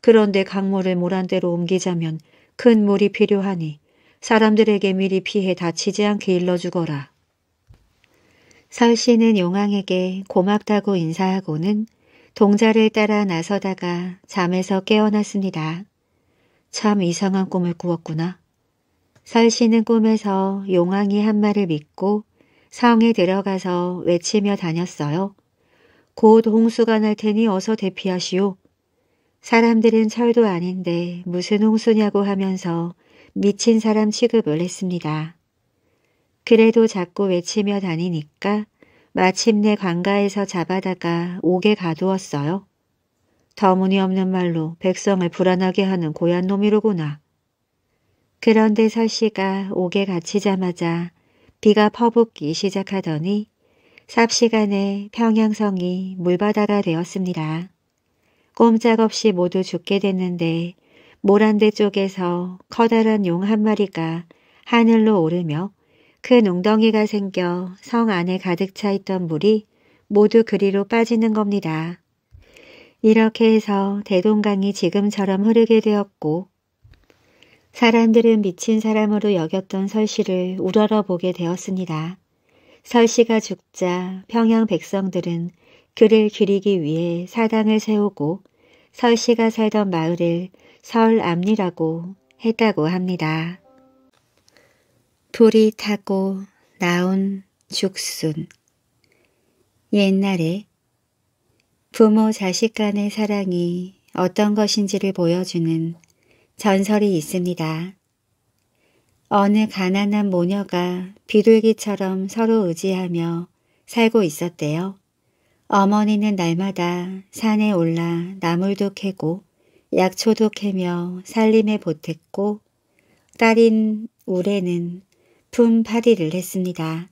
그런데 강물을 모란대로 옮기자면 큰 물이 필요하니 사람들에게 미리 피해 다치지 않게 일러주거라. 설 씨는 용왕에게 고맙다고 인사하고는 동자를 따라 나서다가 잠에서 깨어났습니다. 참 이상한 꿈을 꾸었구나. 설 씨는 꿈에서 용왕이 한 말을 믿고 성에 들어가서 외치며 다녔어요. 곧 홍수가 날 테니 어서 대피하시오. 사람들은 철도 아닌데 무슨 홍수냐고 하면서 미친 사람 취급을 했습니다. 그래도 자꾸 외치며 다니니까 마침내 관가에서 잡아다가 옥에 가두었어요. 더무니없는 말로 백성을 불안하게 하는 고얀 놈이로구나. 그런데 설씨가 옥에 갇히자마자 비가 퍼붓기 시작하더니 삽시간에 평양성이 물바다가 되었습니다. 꼼짝없이 모두 죽게 됐는데 모란대 쪽에서 커다란 용 한 마리가 하늘로 오르며 큰웅덩이가 그 생겨 성 안에 가득 차 있던 물이 모두 그리로 빠지는 겁니다. 이렇게 해서 대동강이 지금처럼 흐르게 되었고 사람들은 미친 사람으로 여겼던 설씨를 우러러 보게 되었습니다. 설씨가 죽자 평양 백성들은 그를 기리기 위해 사당을 세우고 서 씨가 살던 마을을 서울 암리라고 했다고 합니다. 불이 타고 나온 죽순 옛날에 부모 자식 간의 사랑이 어떤 것인지를 보여주는 전설이 있습니다. 어느 가난한 모녀가 비둘기처럼 서로 의지하며 살고 있었대요. 어머니는 날마다 산에 올라 나물도 캐고 약초도 캐며 살림에 보탰고 딸인 우레는 품파리를 했습니다.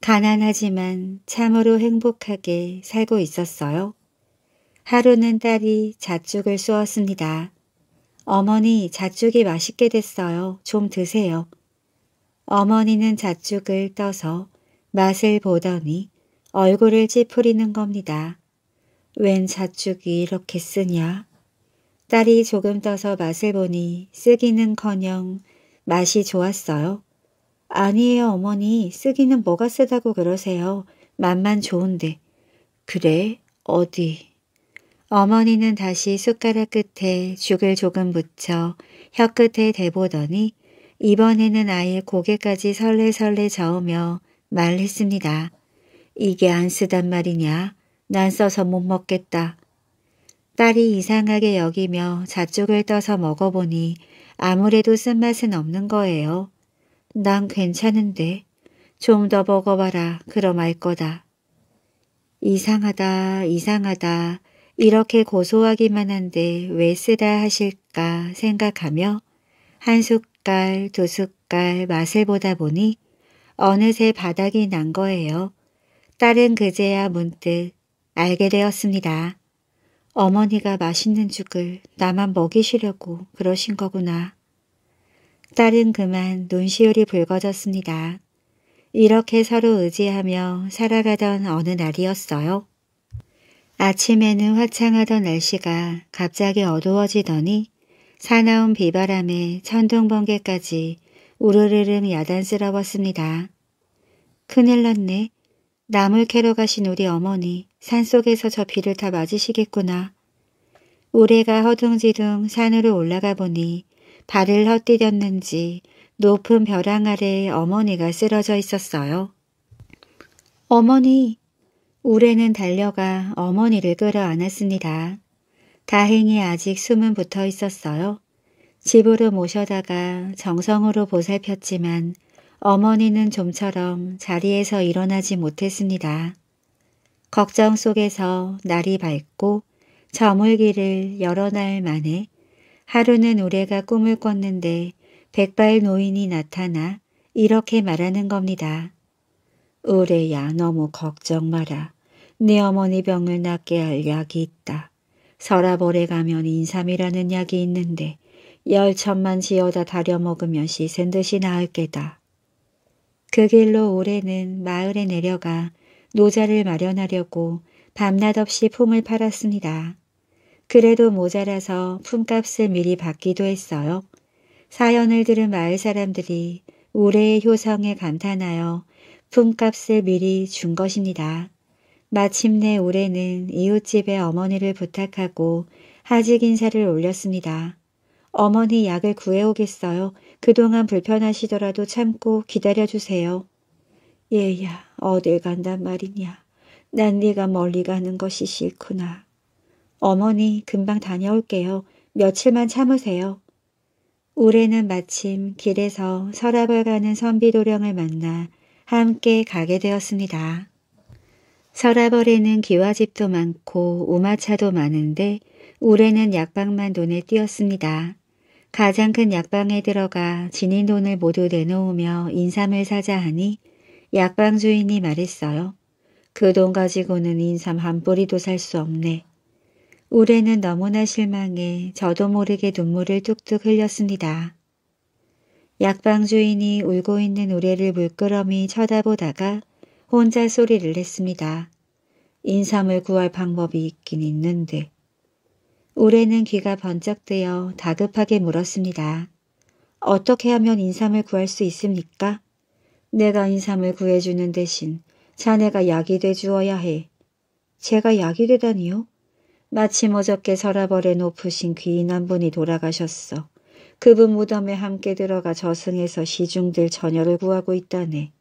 가난하지만 참으로 행복하게 살고 있었어요. 하루는 딸이 잣죽을 쏘았습니다. 어머니 잣죽이 맛있게 됐어요. 좀 드세요. 어머니는 잣죽을 떠서 맛을 보더니 얼굴을 찌푸리는 겁니다. 웬 자축이 이렇게 쓰냐? 딸이 조금 떠서 맛을 보니 쓰기는커녕 맛이 좋았어요. 아니에요 어머니 쓰기는 뭐가 쓰다고 그러세요. 맛만 좋은데. 그래 어디? 어머니는 다시 숟가락 끝에 죽을 조금 묻혀 혀끝에 대보더니 이번에는 아예 고개까지 설레설레 저으며 말했습니다. 이게 안 쓰단 말이냐. 난 써서 못 먹겠다. 딸이 이상하게 여기며 자쪽을 떠서 먹어보니 아무래도 쓴맛은 없는 거예요. 난 괜찮은데. 좀 더 먹어봐라. 그럼 알 거다. 이상하다. 이상하다. 이렇게 고소하기만 한데 왜 쓰라 하실까 생각하며 한 숟갈 두 숟갈 맛을 보다 보니 어느새 바닥이 난 거예요. 딸은 그제야 문득 알게 되었습니다. 어머니가 맛있는 죽을 나만 먹이시려고 그러신 거구나. 딸은 그만 눈시울이 붉어졌습니다. 이렇게 서로 의지하며 살아가던 어느 날이었어요. 아침에는 화창하던 날씨가 갑자기 어두워지더니 사나운 비바람에 천둥번개까지 우르르름 야단스러웠습니다. 큰일 났네. 나물 캐러 가신 우리 어머니 산속에서 저 비를 다 맞으시겠구나. 우레가 허둥지둥 산으로 올라가 보니 발을 헛디뎠는지 높은 벼랑 아래에 어머니가 쓰러져 있었어요. 어머니! 우레는 달려가 어머니를 끌어안았습니다. 다행히 아직 숨은 붙어 있었어요. 집으로 모셔다가 정성으로 보살폈지만 어머니는 좀처럼 자리에서 일어나지 못했습니다. 걱정 속에서 날이 밝고 저물기를 여러 날 만에 하루는 우레가 꿈을 꿨는데 백발 노인이 나타나 이렇게 말하는 겁니다. 우레야 너무 걱정 마라. 네 어머니 병을 낫게 할 약이 있다. 서라벌에 가면 인삼이라는 약이 있는데 열천만 지어다 다려 먹으면 시샌 듯이 나을 게다. 그 길로 올해는 마을에 내려가 노자를 마련하려고 밤낮 없이 품을 팔았습니다. 그래도 모자라서 품값을 미리 받기도 했어요. 사연을 들은 마을 사람들이 올해의 효성에 감탄하여 품값을 미리 준 것입니다. 마침내 올해는 이웃집의 어머니를 부탁하고 하직 인사를 올렸습니다. 어머니 약을 구해오겠어요. 그동안 불편하시더라도 참고 기다려주세요. 얘야, 어딜 간단 말이냐. 난 네가 멀리 가는 것이 싫구나. 어머니, 금방 다녀올게요. 며칠만 참으세요. 올해는 마침 길에서 서랍을 가는 선비도령을 만나 함께 가게 되었습니다. 서라벌에는 기와집도 많고 우마차도 많은데 올해는 약방만 눈에 띄었습니다. 가장 큰 약방에 들어가 지닌 돈을 모두 내놓으며 인삼을 사자 하니 약방 주인이 말했어요. 그 돈 가지고는 인삼 한 뿌리도 살 수 없네. 우해는 너무나 실망해 저도 모르게 눈물을 뚝뚝 흘렸습니다. 약방 주인이 울고 있는 우레를 물끄러미 쳐다보다가 혼자 소리를 냈습니다. 인삼을 구할 방법이 있긴 있는데 올해는 귀가 번쩍 뜨여 다급하게 물었습니다. 어떻게 하면 인삼을 구할 수 있습니까? 내가 인삼을 구해주는 대신 자네가 약이 돼주어야 해. 제가 약이 되다니요? 마침 어저께 서라벌에 높으신 귀인 한 분이 돌아가셨어. 그분 무덤에 함께 들어가 저승에서 시중들 전열을 구하고 있다네.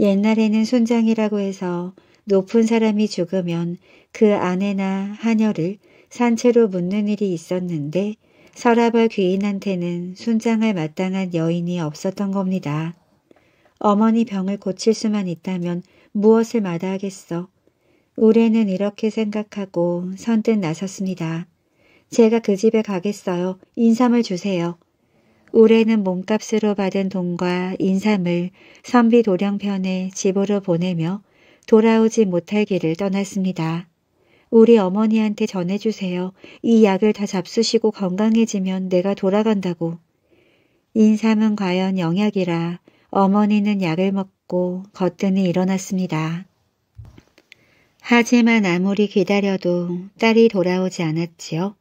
옛날에는 손장이라고 해서 높은 사람이 죽으면 그 아내나 하녀를 산채로 묻는 일이 있었는데 서라벌 귀인한테는 순장할 마땅한 여인이 없었던 겁니다. 어머니 병을 고칠 수만 있다면 무엇을 마다하겠어. 올해는 이렇게 생각하고 선뜻 나섰습니다. 제가 그 집에 가겠어요. 인삼을 주세요. 올해는 몸값으로 받은 돈과 인삼을 선비 도령편에 집으로 보내며 돌아오지 못할 길을 떠났습니다. 우리 어머니한테 전해주세요. 이 약을 다 잡수시고 건강해지면 내가 돌아간다고. 인삼은 과연 영약이라 어머니는 약을 먹고 거뜬히 일어났습니다. 하지만 아무리 기다려도 딸이 돌아오지 않았지요.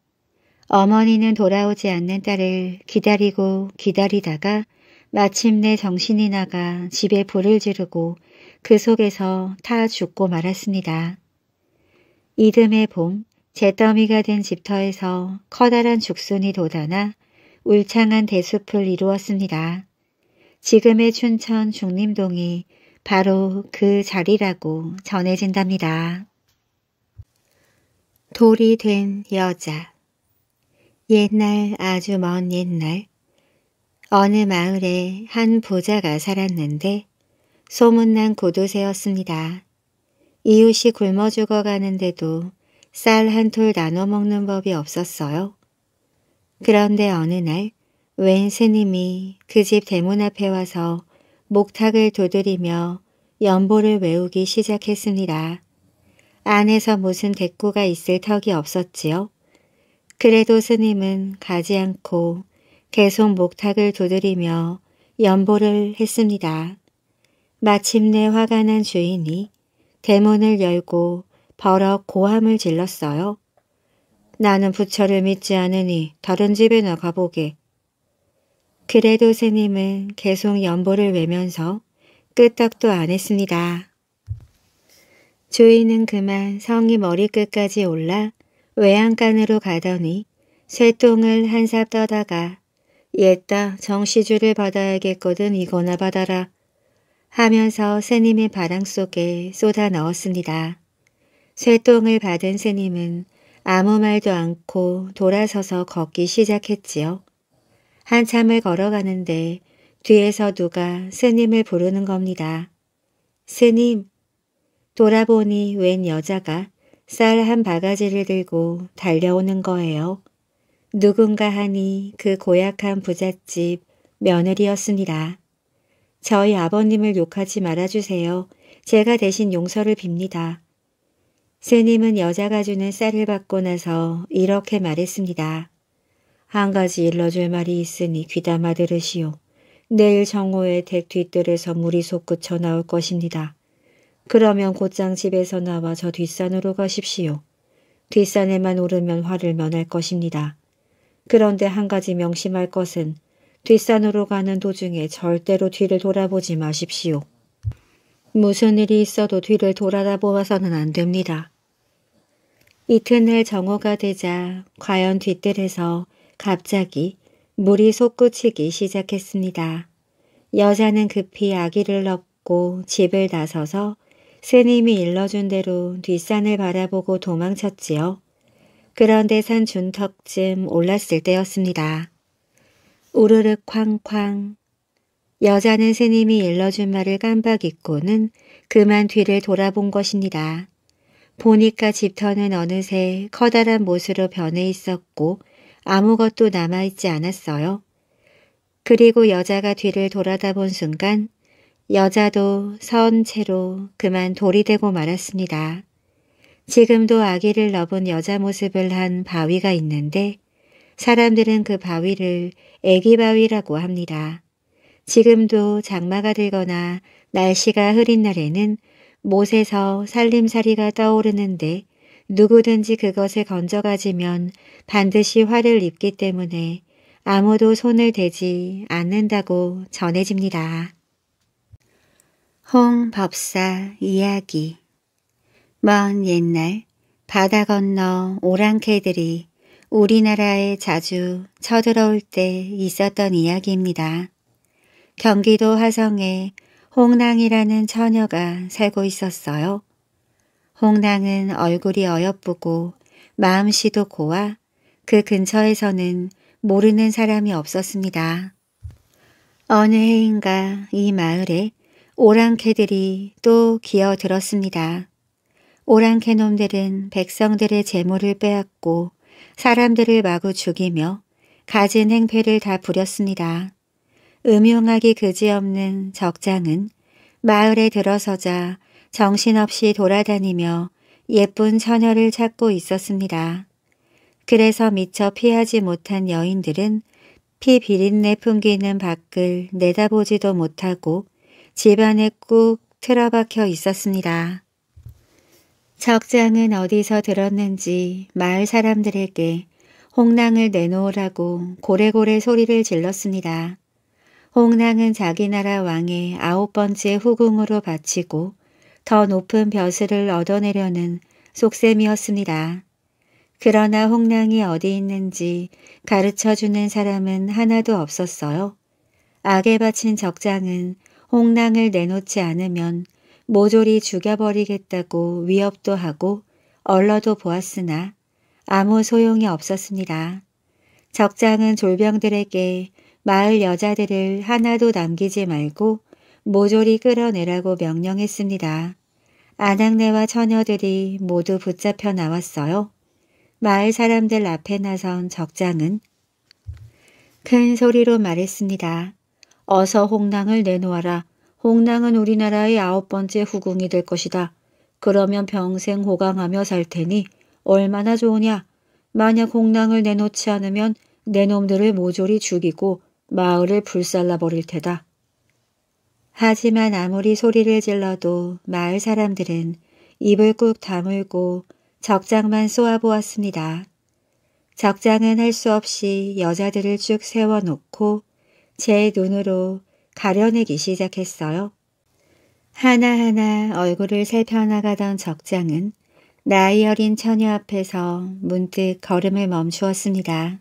어머니는 돌아오지 않는 딸을 기다리고 기다리다가 마침내 정신이 나가 집에 불을 지르고 그 속에서 타 죽고 말았습니다. 이듬해 봄 잿더미가 된 집터에서 커다란 죽순이 돋아나 울창한 대숲을 이루었습니다. 지금의 춘천 중림동이 바로 그 자리라고 전해진답니다. 돌이 된 여자 옛날 아주 먼 옛날 어느 마을에 한 부자가 살았는데 소문난 고도새였습니다 이웃이 굶어 죽어가는데도 쌀 한 톨 나눠 먹는 법이 없었어요. 그런데 어느 날 웬 스님이 그 집 대문 앞에 와서 목탁을 두드리며 연보를 외우기 시작했습니다. 안에서 무슨 대꾸가 있을 턱이 없었지요. 그래도 스님은 가지 않고 계속 목탁을 두드리며 연보를 했습니다. 마침내 화가 난 주인이 대문을 열고 버럭 고함을 질렀어요. 나는 부처를 믿지 않으니 다른 집에나 가보게. 그래도 스님은 계속 연보를 외면서 끄떡도 안 했습니다. 주인은 그만 성이 머리끝까지 올라 외양간으로 가더니 쇠똥을 한 삽 떠다가 옛다 정시주를 받아야겠거든 이거나 받아라 하면서 스님의 바랑 속에 쏟아 넣었습니다. 쇠똥을 받은 스님은 아무 말도 않고 돌아서서 걷기 시작했지요. 한참을 걸어가는데 뒤에서 누가 스님을 부르는 겁니다. 스님! 돌아보니 웬 여자가 쌀 한 바가지를 들고 달려오는 거예요. 누군가 하니 그 고약한 부잣집 며느리였습니다. 저희 아버님을 욕하지 말아주세요. 제가 대신 용서를 빕니다. 스님은 여자가 주는 쌀을 받고 나서 이렇게 말했습니다. 한 가지 일러줄 말이 있으니 귀담아 들으시오. 내일 정오에 댁뒤뜰에서 물이 솟구쳐 나올 것입니다. 그러면 곧장 집에서 나와 저 뒷산으로 가십시오. 뒷산에만 오르면 화를 면할 것입니다. 그런데 한 가지 명심할 것은 뒷산으로 가는 도중에 절대로 뒤를 돌아보지 마십시오. 무슨 일이 있어도 뒤를 돌아다보아서는 안 됩니다. 이튿날 정오가 되자 과연 뒷뜰에서 갑자기 물이 솟구치기 시작했습니다. 여자는 급히 아기를 업고 집을 나서서 스님이 일러준 대로 뒷산을 바라보고 도망쳤지요. 그런데 산 준턱쯤 올랐을 때였습니다. 우르르 쾅쾅. 여자는 스님이 일러준 말을 깜빡 잊고는 그만 뒤를 돌아본 것입니다. 보니까 집터는 어느새 커다란 못으로 변해 있었고 아무것도 남아있지 않았어요. 그리고 여자가 뒤를 돌아다 본 순간 여자도 선 채로 그만 돌이 되고 말았습니다. 지금도 아기를 넣은 여자 모습을 한 바위가 있는데 사람들은 그 바위를 애기바위라고 합니다. 지금도 장마가 들거나 날씨가 흐린 날에는 못에서 살림살이가 떠오르는데 누구든지 그것에 건져가지면 반드시 화를 입기 때문에 아무도 손을 대지 않는다고 전해집니다. 홍법사 이야기 먼 옛날 바다 건너 오랑캐들이 우리나라에 자주 쳐들어올 때 있었던 이야기입니다. 경기도 화성에 홍랑이라는 처녀가 살고 있었어요. 홍랑은 얼굴이 어여쁘고 마음씨도 고와 그 근처에서는 모르는 사람이 없었습니다. 어느 해인가 이 마을에 오랑캐들이 또 기어들었습니다. 오랑캐놈들은 백성들의 재물을 빼앗고 사람들을 마구 죽이며 가진 행패를 다 부렸습니다. 음흉하기 그지없는 적장은 마을에 들어서자 정신없이 돌아다니며 예쁜 처녀를 찾고 있었습니다. 그래서 미처 피하지 못한 여인들은 피 비린내 풍기는 밖을 내다보지도 못하고 집안에 꾹 틀어박혀 있었습니다. 적장은 어디서 들었는지 마을 사람들에게 홍랑을 내놓으라고 고래고래 소리를 질렀습니다. 홍랑은 자기 나라 왕의 아홉 번째 후궁으로 바치고 더 높은 벼슬을 얻어내려는 속셈이었습니다. 그러나 홍랑이 어디 있는지 가르쳐주는 사람은 하나도 없었어요. 악에 바친 적장은 홍랑을 내놓지 않으면 모조리 죽여버리겠다고 위협도 하고 얼러도 보았으나 아무 소용이 없었습니다. 적장은 졸병들에게 마을 여자들을 하나도 남기지 말고 모조리 끌어내라고 명령했습니다. 아낙네와 처녀들이 모두 붙잡혀 나왔어요. 마을 사람들 앞에 나선 적장은 큰 소리로 말했습니다. 어서 홍랑을 내놓아라. 홍랑은 우리나라의 아홉 번째 후궁이 될 것이다. 그러면 평생 호강하며 살 테니 얼마나 좋으냐. 만약 홍랑을 내놓지 않으면 내 놈들을 모조리 죽이고 마을을 불살라 버릴 테다. 하지만 아무리 소리를 질러도 마을 사람들은 입을 꾹 다물고 적장만 쏘아보았습니다. 적장은 할 수 없이 여자들을 쭉 세워놓고 제 눈으로 가려내기 시작했어요. 하나하나 얼굴을 살펴나가던 적장은 나이 어린 처녀 앞에서 문득 걸음을 멈추었습니다.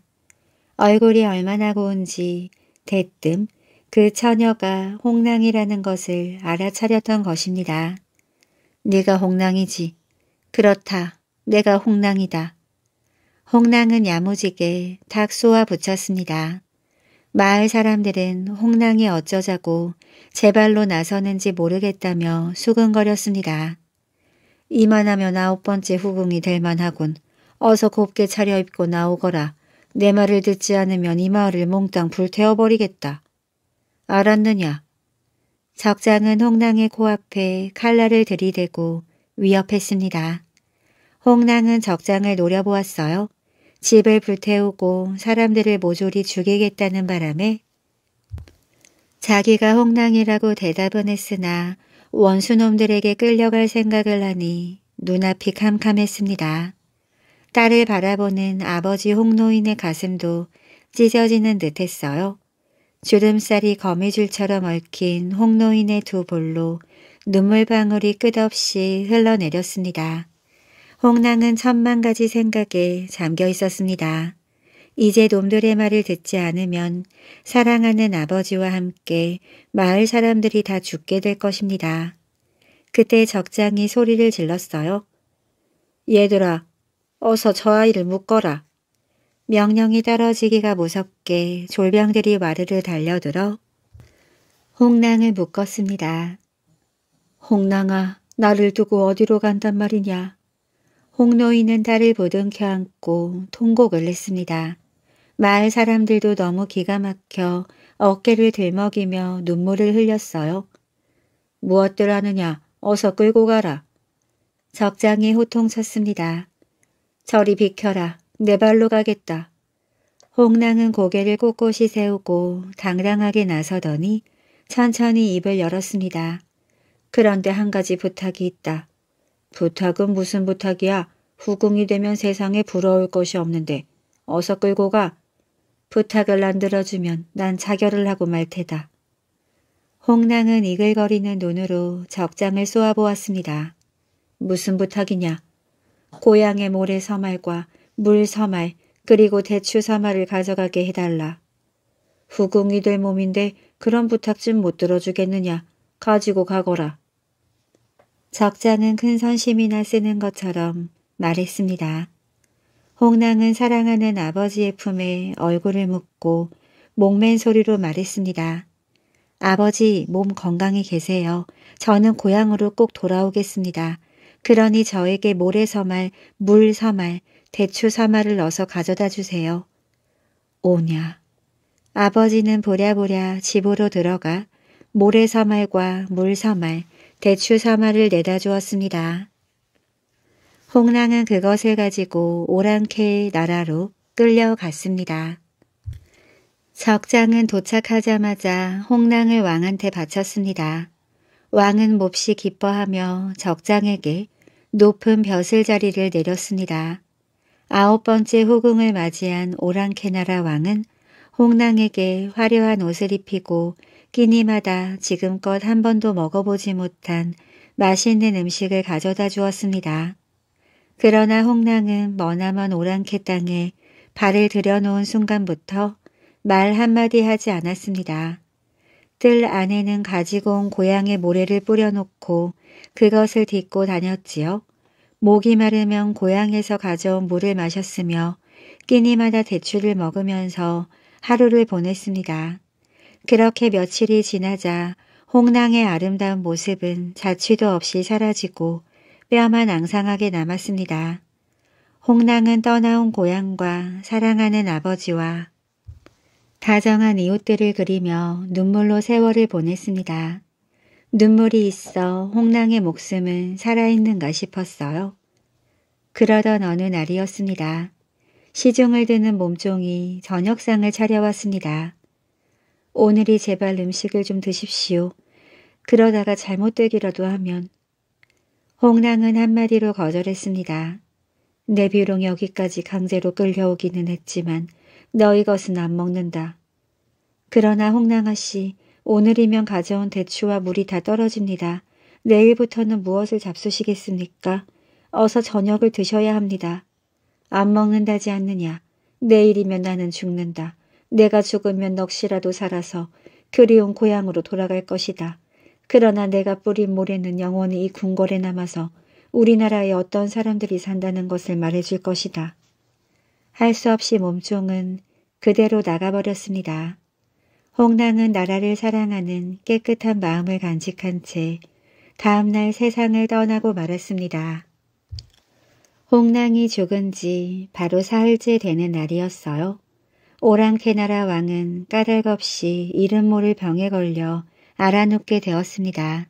얼굴이 얼마나 고운지 대뜸 그 처녀가 홍랑이라는 것을 알아차렸던 것입니다. 네가 홍랑이지. 그렇다. 내가 홍랑이다. 홍랑은 야무지게 닭 쏘아 붙였습니다. 마을 사람들은 홍랑이 어쩌자고 제 발로 나서는지 모르겠다며 수근거렸습니다. 이만하면 아홉 번째 후궁이 될 만하군. 어서 곱게 차려입고 나오거라. 내 말을 듣지 않으면 이 마을을 몽땅 불태워버리겠다. 알았느냐? 적장은 홍랑의 코앞에 칼날을 들이대고 위협했습니다. 홍랑은 적장을 노려보았어요. 집을 불태우고 사람들을 모조리 죽이겠다는 바람에 자기가 홍랑이라고 대답은 했으나 원수놈들에게 끌려갈 생각을 하니 눈앞이 캄캄했습니다. 딸을 바라보는 아버지 홍노인의 가슴도 찢어지는 듯했어요. 주름살이 거미줄처럼 얽힌 홍노인의 두 볼로 눈물방울이 끝없이 흘러내렸습니다. 홍랑은 천만 가지 생각에 잠겨 있었습니다. 이제 놈들의 말을 듣지 않으면 사랑하는 아버지와 함께 마을 사람들이 다 죽게 될 것입니다. 그때 적장이 소리를 질렀어요. 얘들아, 어서 저 아이를 묶어라. 명령이 떨어지기가 무섭게 졸병들이 와르르 달려들어 홍랑을 묶었습니다. 홍랑아, 나를 두고 어디로 간단 말이냐? 홍노인은 딸을 보등 켜안고 통곡을 했습니다 마을 사람들도 너무 기가 막혀 어깨를 들먹이며 눈물을 흘렸어요. 무엇들 하느냐 어서 끌고 가라. 적장이 호통쳤습니다. 저리 비켜라 내 발로 가겠다. 홍랑은 고개를 꼿꼿이 세우고 당당하게 나서더니 천천히 입을 열었습니다. 그런데 한 가지 부탁이 있다. 부탁은 무슨 부탁이야. 후궁이 되면 세상에 부러울 것이 없는데 어서 끌고 가. 부탁을 안 들어주면 난 자결을 하고 말 테다. 홍랑은 이글거리는 눈으로 적장을 쏘아보았습니다. 무슨 부탁이냐? 고향의 모래 서말과 물 서말 그리고 대추 서말을 가져가게 해달라. 후궁이 될 몸인데 그런 부탁 좀 못 들어주겠느냐? 가지고 가거라. 적장은 큰 선심이나 쓰는 것처럼 말했습니다. 홍랑은 사랑하는 아버지의 품에 얼굴을 묻고 목맨 소리로 말했습니다. 아버지 몸 건강히 계세요. 저는 고향으로 꼭 돌아오겠습니다. 그러니 저에게 모래 서말, 물 서말, 대추 서말을 넣어서 가져다 주세요. 오냐. 아버지는 보랴보랴 집으로 들어가 모래 서말과 물 서말, 대추 사마를 내다 주었습니다. 홍랑은 그것을 가지고 오랑캐의 나라로 끌려갔습니다. 적장은 도착하자마자 홍랑을 왕한테 바쳤습니다. 왕은 몹시 기뻐하며 적장에게 높은 벼슬자리를 내렸습니다. 아홉 번째 후궁을 맞이한 오랑캐나라 왕은 홍랑에게 화려한 옷을 입히고 끼니마다 지금껏 한 번도 먹어보지 못한 맛있는 음식을 가져다 주었습니다. 그러나 홍랑은 머나먼 오랑캐 땅에 발을 들여놓은 순간부터 말 한마디 하지 않았습니다. 뜰 안에는 가지고 온 고향의 모래를 뿌려놓고 그것을 딛고 다녔지요. 목이 마르면 고향에서 가져온 물을 마셨으며 끼니마다 대추를 먹으면서 하루를 보냈습니다. 그렇게 며칠이 지나자 홍랑의 아름다운 모습은 자취도 없이 사라지고 뼈만 앙상하게 남았습니다. 홍랑은 떠나온 고향과 사랑하는 아버지와 다정한 이웃들을 그리며 눈물로 세월을 보냈습니다. 눈물이 있어 홍랑의 목숨은 살아있는가 싶었어요. 그러던 어느 날이었습니다. 시중을 드는 몸종이 저녁상을 차려왔습니다. 오늘이 제발 음식을 좀 드십시오. 그러다가 잘못되기라도 하면. 홍랑은 한마디로 거절했습니다. 내 비록 여기까지 강제로 끌려오기는 했지만 너희 것은 안 먹는다. 그러나 홍랑아 씨, 오늘이면 가져온 대추와 물이 다 떨어집니다. 내일부터는 무엇을 잡수시겠습니까? 어서 저녁을 드셔야 합니다. 안 먹는다지 않느냐. 내일이면 나는 죽는다. 내가 죽으면 넋이라도 살아서 그리운 고향으로 돌아갈 것이다. 그러나 내가 뿌린 모래는 영원히 이 궁궐에 남아서 우리나라의 어떤 사람들이 산다는 것을 말해줄 것이다. 할 수 없이 몸종은 그대로 나가버렸습니다. 홍랑은 나라를 사랑하는 깨끗한 마음을 간직한 채 다음날 세상을 떠나고 말았습니다. 홍랑이 죽은 지 바로 사흘째 되는 날이었어요. 오랑캐나라 왕은 까닭없이 이름 모를 병에 걸려 알아눕게 되었습니다.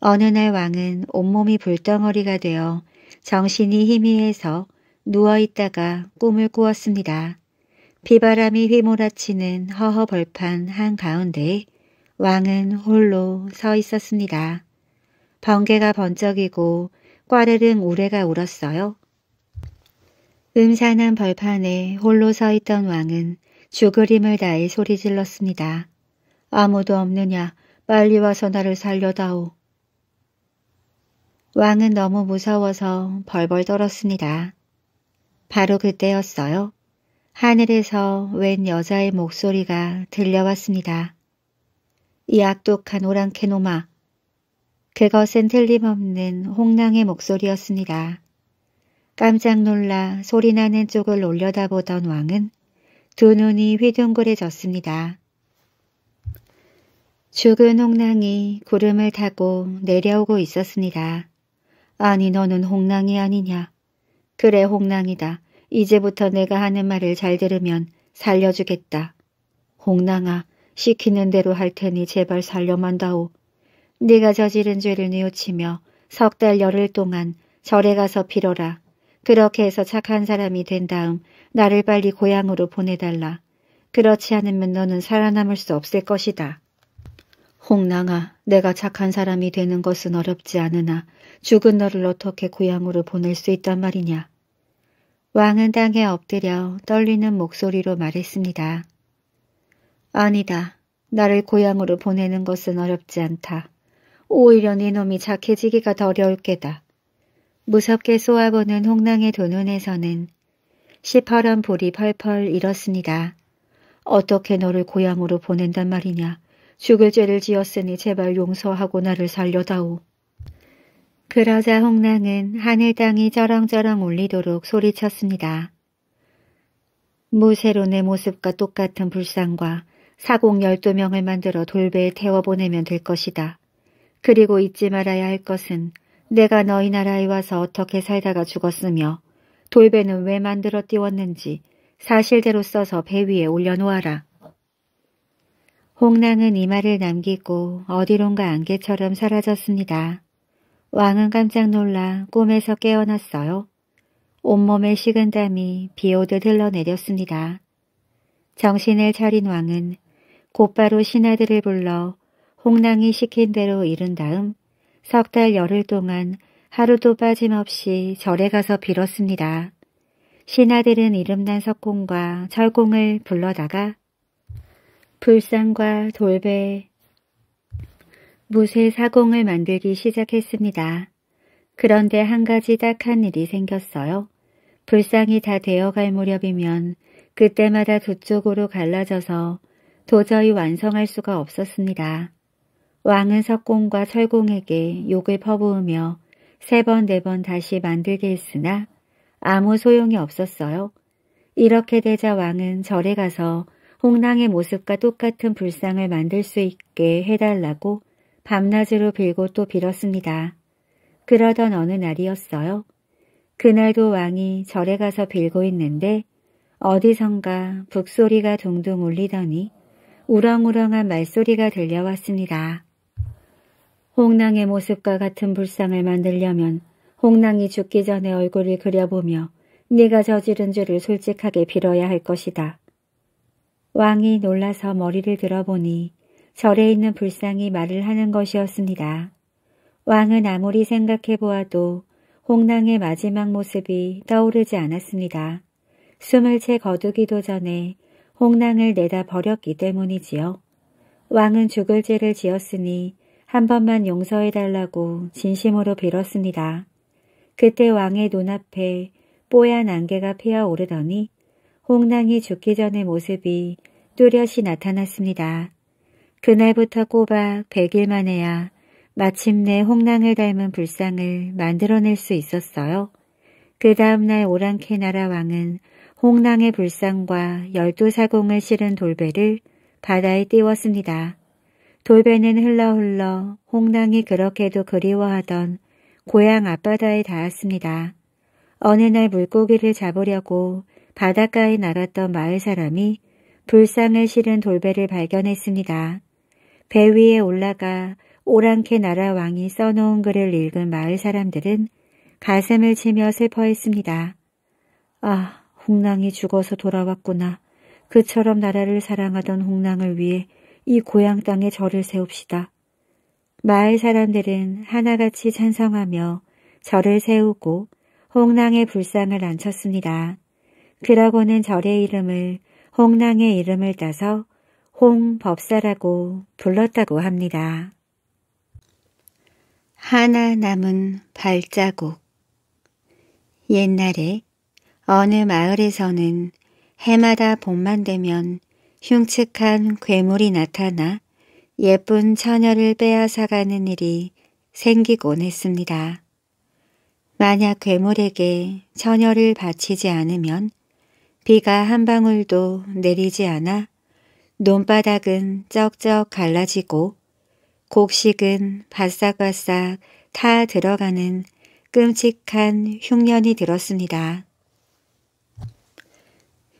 어느 날 왕은 온몸이 불덩어리가 되어 정신이 희미해서 누워있다가 꿈을 꾸었습니다. 비바람이 휘몰아치는 허허벌판 한가운데 왕은 홀로 서 있었습니다. 번개가 번쩍이고 꽈르릉 우레가 울었어요. 음산한 벌판에 홀로 서 있던 왕은 죽으림을 다해 소리 질렀습니다. 아무도 없느냐 빨리 와서 나를 살려다오. 왕은 너무 무서워서 벌벌 떨었습니다. 바로 그때였어요. 하늘에서 웬 여자의 목소리가 들려왔습니다. 이 악독한 오랑캐 노마. 그것은 틀림없는 홍랑의 목소리였습니다. 깜짝 놀라 소리나는 쪽을 올려다보던 왕은 두 눈이 휘둥그레졌습니다. 죽은 홍랑이 구름을 타고 내려오고 있었습니다. 아니 너는 홍랑이 아니냐. 그래 홍랑이다. 이제부터 내가 하는 말을 잘 들으면 살려주겠다. 홍랑아 시키는 대로 할 테니 제발 살려만다오. 네가 저지른 죄를 뉘우치며 석 달 열흘 동안 절에 가서 빌어라. 그렇게 해서 착한 사람이 된 다음 나를 빨리 고향으로 보내달라. 그렇지 않으면 너는 살아남을 수 없을 것이다. 홍랑아, 내가 착한 사람이 되는 것은 어렵지 않으나 죽은 너를 어떻게 고향으로 보낼 수 있단 말이냐. 왕은 땅에 엎드려 떨리는 목소리로 말했습니다. 아니다. 나를 고향으로 보내는 것은 어렵지 않다. 오히려 네놈이 착해지기가 더 어려울 게다. 무섭게 쏘아보는 홍랑의 도눈에서는 시퍼런 볼이 펄펄 잃었습니다 어떻게 너를 고향으로 보낸단 말이냐. 죽을 죄를 지었으니 제발 용서하고 나를 살려다오. 그러자 홍랑은 하늘 땅이 저렁저렁 울리도록 소리쳤습니다. 무세론의 모습과 똑같은 불상과 사공 열두 명을 만들어 돌배에 태워보내면 될 것이다. 그리고 잊지 말아야 할 것은 내가 너희 나라에 와서 어떻게 살다가 죽었으며 돌배는 왜 만들어 띄웠는지 사실대로 써서 배 위에 올려놓아라. 홍랑은 이 말을 남기고 어디론가 안개처럼 사라졌습니다. 왕은 깜짝 놀라 꿈에서 깨어났어요. 온몸에 식은 땀이 비오듯 흘러내렸습니다. 정신을 차린 왕은 곧바로 신하들을 불러 홍랑이 시킨 대로 이른 다음 석달 열흘 동안 하루도 빠짐없이 절에 가서 빌었습니다. 신하들은 이름난 석공과 철공을 불러다가 불상과 돌배, 무쇠 사공을 만들기 시작했습니다. 그런데 한 가지 딱한 일이 생겼어요. 불상이 다 되어갈 무렵이면 그때마다 두 쪽으로 갈라져서 도저히 완성할 수가 없었습니다. 왕은 석공과 설공에게 욕을 퍼부으며 세 번 네번 네 다시 만들게 했으나 아무 소용이 없었어요. 이렇게 되자 왕은 절에 가서 홍랑의 모습과 똑같은 불상을 만들 수 있게 해달라고 밤낮으로 빌고 또 빌었습니다. 그러던 어느 날이었어요. 그날도 왕이 절에 가서 빌고 있는데 어디선가 북소리가 둥둥 울리더니 우렁우렁한 말소리가 들려왔습니다. 홍랑의 모습과 같은 불상을 만들려면 홍랑이 죽기 전에 얼굴을 그려보며 네가 저지른 죄를 솔직하게 빌어야 할 것이다. 왕이 놀라서 머리를 들어보니 절에 있는 불상이 말을 하는 것이었습니다. 왕은 아무리 생각해 보아도 홍랑의 마지막 모습이 떠오르지 않았습니다. 숨을 채 거두기도 전에 홍랑을 내다 버렸기 때문이지요. 왕은 죽을 죄를 지었으니 한 번만 용서해달라고 진심으로 빌었습니다. 그때 왕의 눈앞에 뽀얀 안개가 피어오르더니 홍랑이 죽기 전의 모습이 뚜렷이 나타났습니다. 그날부터 꼬박 100일 만에야 마침내 홍랑을 닮은 불상을 만들어낼 수 있었어요. 그 다음날 오랑캐 나라 왕은 홍랑의 불상과 열두 사공을 실은 돌배를 바다에 띄웠습니다. 돌배는 흘러흘러 홍랑이 그렇게도 그리워하던 고향 앞바다에 닿았습니다. 어느 날 물고기를 잡으려고 바닷가에 나갔던 마을 사람이 불상을 실은 돌배를 발견했습니다. 배 위에 올라가 오랑캐 나라 왕이 써놓은 글을 읽은 마을 사람들은 가슴을 치며 슬퍼했습니다. 아, 홍랑이 죽어서 돌아왔구나. 그처럼 나라를 사랑하던 홍랑을 위해 이 고향 땅에 절을 세웁시다. 마을 사람들은 하나같이 찬성하며 절을 세우고 홍랑의 불상을 앉혔습니다. 그러고는 절의 이름을 홍랑의 이름을 따서 홍법사라고 불렀다고 합니다. 하나 남은 발자국 옛날에 어느 마을에서는 해마다 봄만 되면 흉측한 괴물이 나타나 예쁜 처녀를 빼앗아가는 일이 생기곤 했습니다. 만약 괴물에게 처녀를 바치지 않으면 비가 한 방울도 내리지 않아 논바닥은 쩍쩍 갈라지고 곡식은 바싹바싹 타 들어가는 끔찍한 흉년이 들었습니다.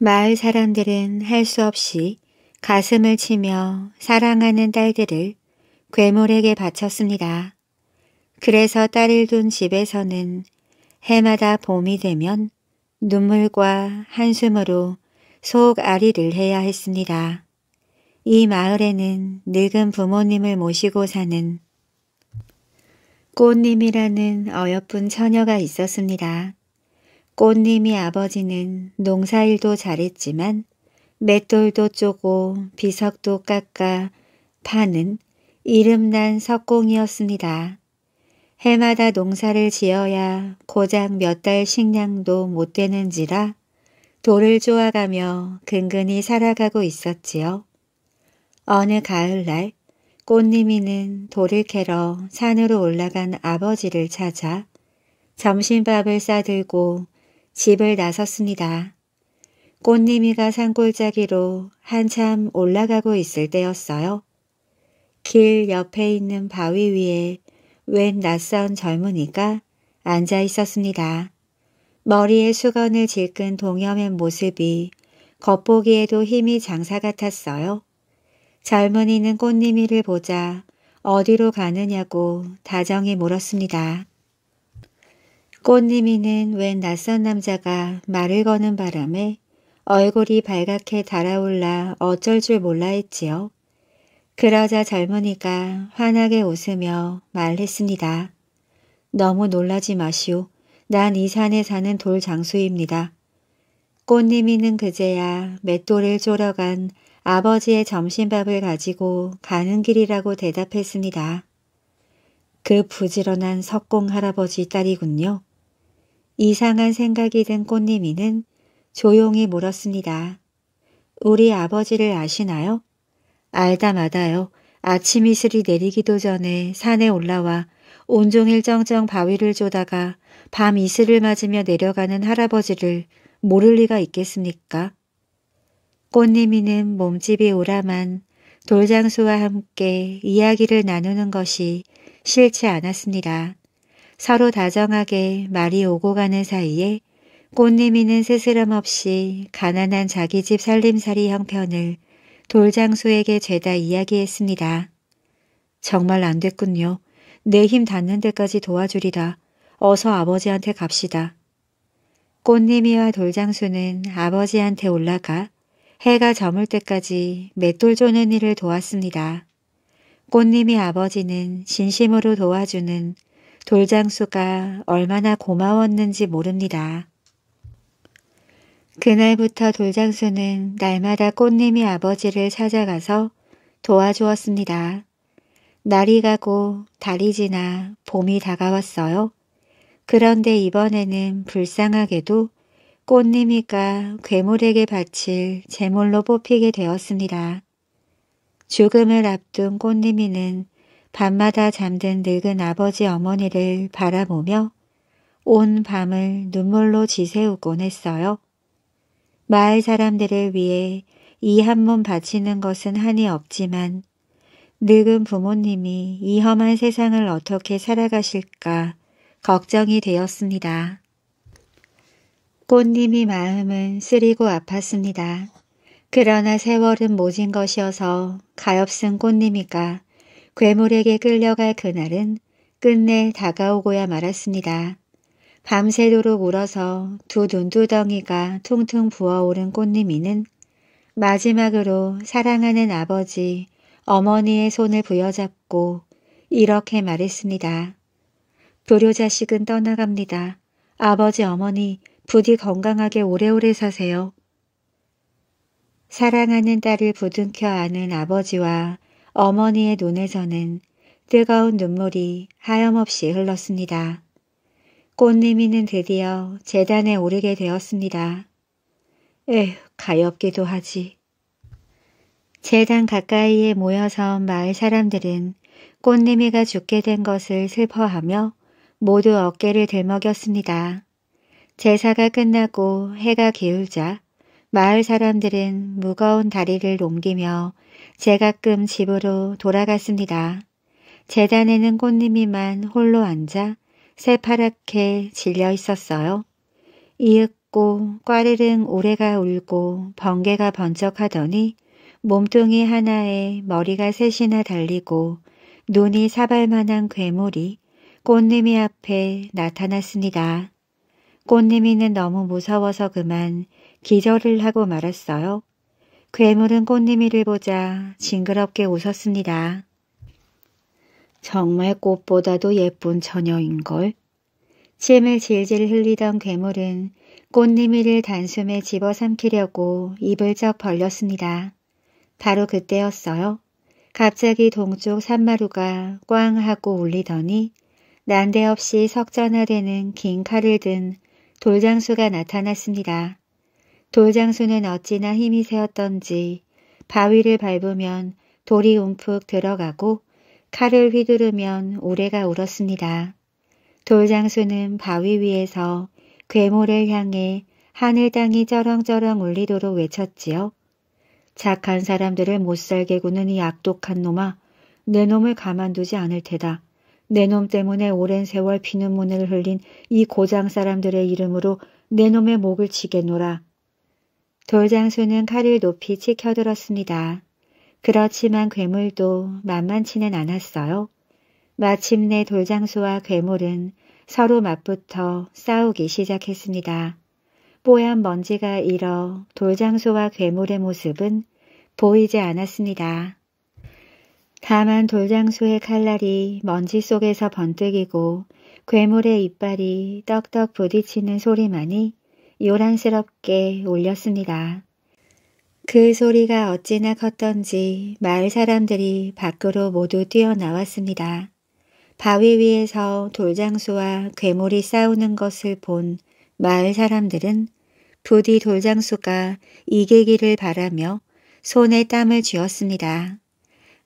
마을 사람들은 할 수 없이 가슴을 치며 사랑하는 딸들을 괴물에게 바쳤습니다. 그래서 딸을 둔 집에서는 해마다 봄이 되면 눈물과 한숨으로 속아리를 해야 했습니다. 이 마을에는 늙은 부모님을 모시고 사는 꽃님이라는 어여쁜 처녀가 있었습니다. 꽃님이 아버지는 농사일도 잘했지만 맷돌도 쪼고 비석도 깎아 파는 이름난 석공이었습니다. 해마다 농사를 지어야 고작 몇 달 식량도 못 되는지라 돌을 쪼아가며 근근히 살아가고 있었지요. 어느 가을날 꽃님이는 돌을 캐러 산으로 올라간 아버지를 찾아 점심밥을 싸들고 집을 나섰습니다. 꽃님이가 산골짜기로 한참 올라가고 있을 때였어요. 길 옆에 있는 바위 위에 웬 낯선 젊은이가 앉아 있었습니다. 머리에 수건을 질끈 동염한 모습이 겉보기에도 힘이 장사 같았어요. 젊은이는 꽃님이를 보자 어디로 가느냐고 다정히 물었습니다. 꽃님이는 웬 낯선 남자가 말을 거는 바람에 얼굴이 발갛게 달아올라 어쩔 줄 몰라 했지요. 그러자 젊은이가 환하게 웃으며 말했습니다. 너무 놀라지 마시오. 난 이 산에 사는 돌 장수입니다. 꽃님이는 그제야 맷돌을 졸어간 아버지의 점심밥을 가지고 가는 길이라고 대답했습니다. 그 부지런한 석공 할아버지 딸이군요. 이상한 생각이 든 꽃님이는 조용히 물었습니다. 우리 아버지를 아시나요? 알다 마다요. 아침 이슬이 내리기도 전에 산에 올라와 온종일 정정 바위를 조다가 밤 이슬을 맞으며 내려가는 할아버지를 모를 리가 있겠습니까? 꽃님이는 몸집이 오라만 돌장수와 함께 이야기를 나누는 것이 싫지 않았습니다. 서로 다정하게 말이 오고 가는 사이에 꽃님이는 스스럼 없이 가난한 자기 집 살림살이 형편을 돌장수에게 죄다 이야기했습니다. 정말 안 됐군요. 내 힘 닿는 데까지 도와주리라. 어서 아버지한테 갑시다. 꽃님이와 돌장수는 아버지한테 올라가 해가 저물 때까지 맷돌 조는 일을 도왔습니다. 꽃님이 아버지는 진심으로 도와주는 돌장수가 얼마나 고마웠는지 모릅니다. 그날부터 돌장수는 날마다 꽃님이 아버지를 찾아가서 도와주었습니다. 날이 가고 달이 지나 봄이 다가왔어요. 그런데 이번에는 불쌍하게도 꽃님이가 괴물에게 바칠 제물로 뽑히게 되었습니다. 죽음을 앞둔 꽃님이는 밤마다 잠든 늙은 아버지 어머니를 바라보며 온 밤을 눈물로 지새우곤 했어요. 마을 사람들을 위해 이한문 바치는 것은 한이 없지만 늙은 부모님이 이 험한 세상을 어떻게 살아가실까 걱정이 되었습니다. 꽃님이 마음은 쓰리고 아팠습니다. 그러나 세월은 모진 것이어서 가엾은 꽃님이가 괴물에게 끌려갈 그날은 끝내 다가오고야 말았습니다. 밤새도록 울어서 두 눈두덩이가 퉁퉁 부어오른 꽃님이는 마지막으로 사랑하는 아버지, 어머니의 손을 부여잡고 이렇게 말했습니다. 불효자식은 떠나갑니다. 아버지, 어머니, 부디 건강하게 오래오래 사세요. 사랑하는 딸을 부둥켜 안은 아버지와 어머니의 눈에서는 뜨거운 눈물이 하염없이 흘렀습니다. 꽃님이는 드디어 재단에 오르게 되었습니다. 에휴, 가엾기도 하지. 재단 가까이에 모여서 마을 사람들은 꽃님이가 죽게 된 것을 슬퍼하며 모두 어깨를 들먹였습니다. 제사가 끝나고 해가 기울자 마을 사람들은 무거운 다리를 옮기며 제가끔 집으로 돌아갔습니다. 재단에는 꽃님이만 홀로 앉아 새파랗게 질려 있었어요. 이윽고 꽈르릉 오래가 울고 번개가 번쩍하더니 몸뚱이 하나에 머리가 셋이나 달리고 눈이 사발만한 괴물이 꽃님이 앞에 나타났습니다. 꽃님이는 너무 무서워서 그만 기절을 하고 말았어요. 괴물은 꽃님이를 보자 징그럽게 웃었습니다. 정말 꽃보다도 예쁜 처녀인걸. 침을 질질 흘리던 괴물은 꽃님이를 단숨에 집어삼키려고 입을 쩍 벌렸습니다. 바로 그때였어요. 갑자기 동쪽 산마루가 꽝 하고 울리더니 난데없이 석전화되는 긴 칼을 든 돌장수가 나타났습니다. 돌장수는 어찌나 힘이 세었던지 바위를 밟으면 돌이 움푹 들어가고 칼을 휘두르면 오래가 울었습니다. 돌장수는 바위 위에서 괴물을 향해 하늘 땅이 쩌렁쩌렁 울리도록 외쳤지요. 착한 사람들을 못살게 구는 이 악독한 놈아 내 놈을 가만두지 않을 테다. 내 놈 때문에 오랜 세월 피눈문을 흘린 이 고장 사람들의 이름으로 내 놈의 목을 치겠노라. 돌장수는 칼을 높이 치켜들었습니다. 그렇지만 괴물도 만만치는 않았어요. 마침내 돌장수와 괴물은 서로 맞붙어 싸우기 시작했습니다. 뽀얀 먼지가 일어 돌장수와 괴물의 모습은 보이지 않았습니다. 다만 돌장수의 칼날이 먼지 속에서 번뜩이고 괴물의 이빨이 떡떡 부딪히는 소리만이 요란스럽게 울렸습니다. 그 소리가 어찌나 컸던지 마을 사람들이 밖으로 모두 뛰어나왔습니다. 바위 위에서 돌장수와 괴물이 싸우는 것을 본 마을 사람들은 부디 돌장수가 이기기를 바라며 손에 땀을 쥐었습니다.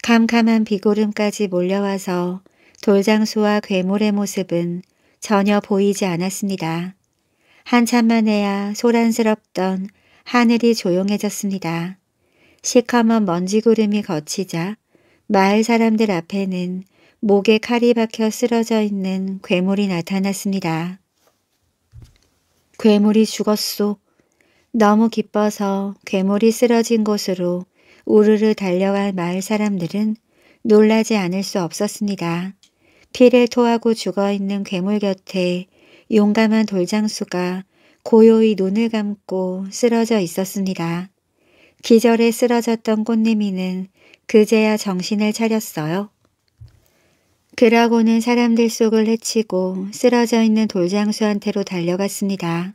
캄캄한 비구름까지 몰려와서 돌장수와 괴물의 모습은 전혀 보이지 않았습니다. 한참 만에야 소란스럽던 하늘이 조용해졌습니다. 시커먼 먼지구름이 거치자 마을 사람들 앞에는 목에 칼이 박혀 쓰러져 있는 괴물이 나타났습니다. 괴물이 죽었소. 너무 기뻐서 괴물이 쓰러진 곳으로 우르르 달려갈 마을 사람들은 놀라지 않을 수 없었습니다. 피를 토하고 죽어있는 괴물 곁에 용감한 돌장수가 고요히 눈을 감고 쓰러져 있었습니다. 기절에 쓰러졌던 꽃내미는 그제야 정신을 차렸어요. 그러고는 사람들 속을 헤치고 쓰러져 있는 돌장수한테로 달려갔습니다.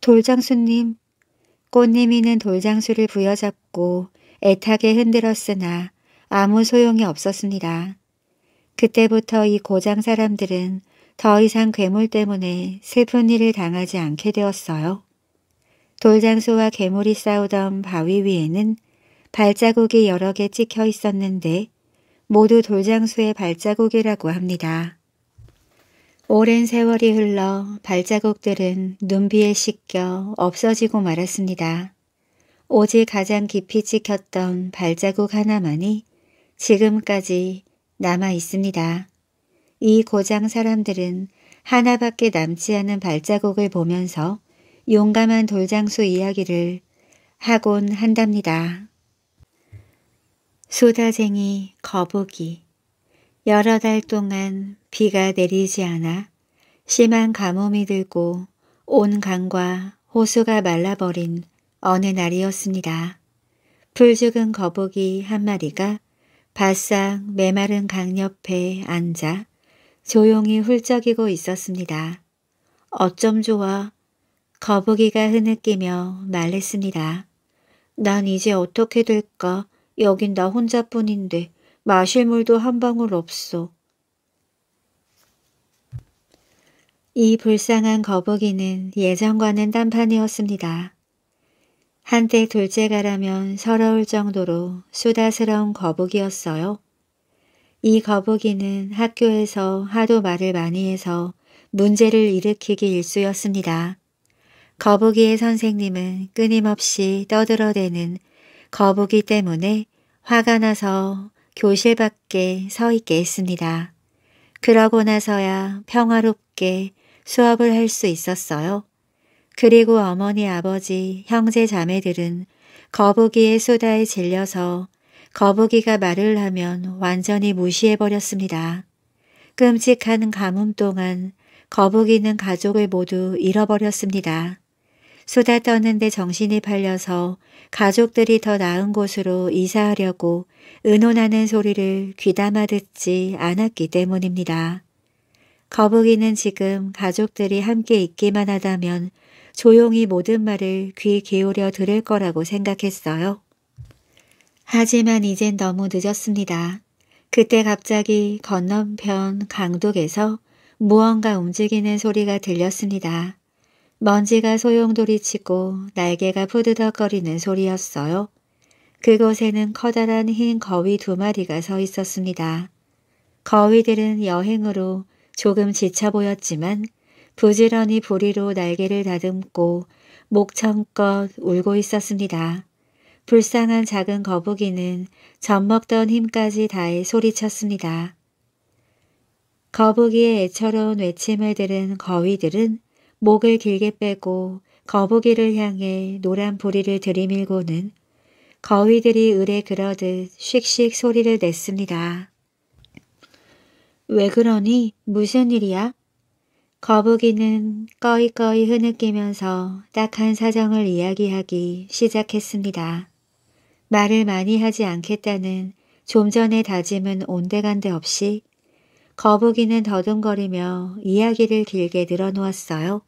돌장수님, 꽃내미는 돌장수를 부여잡고 애타게 흔들었으나 아무 소용이 없었습니다. 그때부터 이 고장 사람들은 더 이상 괴물 때문에 슬픈 일을 당하지 않게 되었어요. 돌장수와 괴물이 싸우던 바위 위에는 발자국이 여러 개 찍혀 있었는데 모두 돌장수의 발자국이라고 합니다. 오랜 세월이 흘러 발자국들은 눈비에 씻겨 없어지고 말았습니다. 오직 가장 깊이 찍혔던 발자국 하나만이 지금까지 남아 있습니다. 이 고장 사람들은 하나밖에 남지 않은 발자국을 보면서 용감한 돌장수 이야기를 하곤 한답니다. 수다쟁이 거북이 여러 달 동안 비가 내리지 않아 심한 가뭄이 들고 온 강과 호수가 말라버린 어느 날이었습니다. 불죽은 거북이 한 마리가 바싹 메마른 강 옆에 앉아 조용히 훌쩍이고 있었습니다. 어쩜 좋아. 거북이가 흐느끼며 말했습니다. 난 이제 어떻게 될까? 여긴 나 혼자뿐인데 마실 물도 한 방울 없소. 이 불쌍한 거북이는 예전과는 딴판이었습니다. 한때 둘째가라면 서러울 정도로 수다스러운 거북이였어요 이 거북이는 학교에서 하도 말을 많이 해서 문제를 일으키기 일쑤였습니다. 거북이의 선생님은 끊임없이 떠들어대는 거북이 때문에 화가 나서 교실 밖에 서 있게 했습니다. 그러고 나서야 평화롭게 수업을 할 수 있었어요. 그리고 어머니 아버지 형제 자매들은 거북이의 수다에 질려서 거북이가 말을 하면 완전히 무시해버렸습니다. 끔찍한 가뭄 동안 거북이는 가족을 모두 잃어버렸습니다. 수다 떴는데 정신이 팔려서 가족들이 더 나은 곳으로 이사하려고 의논하는 소리를 귀담아 듣지 않았기 때문입니다. 거북이는 지금 가족들이 함께 있기만 하다면 조용히 모든 말을 귀 기울여 들을 거라고 생각했어요. 하지만 이젠 너무 늦었습니다. 그때 갑자기 건너편 강둑에서 무언가 움직이는 소리가 들렸습니다. 먼지가 소용돌이치고 날개가 푸드덕거리는 소리였어요. 그곳에는 커다란 흰 거위 두 마리가 서 있었습니다. 거위들은 여행으로 조금 지쳐 보였지만 부지런히 부리로 날개를 다듬고 목청껏 울고 있었습니다. 불쌍한 작은 거북이는 젖먹던 힘까지 다해 소리쳤습니다. 거북이의 애처로운 외침을 들은 거위들은 목을 길게 빼고 거북이를 향해 노란 부리를 들이밀고는 거위들이 으에 그러듯 씩씩 소리를 냈습니다. 왜 그러니? 무슨 일이야? 거북이는 꺼이꺼이 흐느끼면서 딱한 사정을 이야기하기 시작했습니다. 말을 많이 하지 않겠다는 좀 전의 다짐은 온데간데 없이 거북이는 더듬거리며 이야기를 길게 늘어놓았어요.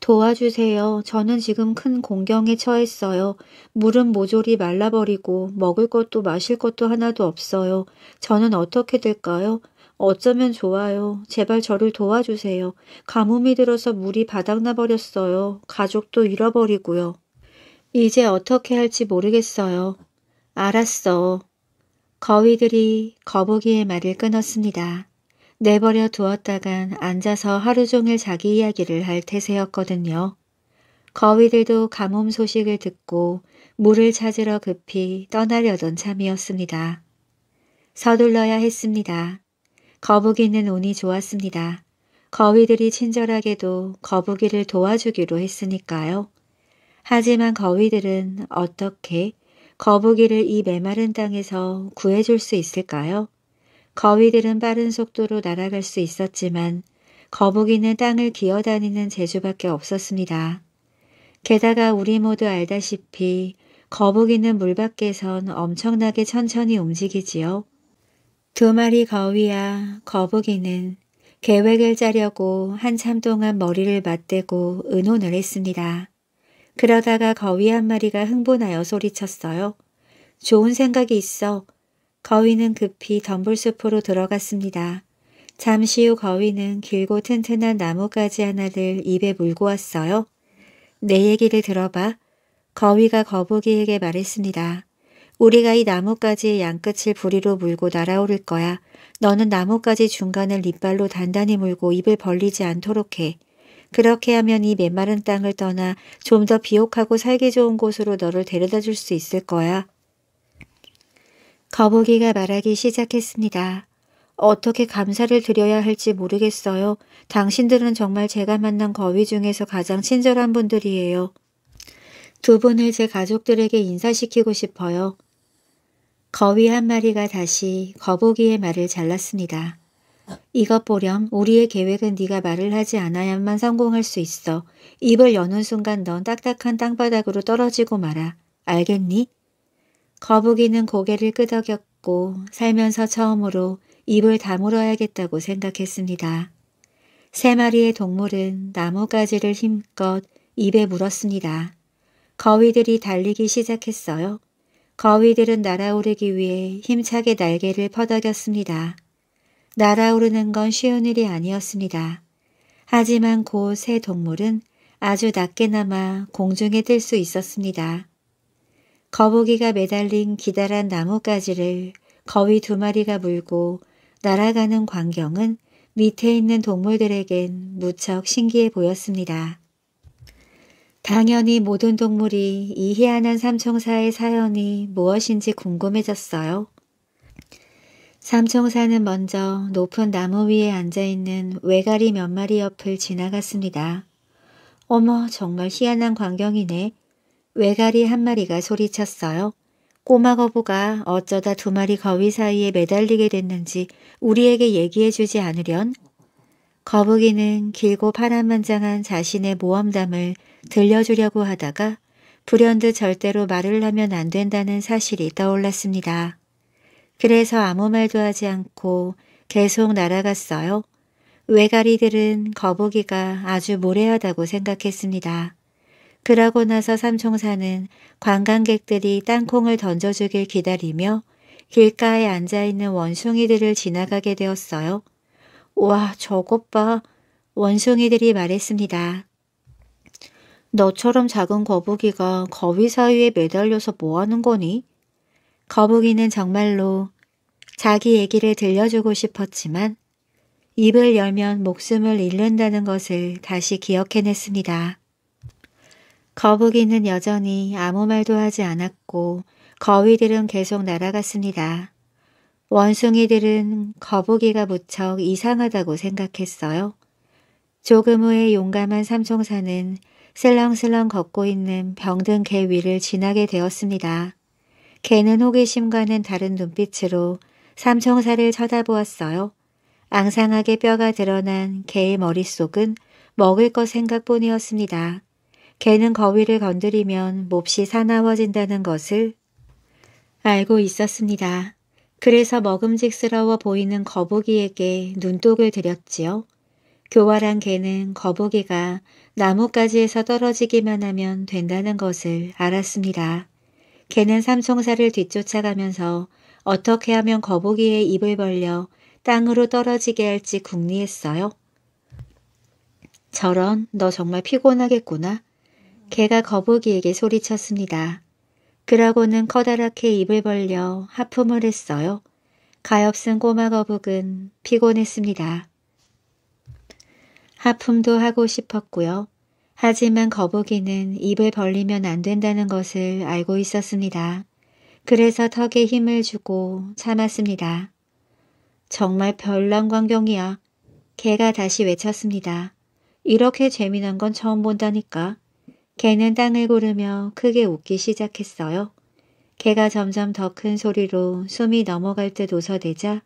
도와주세요. 저는 지금 큰 공경에 처했어요. 물은 모조리 말라버리고 먹을 것도 마실 것도 하나도 없어요. 저는 어떻게 될까요? 어쩌면 좋아요. 제발 저를 도와주세요. 가뭄이 들어서 물이 바닥나 버렸어요. 가족도 잃어버리고요. 이제 어떻게 할지 모르겠어요. 알았어. 거위들이 거북이의 말을 끊었습니다. 내버려 두었다간 앉아서 하루 종일 자기 이야기를 할 태세였거든요. 거위들도 가뭄 소식을 듣고 물을 찾으러 급히 떠나려던 참이었습니다. 서둘러야 했습니다. 거북이는 운이 좋았습니다. 거위들이 친절하게도 거북이를 도와주기로 했으니까요. 하지만 거위들은 어떻게 거북이를 이 메마른 땅에서 구해줄 수 있을까요? 거위들은 빠른 속도로 날아갈 수 있었지만 거북이는 땅을 기어다니는 재주밖에 없었습니다. 게다가 우리 모두 알다시피 거북이는 물 밖에선 엄청나게 천천히 움직이지요. 두 마리 거위와 거북이는 계획을 짜려고 한참 동안 머리를 맞대고 의논을 했습니다. 그러다가 거위 한 마리가 흥분하여 소리쳤어요. 좋은 생각이 있어. 거위는 급히 덤불숲으로 들어갔습니다. 잠시 후 거위는 길고 튼튼한 나뭇가지 하나를 입에 물고 왔어요. 내 얘기를 들어봐. 거위가 거북이에게 말했습니다. 우리가 이 나뭇가지의 양끝을 부리로 물고 날아오를 거야. 너는 나뭇가지 중간을 이빨로 단단히 물고 입을 벌리지 않도록 해. 그렇게 하면 이 메마른 땅을 떠나 좀 더 비옥하고 살기 좋은 곳으로 너를 데려다 줄 수 있을 거야. 거북이가 말하기 시작했습니다. 어떻게 감사를 드려야 할지 모르겠어요. 당신들은 정말 제가 만난 거위 중에서 가장 친절한 분들이에요. 두 분을 제 가족들에게 인사시키고 싶어요. 거위 한 마리가 다시 거북이의 말을 잘랐습니다. 이것 보렴 우리의 계획은 네가 말을 하지 않아야만 성공할 수 있어. 입을 여는 순간 넌 딱딱한 땅바닥으로 떨어지고 말아. 알겠니? 거북이는 고개를 끄덕였고 살면서 처음으로 입을 다물어야겠다고 생각했습니다. 세 마리의 동물은 나뭇가지를 힘껏 입에 물었습니다. 거위들이 달리기 시작했어요. 거위들은 날아오르기 위해 힘차게 날개를 퍼덕였습니다. 날아오르는 건 쉬운 일이 아니었습니다. 하지만 곧 새 동물은 아주 낮게나마 공중에 뜰 수 있었습니다. 거북이가 매달린 기다란 나뭇가지를 거위 두 마리가 물고 날아가는 광경은 밑에 있는 동물들에겐 무척 신기해 보였습니다. 당연히 모든 동물이 이 희한한 삼총사의 사연이 무엇인지 궁금해졌어요. 삼총사는 먼저 높은 나무 위에 앉아있는 외가리 몇 마리 옆을 지나갔습니다. 어머 정말 희한한 광경이네. 외가리 한 마리가 소리쳤어요. 꼬마 거부가 어쩌다 두 마리 거위 사이에 매달리게 됐는지 우리에게 얘기해주지 않으련? 거북이는 길고 파란만장한 자신의 모험담을 들려주려고 하다가 불현듯 절대로 말을 하면 안 된다는 사실이 떠올랐습니다. 그래서 아무 말도 하지 않고 계속 날아갔어요. 외가리들은 거북이가 아주 모래하다고 생각했습니다. 그러고 나서 삼총사는 관광객들이 땅콩을 던져주길 기다리며 길가에 앉아있는 원숭이들을 지나가게 되었어요. 와 저것 봐 원숭이들이 말했습니다. 너처럼 작은 거북이가 거위 사이에 매달려서 뭐하는 거니? 거북이는 정말로 자기 얘기를 들려주고 싶었지만 입을 열면 목숨을 잃는다는 것을 다시 기억해냈습니다. 거북이는 여전히 아무 말도 하지 않았고 거위들은 계속 날아갔습니다. 원숭이들은 거북이가 무척 이상하다고 생각했어요. 조금 후에 용감한 삼총사는 슬렁슬렁 걷고 있는 병든 개 위를 지나게 되었습니다. 개는 호기심과는 다른 눈빛으로 삼총사를 쳐다보았어요. 앙상하게 뼈가 드러난 개의 머릿속은 먹을 것 생각뿐이었습니다. 개는 거위를 건드리면 몹시 사나워진다는 것을 알고 있었습니다. 그래서 먹음직스러워 보이는 거북이에게 눈독을 들였지요. 교활한 개는 거북이가 나뭇가지에서 떨어지기만 하면 된다는 것을 알았습니다. 개는 삼총사를 뒤쫓아가면서 어떻게 하면 거북이의 입을 벌려 땅으로 떨어지게 할지 궁리했어요. 저런, 너 정말 피곤하겠구나. 개가 거북이에게 소리쳤습니다. 그러고는 커다랗게 입을 벌려 하품을 했어요. 가엾은 꼬마 거북은 피곤했습니다. 하품도 하고 싶었고요. 하지만 거북이는 입을 벌리면 안 된다는 것을 알고 있었습니다. 그래서 턱에 힘을 주고 참았습니다. 정말 별난 광경이야. 개가 다시 외쳤습니다. 이렇게 재미난 건 처음 본다니까. 개는 땅을 고르며 크게 웃기 시작했어요. 개가 점점 더 큰 소리로 숨이 넘어갈 듯 웃어대자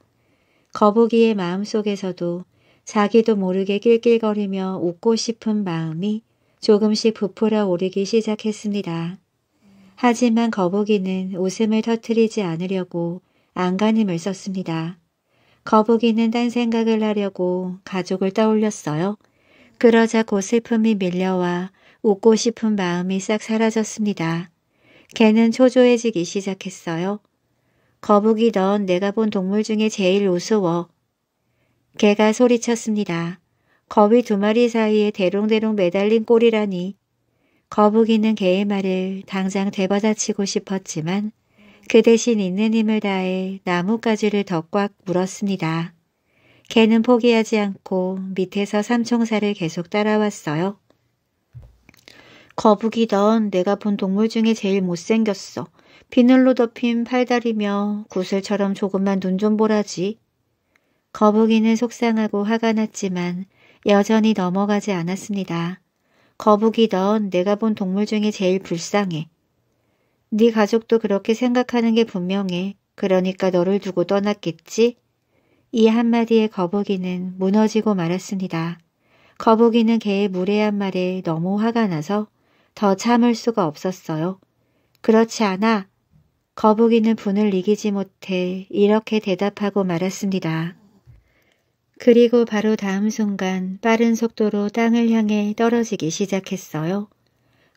거북이의 마음속에서도 자기도 모르게 낄낄거리며 웃고 싶은 마음이 조금씩 부풀어 오르기 시작했습니다. 하지만 거북이는 웃음을 터뜨리지 않으려고 안간힘을 썼습니다. 거북이는 딴 생각을 하려고 가족을 떠올렸어요. 그러자 고슬픔이 밀려와 웃고 싶은 마음이 싹 사라졌습니다. 개는 초조해지기 시작했어요. 거북이 넌 내가 본 동물 중에 제일 우스워. 개가 소리쳤습니다. 거위 두 마리 사이에 대롱대롱 매달린 꼴이라니 거북 이는 개의 말을 당장 되받아치고 싶었지만 그 대신 있는 힘을 다해 나뭇가지를 더 꽉 물었습니다. 개는 포기하지 않고 밑에서 삼총사를 계속 따라왔어요. 거북이 넌 내가 본 동물 중에 제일 못생겼어. 비늘로 덮인 팔다리며 구슬처럼 조금만 눈 좀 보라지. 거북이는 속상하고 화가 났지만 여전히 넘어가지 않았습니다. 거북이 넌 내가 본 동물 중에 제일 불쌍해. 네 가족도 그렇게 생각하는 게 분명해. 그러니까 너를 두고 떠났겠지? 이 한마디에 거북이는 무너지고 말았습니다. 거북이는 개의 무례한 말에 너무 화가 나서 더 참을 수가 없었어요. 그렇지 않아. 거북이는 분을 이기지 못해 이렇게 대답하고 말았습니다. 그리고 바로 다음 순간 빠른 속도로 땅을 향해 떨어지기 시작했어요.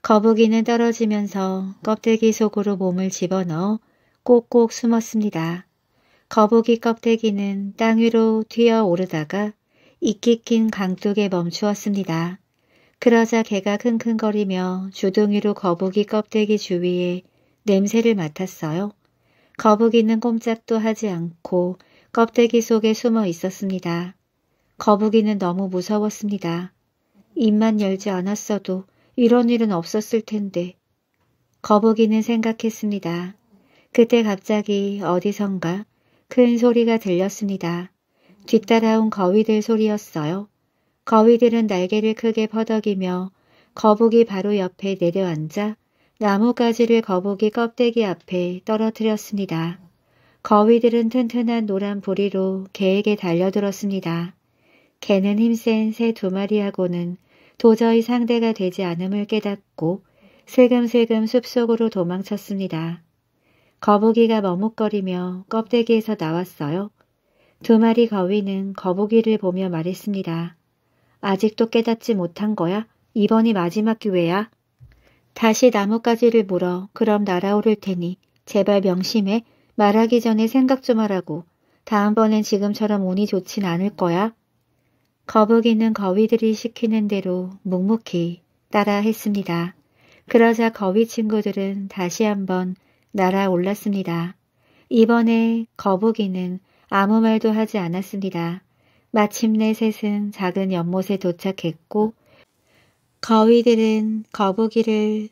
거북이는 떨어지면서 껍데기 속으로 몸을 집어넣어 꼭꼭 숨었습니다. 거북이 껍데기는 땅 위로 튀어오르다가 이끼 낀 강둑에 멈추었습니다. 그러자 개가 킁킁거리며 주둥이로 거북이 껍데기 주위에 냄새를 맡았어요. 거북이는 꼼짝도 하지 않고 껍데기 속에 숨어 있었습니다. 거북이는 너무 무서웠습니다. 입만 열지 않았어도 이런 일은 없었을 텐데. 거북이는 생각했습니다. 그때 갑자기 어디선가 큰 소리가 들렸습니다. 뒤따라온 거위들 소리였어요. 거위들은 날개를 크게 퍼덕이며 거북이 바로 옆에 내려앉아 나뭇가지를 거북이 껍데기 앞에 떨어뜨렸습니다. 거위들은 튼튼한 노란 부리로 개에게 달려들었습니다. 개는 힘센 새 두 마리하고는 도저히 상대가 되지 않음을 깨닫고 슬금슬금 숲속으로 도망쳤습니다. 거북이가 머뭇거리며 껍데기에서 나왔어요. 두 마리 거위는 거북이를 보며 말했습니다. 아직도 깨닫지 못한 거야? 이번이 마지막 기회야? 다시 나뭇가지를 물어 그럼 날아오를 테니 제발 명심해 말하기 전에 생각 좀 하라고. 다음번엔 지금처럼 운이 좋진 않을 거야. 거북이는 거위들이 시키는 대로 묵묵히 따라 했습니다. 그러자 거위 친구들은 다시 한번 날아올랐습니다. 이번에 거북이는 아무 말도 하지 않았습니다. 마침내 셋은 작은 연못에 도착했고 거위들은 거북이를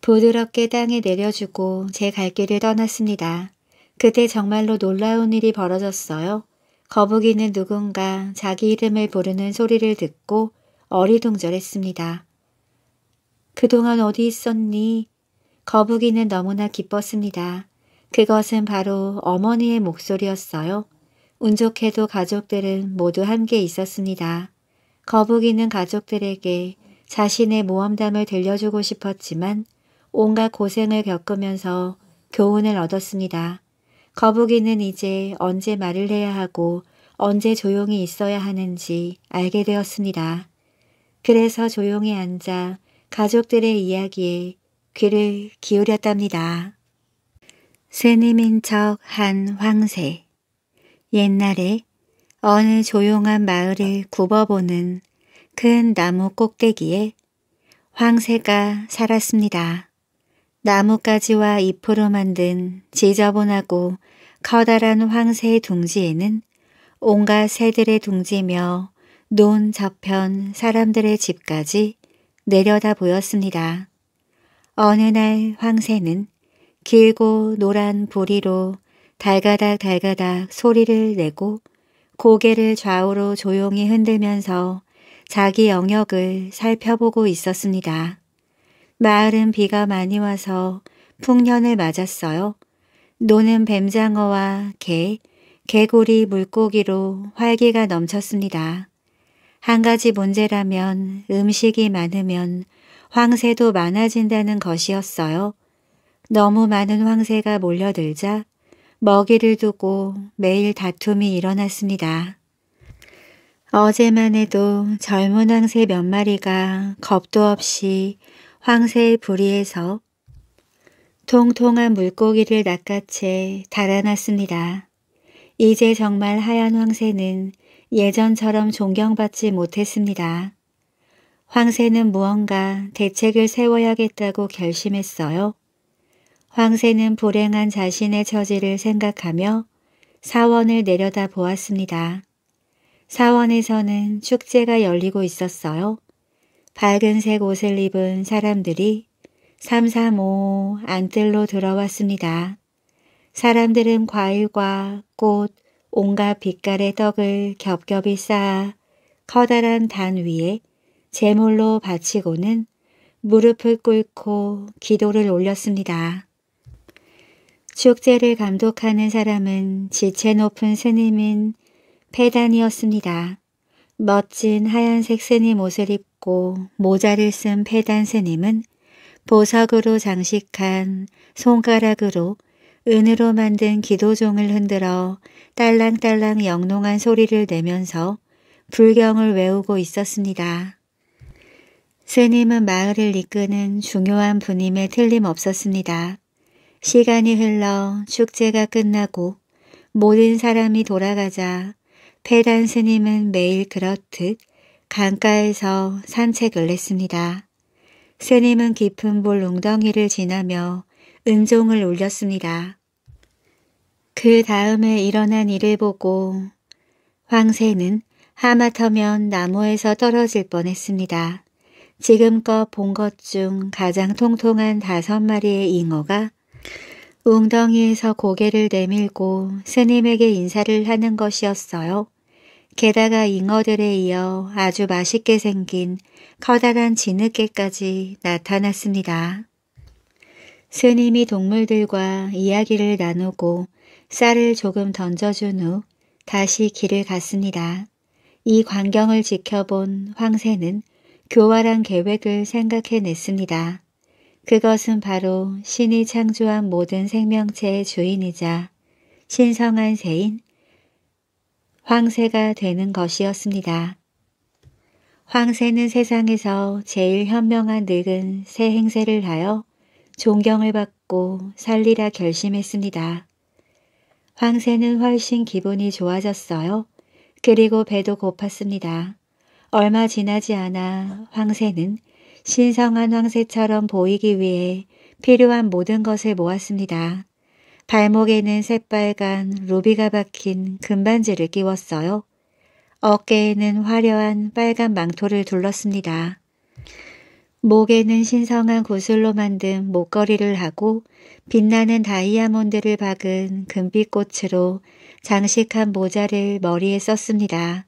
부드럽게 땅에 내려주고 제 갈 길을 떠났습니다. 그때 정말로 놀라운 일이 벌어졌어요. 거북이는 누군가 자기 이름을 부르는 소리를 듣고 어리둥절했습니다. 그동안 어디 있었니? 거북이는 너무나 기뻤습니다. 그것은 바로 어머니의 목소리였어요. 운 좋게도 가족들은 모두 함께 있었습니다. 거북이는 가족들에게 자신의 모험담을 들려주고 싶었지만 온갖 고생을 겪으면서 교훈을 얻었습니다. 거북이는 이제 언제 말을 해야 하고 언제 조용히 있어야 하는지 알게 되었습니다. 그래서 조용히 앉아 가족들의 이야기에 귀를 기울였답니다. 새님인 척 한 황새 옛날에 어느 조용한 마을을 굽어보는 큰 나무 꼭대기에 황새가 살았습니다. 나뭇가지와 잎으로 만든 지저분하고 커다란 황새 둥지에는 온갖 새들의 둥지며 논 저편 사람들의 집까지 내려다 보였습니다. 어느 날 황새는 길고 노란 부리로 달가닥 달가닥 소리를 내고 고개를 좌우로 조용히 흔들면서 자기 영역을 살펴보고 있었습니다. 마을은 비가 많이 와서 풍년을 맞았어요. 노는 뱀장어와 개, 개구리, 물고기로 활기가 넘쳤습니다. 한 가지 문제라면 음식이 많으면 황새도 많아진다는 것이었어요. 너무 많은 황새가 몰려들자 먹이를 두고 매일 다툼이 일어났습니다. 어제만 해도 젊은 황새 몇 마리가 겁도 없이 황새의 부리에서 통통한 물고기를 낚아채 달아났습니다. 이제 정말 하얀 황새는 예전처럼 존경받지 못했습니다. 황새는 무언가 대책을 세워야겠다고 결심했어요. 황새는 불행한 자신의 처지를 생각하며 사원을 내려다 보았습니다. 사원에서는 축제가 열리고 있었어요. 밝은색 옷을 입은 사람들이 삼삼오 안뜰로 들어왔습니다. 사람들은 과일과 꽃, 온갖 빛깔의 떡을 겹겹이 쌓아 커다란 단 위에 제물로 바치고는 무릎을 꿇고 기도를 올렸습니다. 축제를 감독하는 사람은 지체 높은 스님인 페단이었습니다. 멋진 하얀색 스님 옷을 입고 벗고 모자를 쓴폐단 스님은 보석으로 장식한 손가락으로 은으로 만든 기도종을 흔들어 딸랑딸랑 영롱한 소리를 내면서 불경을 외우고 있었습니다. 스님은 마을을 이끄는 중요한 분임에 틀림없었습니다. 시간이 흘러 축제가 끝나고 모든 사람이 돌아가자 폐단 스님은 매일 그렇듯 강가에서 산책을 했습니다. 스님은 깊은 볼 웅덩이를 지나며 은종을 울렸습니다. 그 다음에 일어난 일을 보고 황새는 하마터면 나무에서 떨어질 뻔했습니다. 지금껏 본 것 중 가장 통통한 다섯 마리의 잉어가 웅덩이에서 고개를 내밀고 스님에게 인사를 하는 것이었어요. 게다가 잉어들에 이어 아주 맛있게 생긴 커다란 진흙개까지 나타났습니다. 스님이 동물들과 이야기를 나누고 쌀을 조금 던져준 후 다시 길을 갔습니다. 이 광경을 지켜본 황새는 교활한 계획을 생각해냈습니다. 그것은 바로 신이 창조한 모든 생명체의 주인이자 신성한 새인 황새가 되는 것이었습니다. 황새는 세상에서 제일 현명한 늙은 새 행세를 하여 존경을 받고 살리라 결심했습니다. 황새는 훨씬 기분이 좋아졌어요. 그리고 배도 고팠습니다. 얼마 지나지 않아 황새는 신성한 황새처럼 보이기 위해 필요한 모든 것을 모았습니다. 발목에는 새빨간 루비가 박힌 금반지를 끼웠어요. 어깨에는 화려한 빨간 망토를 둘렀습니다. 목에는 신성한 구슬로 만든 목걸이를 하고 빛나는 다이아몬드를 박은 금빛꽃으로 장식한 모자를 머리에 썼습니다.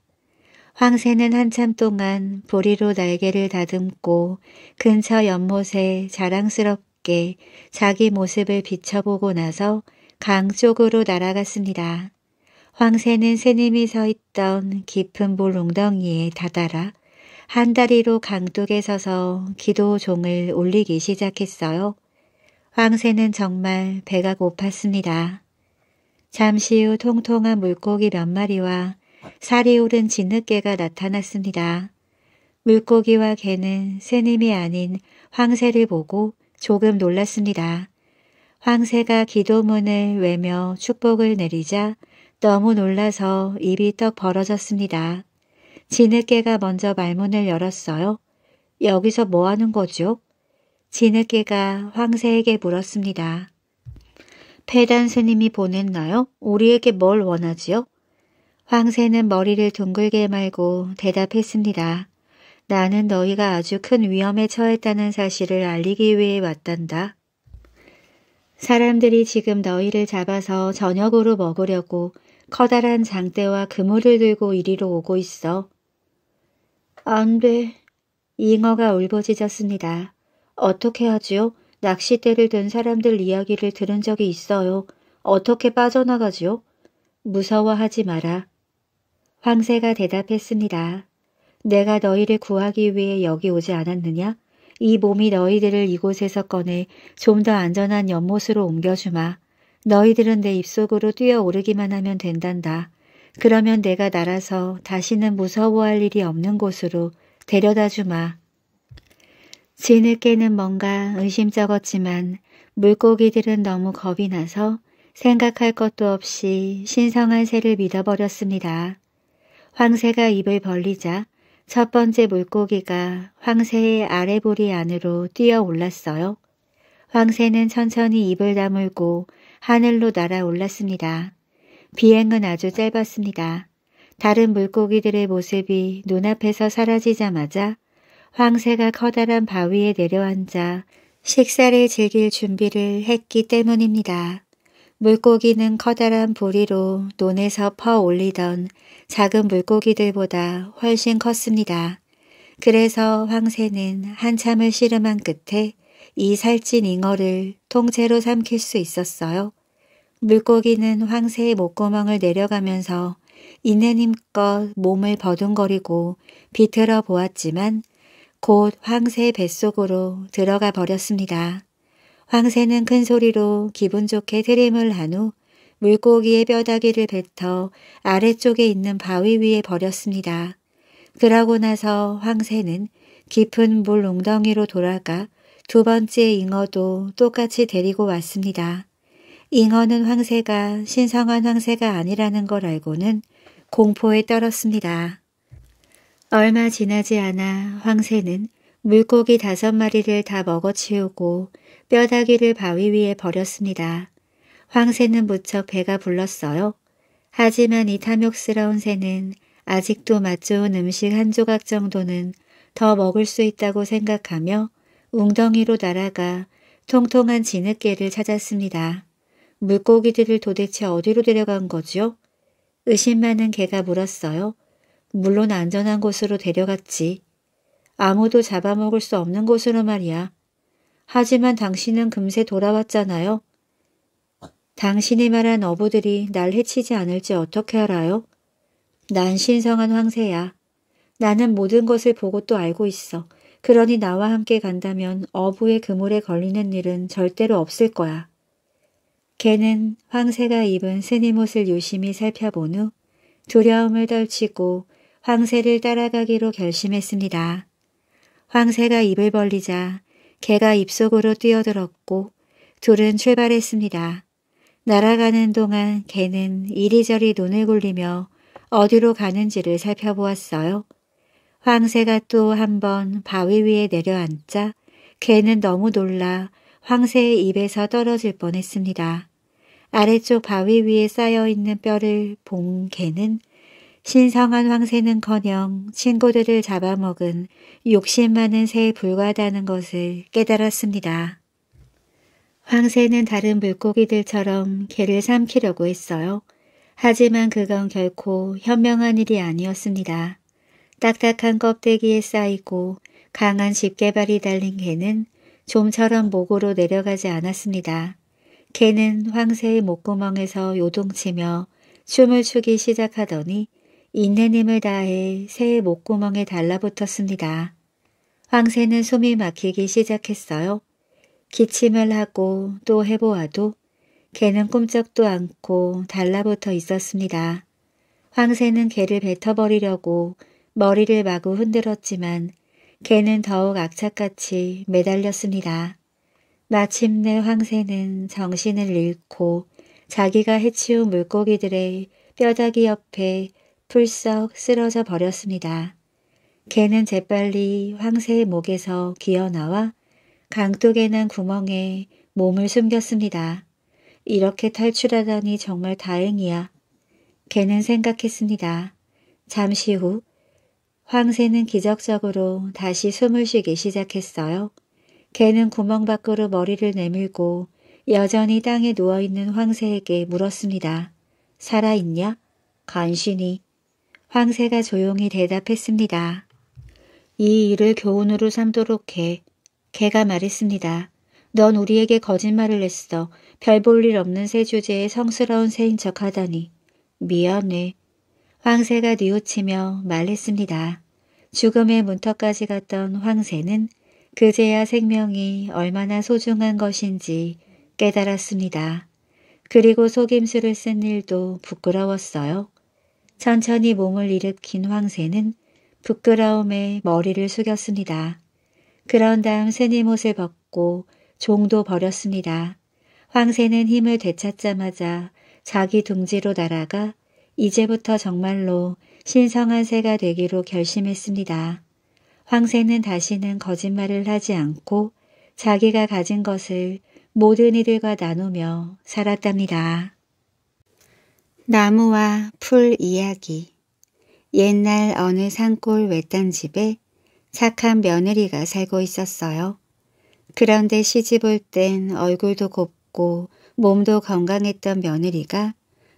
황새는 한참 동안 보리로 날개를 다듬고 근처 연못에 자랑스럽게 아이 자기 모습을 비춰보고 나서 강 쪽으로 날아갔습니다. 황새는 새님이 서 있던 깊은 물 웅덩이에 다다라 한 다리로 강둑에 서서 기도종을 올리기 시작했어요. 황새는 정말 배가 고팠습니다. 잠시 후 통통한 물고기 몇 마리와 살이 오른 진흙개가 나타났습니다. 물고기와 개는 새님이 아닌 황새를 보고 조금 놀랐습니다. 황새가 기도문을 외며 축복을 내리자 너무 놀라서 입이 떡 벌어졌습니다. 진흙개가 먼저 말문을 열었어요. 여기서 뭐 하는 거죠? 진흙개가 황새에게 물었습니다. 패단 스님이 보냈나요? 우리에게 뭘 원하지요? 황새는 머리를 둥글게 말고 대답했습니다. 나는 너희가 아주 큰 위험에 처했다는 사실을 알리기 위해 왔단다. 사람들이 지금 너희를 잡아서 저녁으로 먹으려고 커다란 장대와 그물을 들고 이리로 오고 있어. 안 돼. 잉어가 울부짖었습니다. 어떻게 하지요? 낚싯대를 든 사람들 이야기를 들은 적이 있어요. 어떻게 빠져나가지요? 무서워하지 마라. 황새가 대답했습니다. 내가 너희를 구하기 위해 여기 오지 않았느냐? 이 몸이 너희들을 이곳에서 꺼내 좀 더 안전한 연못으로 옮겨주마. 너희들은 내 입속으로 뛰어오르기만 하면 된단다. 그러면 내가 날아서 다시는 무서워할 일이 없는 곳으로 데려다 주마. 뒤늦게는 뭔가 의심쩍었지만 물고기들은 너무 겁이 나서 생각할 것도 없이 신성한 새를 믿어버렸습니다. 황새가 입을 벌리자 첫 번째 물고기가 황새의 아래보리 안으로 뛰어올랐어요. 황새는 천천히 입을 다물고 하늘로 날아올랐습니다. 비행은 아주 짧았습니다. 다른 물고기들의 모습이 눈앞에서 사라지자마자 황새가 커다란 바위에 내려앉아 식사를 즐길 준비를 했기 때문입니다. 물고기는 커다란 부리로 논에서 퍼 올리던 작은 물고기들보다 훨씬 컸습니다. 그래서 황새는 한참을 씨름한 끝에 이 살찐 잉어를 통째로 삼킬 수 있었어요. 물고기는 황새의 목구멍을 내려가면서 인내님껏 몸을 버둥거리고 비틀어 보았지만 곧 황새의 뱃속으로 들어가 버렸습니다. 황새는 큰 소리로 기분 좋게 트림을한 후 물고기의 뼈다귀를 뱉어 아래쪽에 있는 바위 위에 버렸습니다. 그러고 나서 황새는 깊은 물 웅덩이로 돌아가 두 번째 잉어도 똑같이 데리고 왔습니다. 잉어는 황새가 신성한 황새가 아니라는 걸 알고는 공포에 떨었습니다. 얼마 지나지 않아 황새는 물고기 다섯 마리를 다 먹어치우고 뼈다귀를 바위 위에 버렸습니다. 황새는 무척 배가 불렀어요. 하지만 이 탐욕스러운 새는 아직도 맛 좋은 음식 한 조각 정도는 더 먹을 수 있다고 생각하며 웅덩이로 날아가 통통한 진흙개를 찾았습니다. 물고기들을 도대체 어디로 데려간 거지요? 의심 많은 개가 물었어요. 물론 안전한 곳으로 데려갔지. 아무도 잡아먹을 수 없는 곳으로 말이야. 하지만 당신은 금세 돌아왔잖아요. 당신이 말한 어부들이 날 해치지 않을지 어떻게 알아요? 난 신성한 황새야. 나는 모든 것을 보고 또 알고 있어. 그러니 나와 함께 간다면 어부의 그물에 걸리는 일은 절대로 없을 거야. 개는 황새가 입은 스님 옷을 유심히 살펴본 후 두려움을 덜치고 황새를 따라가기로 결심했습니다. 황새가 입을 벌리자 개가 입속으로 뛰어들었고 둘은 출발했습니다. 날아가는 동안 개는 이리저리 눈을 굴리며 어디로 가는지를 살펴보았어요. 황새가 또 한 번 바위 위에 내려앉자 개는 너무 놀라 황새의 입에서 떨어질 뻔했습니다. 아래쪽 바위 위에 쌓여있는 뼈를 본 개는 신성한 황새는커녕 친구들을 잡아먹은 욕심 많은 새에 불과하다는 것을 깨달았습니다. 황새는 다른 물고기들처럼 개를 삼키려고 했어요. 하지만 그건 결코 현명한 일이 아니었습니다. 딱딱한 껍데기에 쌓이고 강한 집게발이 달린 개는 좀처럼 목으로 내려가지 않았습니다. 개는 황새의 목구멍에서 요동치며 춤을 추기 시작하더니 인내님을 다해 새의 목구멍에 달라붙었습니다. 황새는 숨이 막히기 시작했어요. 기침을 하고 또 해보아도 개는 꿈쩍도 않고 달라붙어 있었습니다. 황새는 개를 뱉어버리려고 머리를 마구 흔들었지만 개는 더욱 악착같이 매달렸습니다. 마침내 황새는 정신을 잃고 자기가 해치운 물고기들의 뼈다귀 옆에 풀썩 쓰러져 버렸습니다. 개는 재빨리 황새의 목에서 기어나와 강둑에 난 구멍에 몸을 숨겼습니다. 이렇게 탈출하다니 정말 다행이야. 개는 생각했습니다. 잠시 후 황새는 기적적으로 다시 숨을 쉬기 시작했어요. 개는 구멍 밖으로 머리를 내밀고 여전히 땅에 누워있는 황새에게 물었습니다. 살아있냐? 간신히 황새가 조용히 대답했습니다. 이 일을 교훈으로 삼도록 해. 개가 말했습니다. 넌 우리에게 거짓말을 했어. 별 볼 일 없는 새 주제에 성스러운 새인 척 하다니. 미안해. 황새가 뉘우치며 말했습니다. 죽음의 문턱까지 갔던 황새는 그제야 생명이 얼마나 소중한 것인지 깨달았습니다. 그리고 속임수를 쓴 일도 부끄러웠어요. 천천히 몸을 일으킨 황새는 부끄러움에 머리를 숙였습니다. 그런 다음 새님 옷을 벗고 종도 버렸습니다. 황새는 힘을 되찾자마자 자기 둥지로 날아가 이제부터 정말로 신성한 새가 되기로 결심했습니다. 황새는 다시는 거짓말을 하지 않고 자기가 가진 것을 모든 이들과 나누며 살았답니다. 나무와 풀 이야기 옛날 어느 산골 외딴 집에 착한 며느리가 살고 있었어요. 그런데 시집 올 땐 얼굴도 곱고 몸도 건강했던 며느리가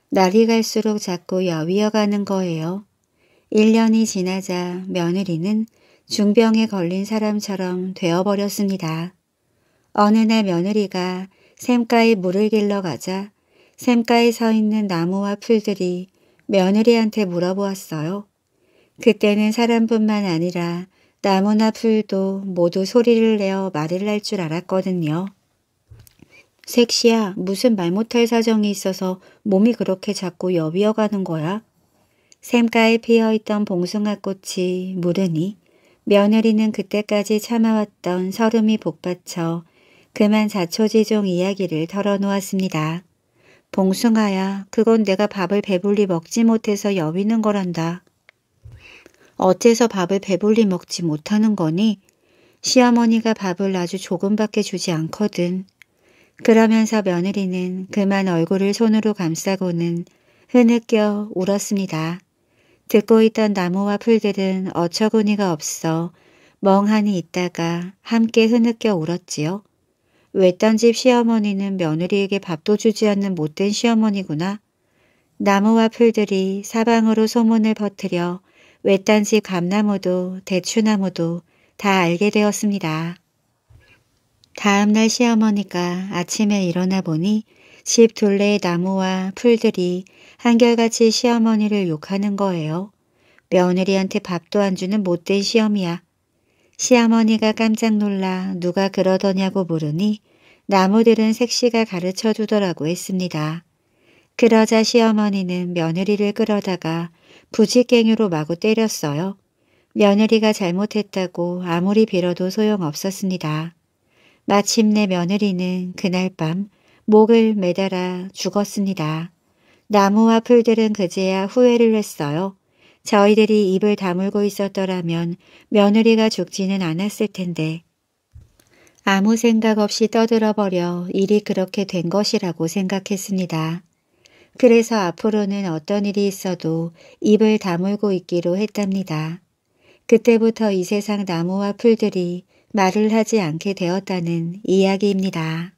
날이 갈수록 자꾸 여위어가는 거예요. 1년이 지나자 며느리는 중병에 걸린 사람처럼 되어버렸습니다. 어느 날 며느리가 샘가에 물을 길러 가자 샘가에 서 있는 나무와 풀들이 며느리한테 물어보았어요. 그때는 사람뿐만 아니라 나무나 풀도 모두 소리를 내어 말을 할 줄 알았거든요. 섹시야 무슨 말 못할 사정이 있어서 몸이 그렇게 자꾸 여비어가는 거야? 샘가에 피어있던 봉숭아꽃이 무르니 며느리는 그때까지 참아왔던 서름이 복받쳐 그만 자초지종 이야기를 털어놓았습니다. 봉숭아야 그건 내가 밥을 배불리 먹지 못해서 여위는 거란다. 어째서 밥을 배불리 먹지 못하는 거니? 시어머니가 밥을 아주 조금밖에 주지 않거든. 그러면서 며느리는 그만 얼굴을 손으로 감싸고는 흐느껴 울었습니다. 듣고 있던 나무와 풀들은 어처구니가 없어 멍하니 있다가 함께 흐느껴 울었지요. 외딴집 시어머니는 며느리에게 밥도 주지 않는 못된 시어머니구나. 나무와 풀들이 사방으로 소문을 퍼뜨려 외딴집 감나무도 대추나무도 다 알게 되었습니다. 다음날 시어머니가 아침에 일어나 보니 집 둘레의 나무와 풀들이 한결같이 시어머니를 욕하는 거예요. 며느리한테 밥도 안 주는 못된 시험이야. 시어머니가 깜짝 놀라 누가 그러더냐고 물으니 나무들은 색시가 가르쳐 주더라고 했습니다. 그러자 시어머니는 며느리를 끌어다가 부지깽이로 마구 때렸어요. 며느리가 잘못했다고 아무리 빌어도 소용없었습니다. 마침내 며느리는 그날 밤 목을 매달아 죽었습니다. 나무와 풀들은 그제야 후회를 했어요. 저희들이 입을 다물고 있었더라면 며느리가 죽지는 않았을 텐데 아무 생각 없이 떠들어버려 일이 그렇게 된 것이라고 생각했습니다. 그래서 앞으로는 어떤 일이 있어도 입을 다물고 있기로 했답니다. 그때부터 이 세상 나무와 풀들이 말을 하지 않게 되었다는 이야기입니다.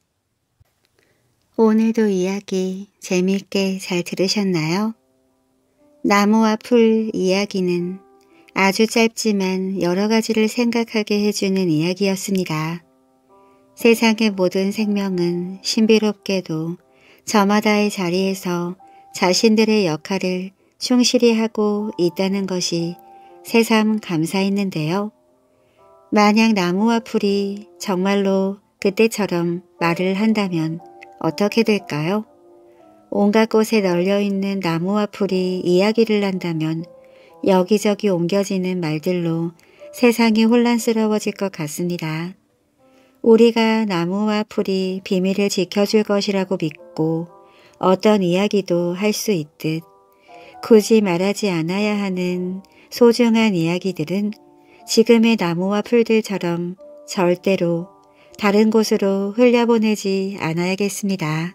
오늘도 이야기 재미있게 잘 들으셨나요? 나무와 풀 이야기는 아주 짧지만 여러 가지를 생각하게 해주는 이야기였습니다. 세상의 모든 생명은 신비롭게도 저마다의 자리에서 자신들의 역할을 충실히 하고 있다는 것이 새삼 감사했는데요. 만약 나무와 풀이 정말로 그때처럼 말을 한다면 어떻게 될까요? 온갖 곳에 널려있는 나무와 풀이 이야기를 한다면 여기저기 옮겨지는 말들로 세상이 혼란스러워질 것 같습니다. 우리가 나무와 풀이 비밀을 지켜줄 것이라고 믿고 어떤 이야기도 할 수 있듯 굳이 말하지 않아야 하는 소중한 이야기들은 지금의 나무와 풀들처럼 절대로 다른 곳으로 흘려보내지 않아야겠습니다.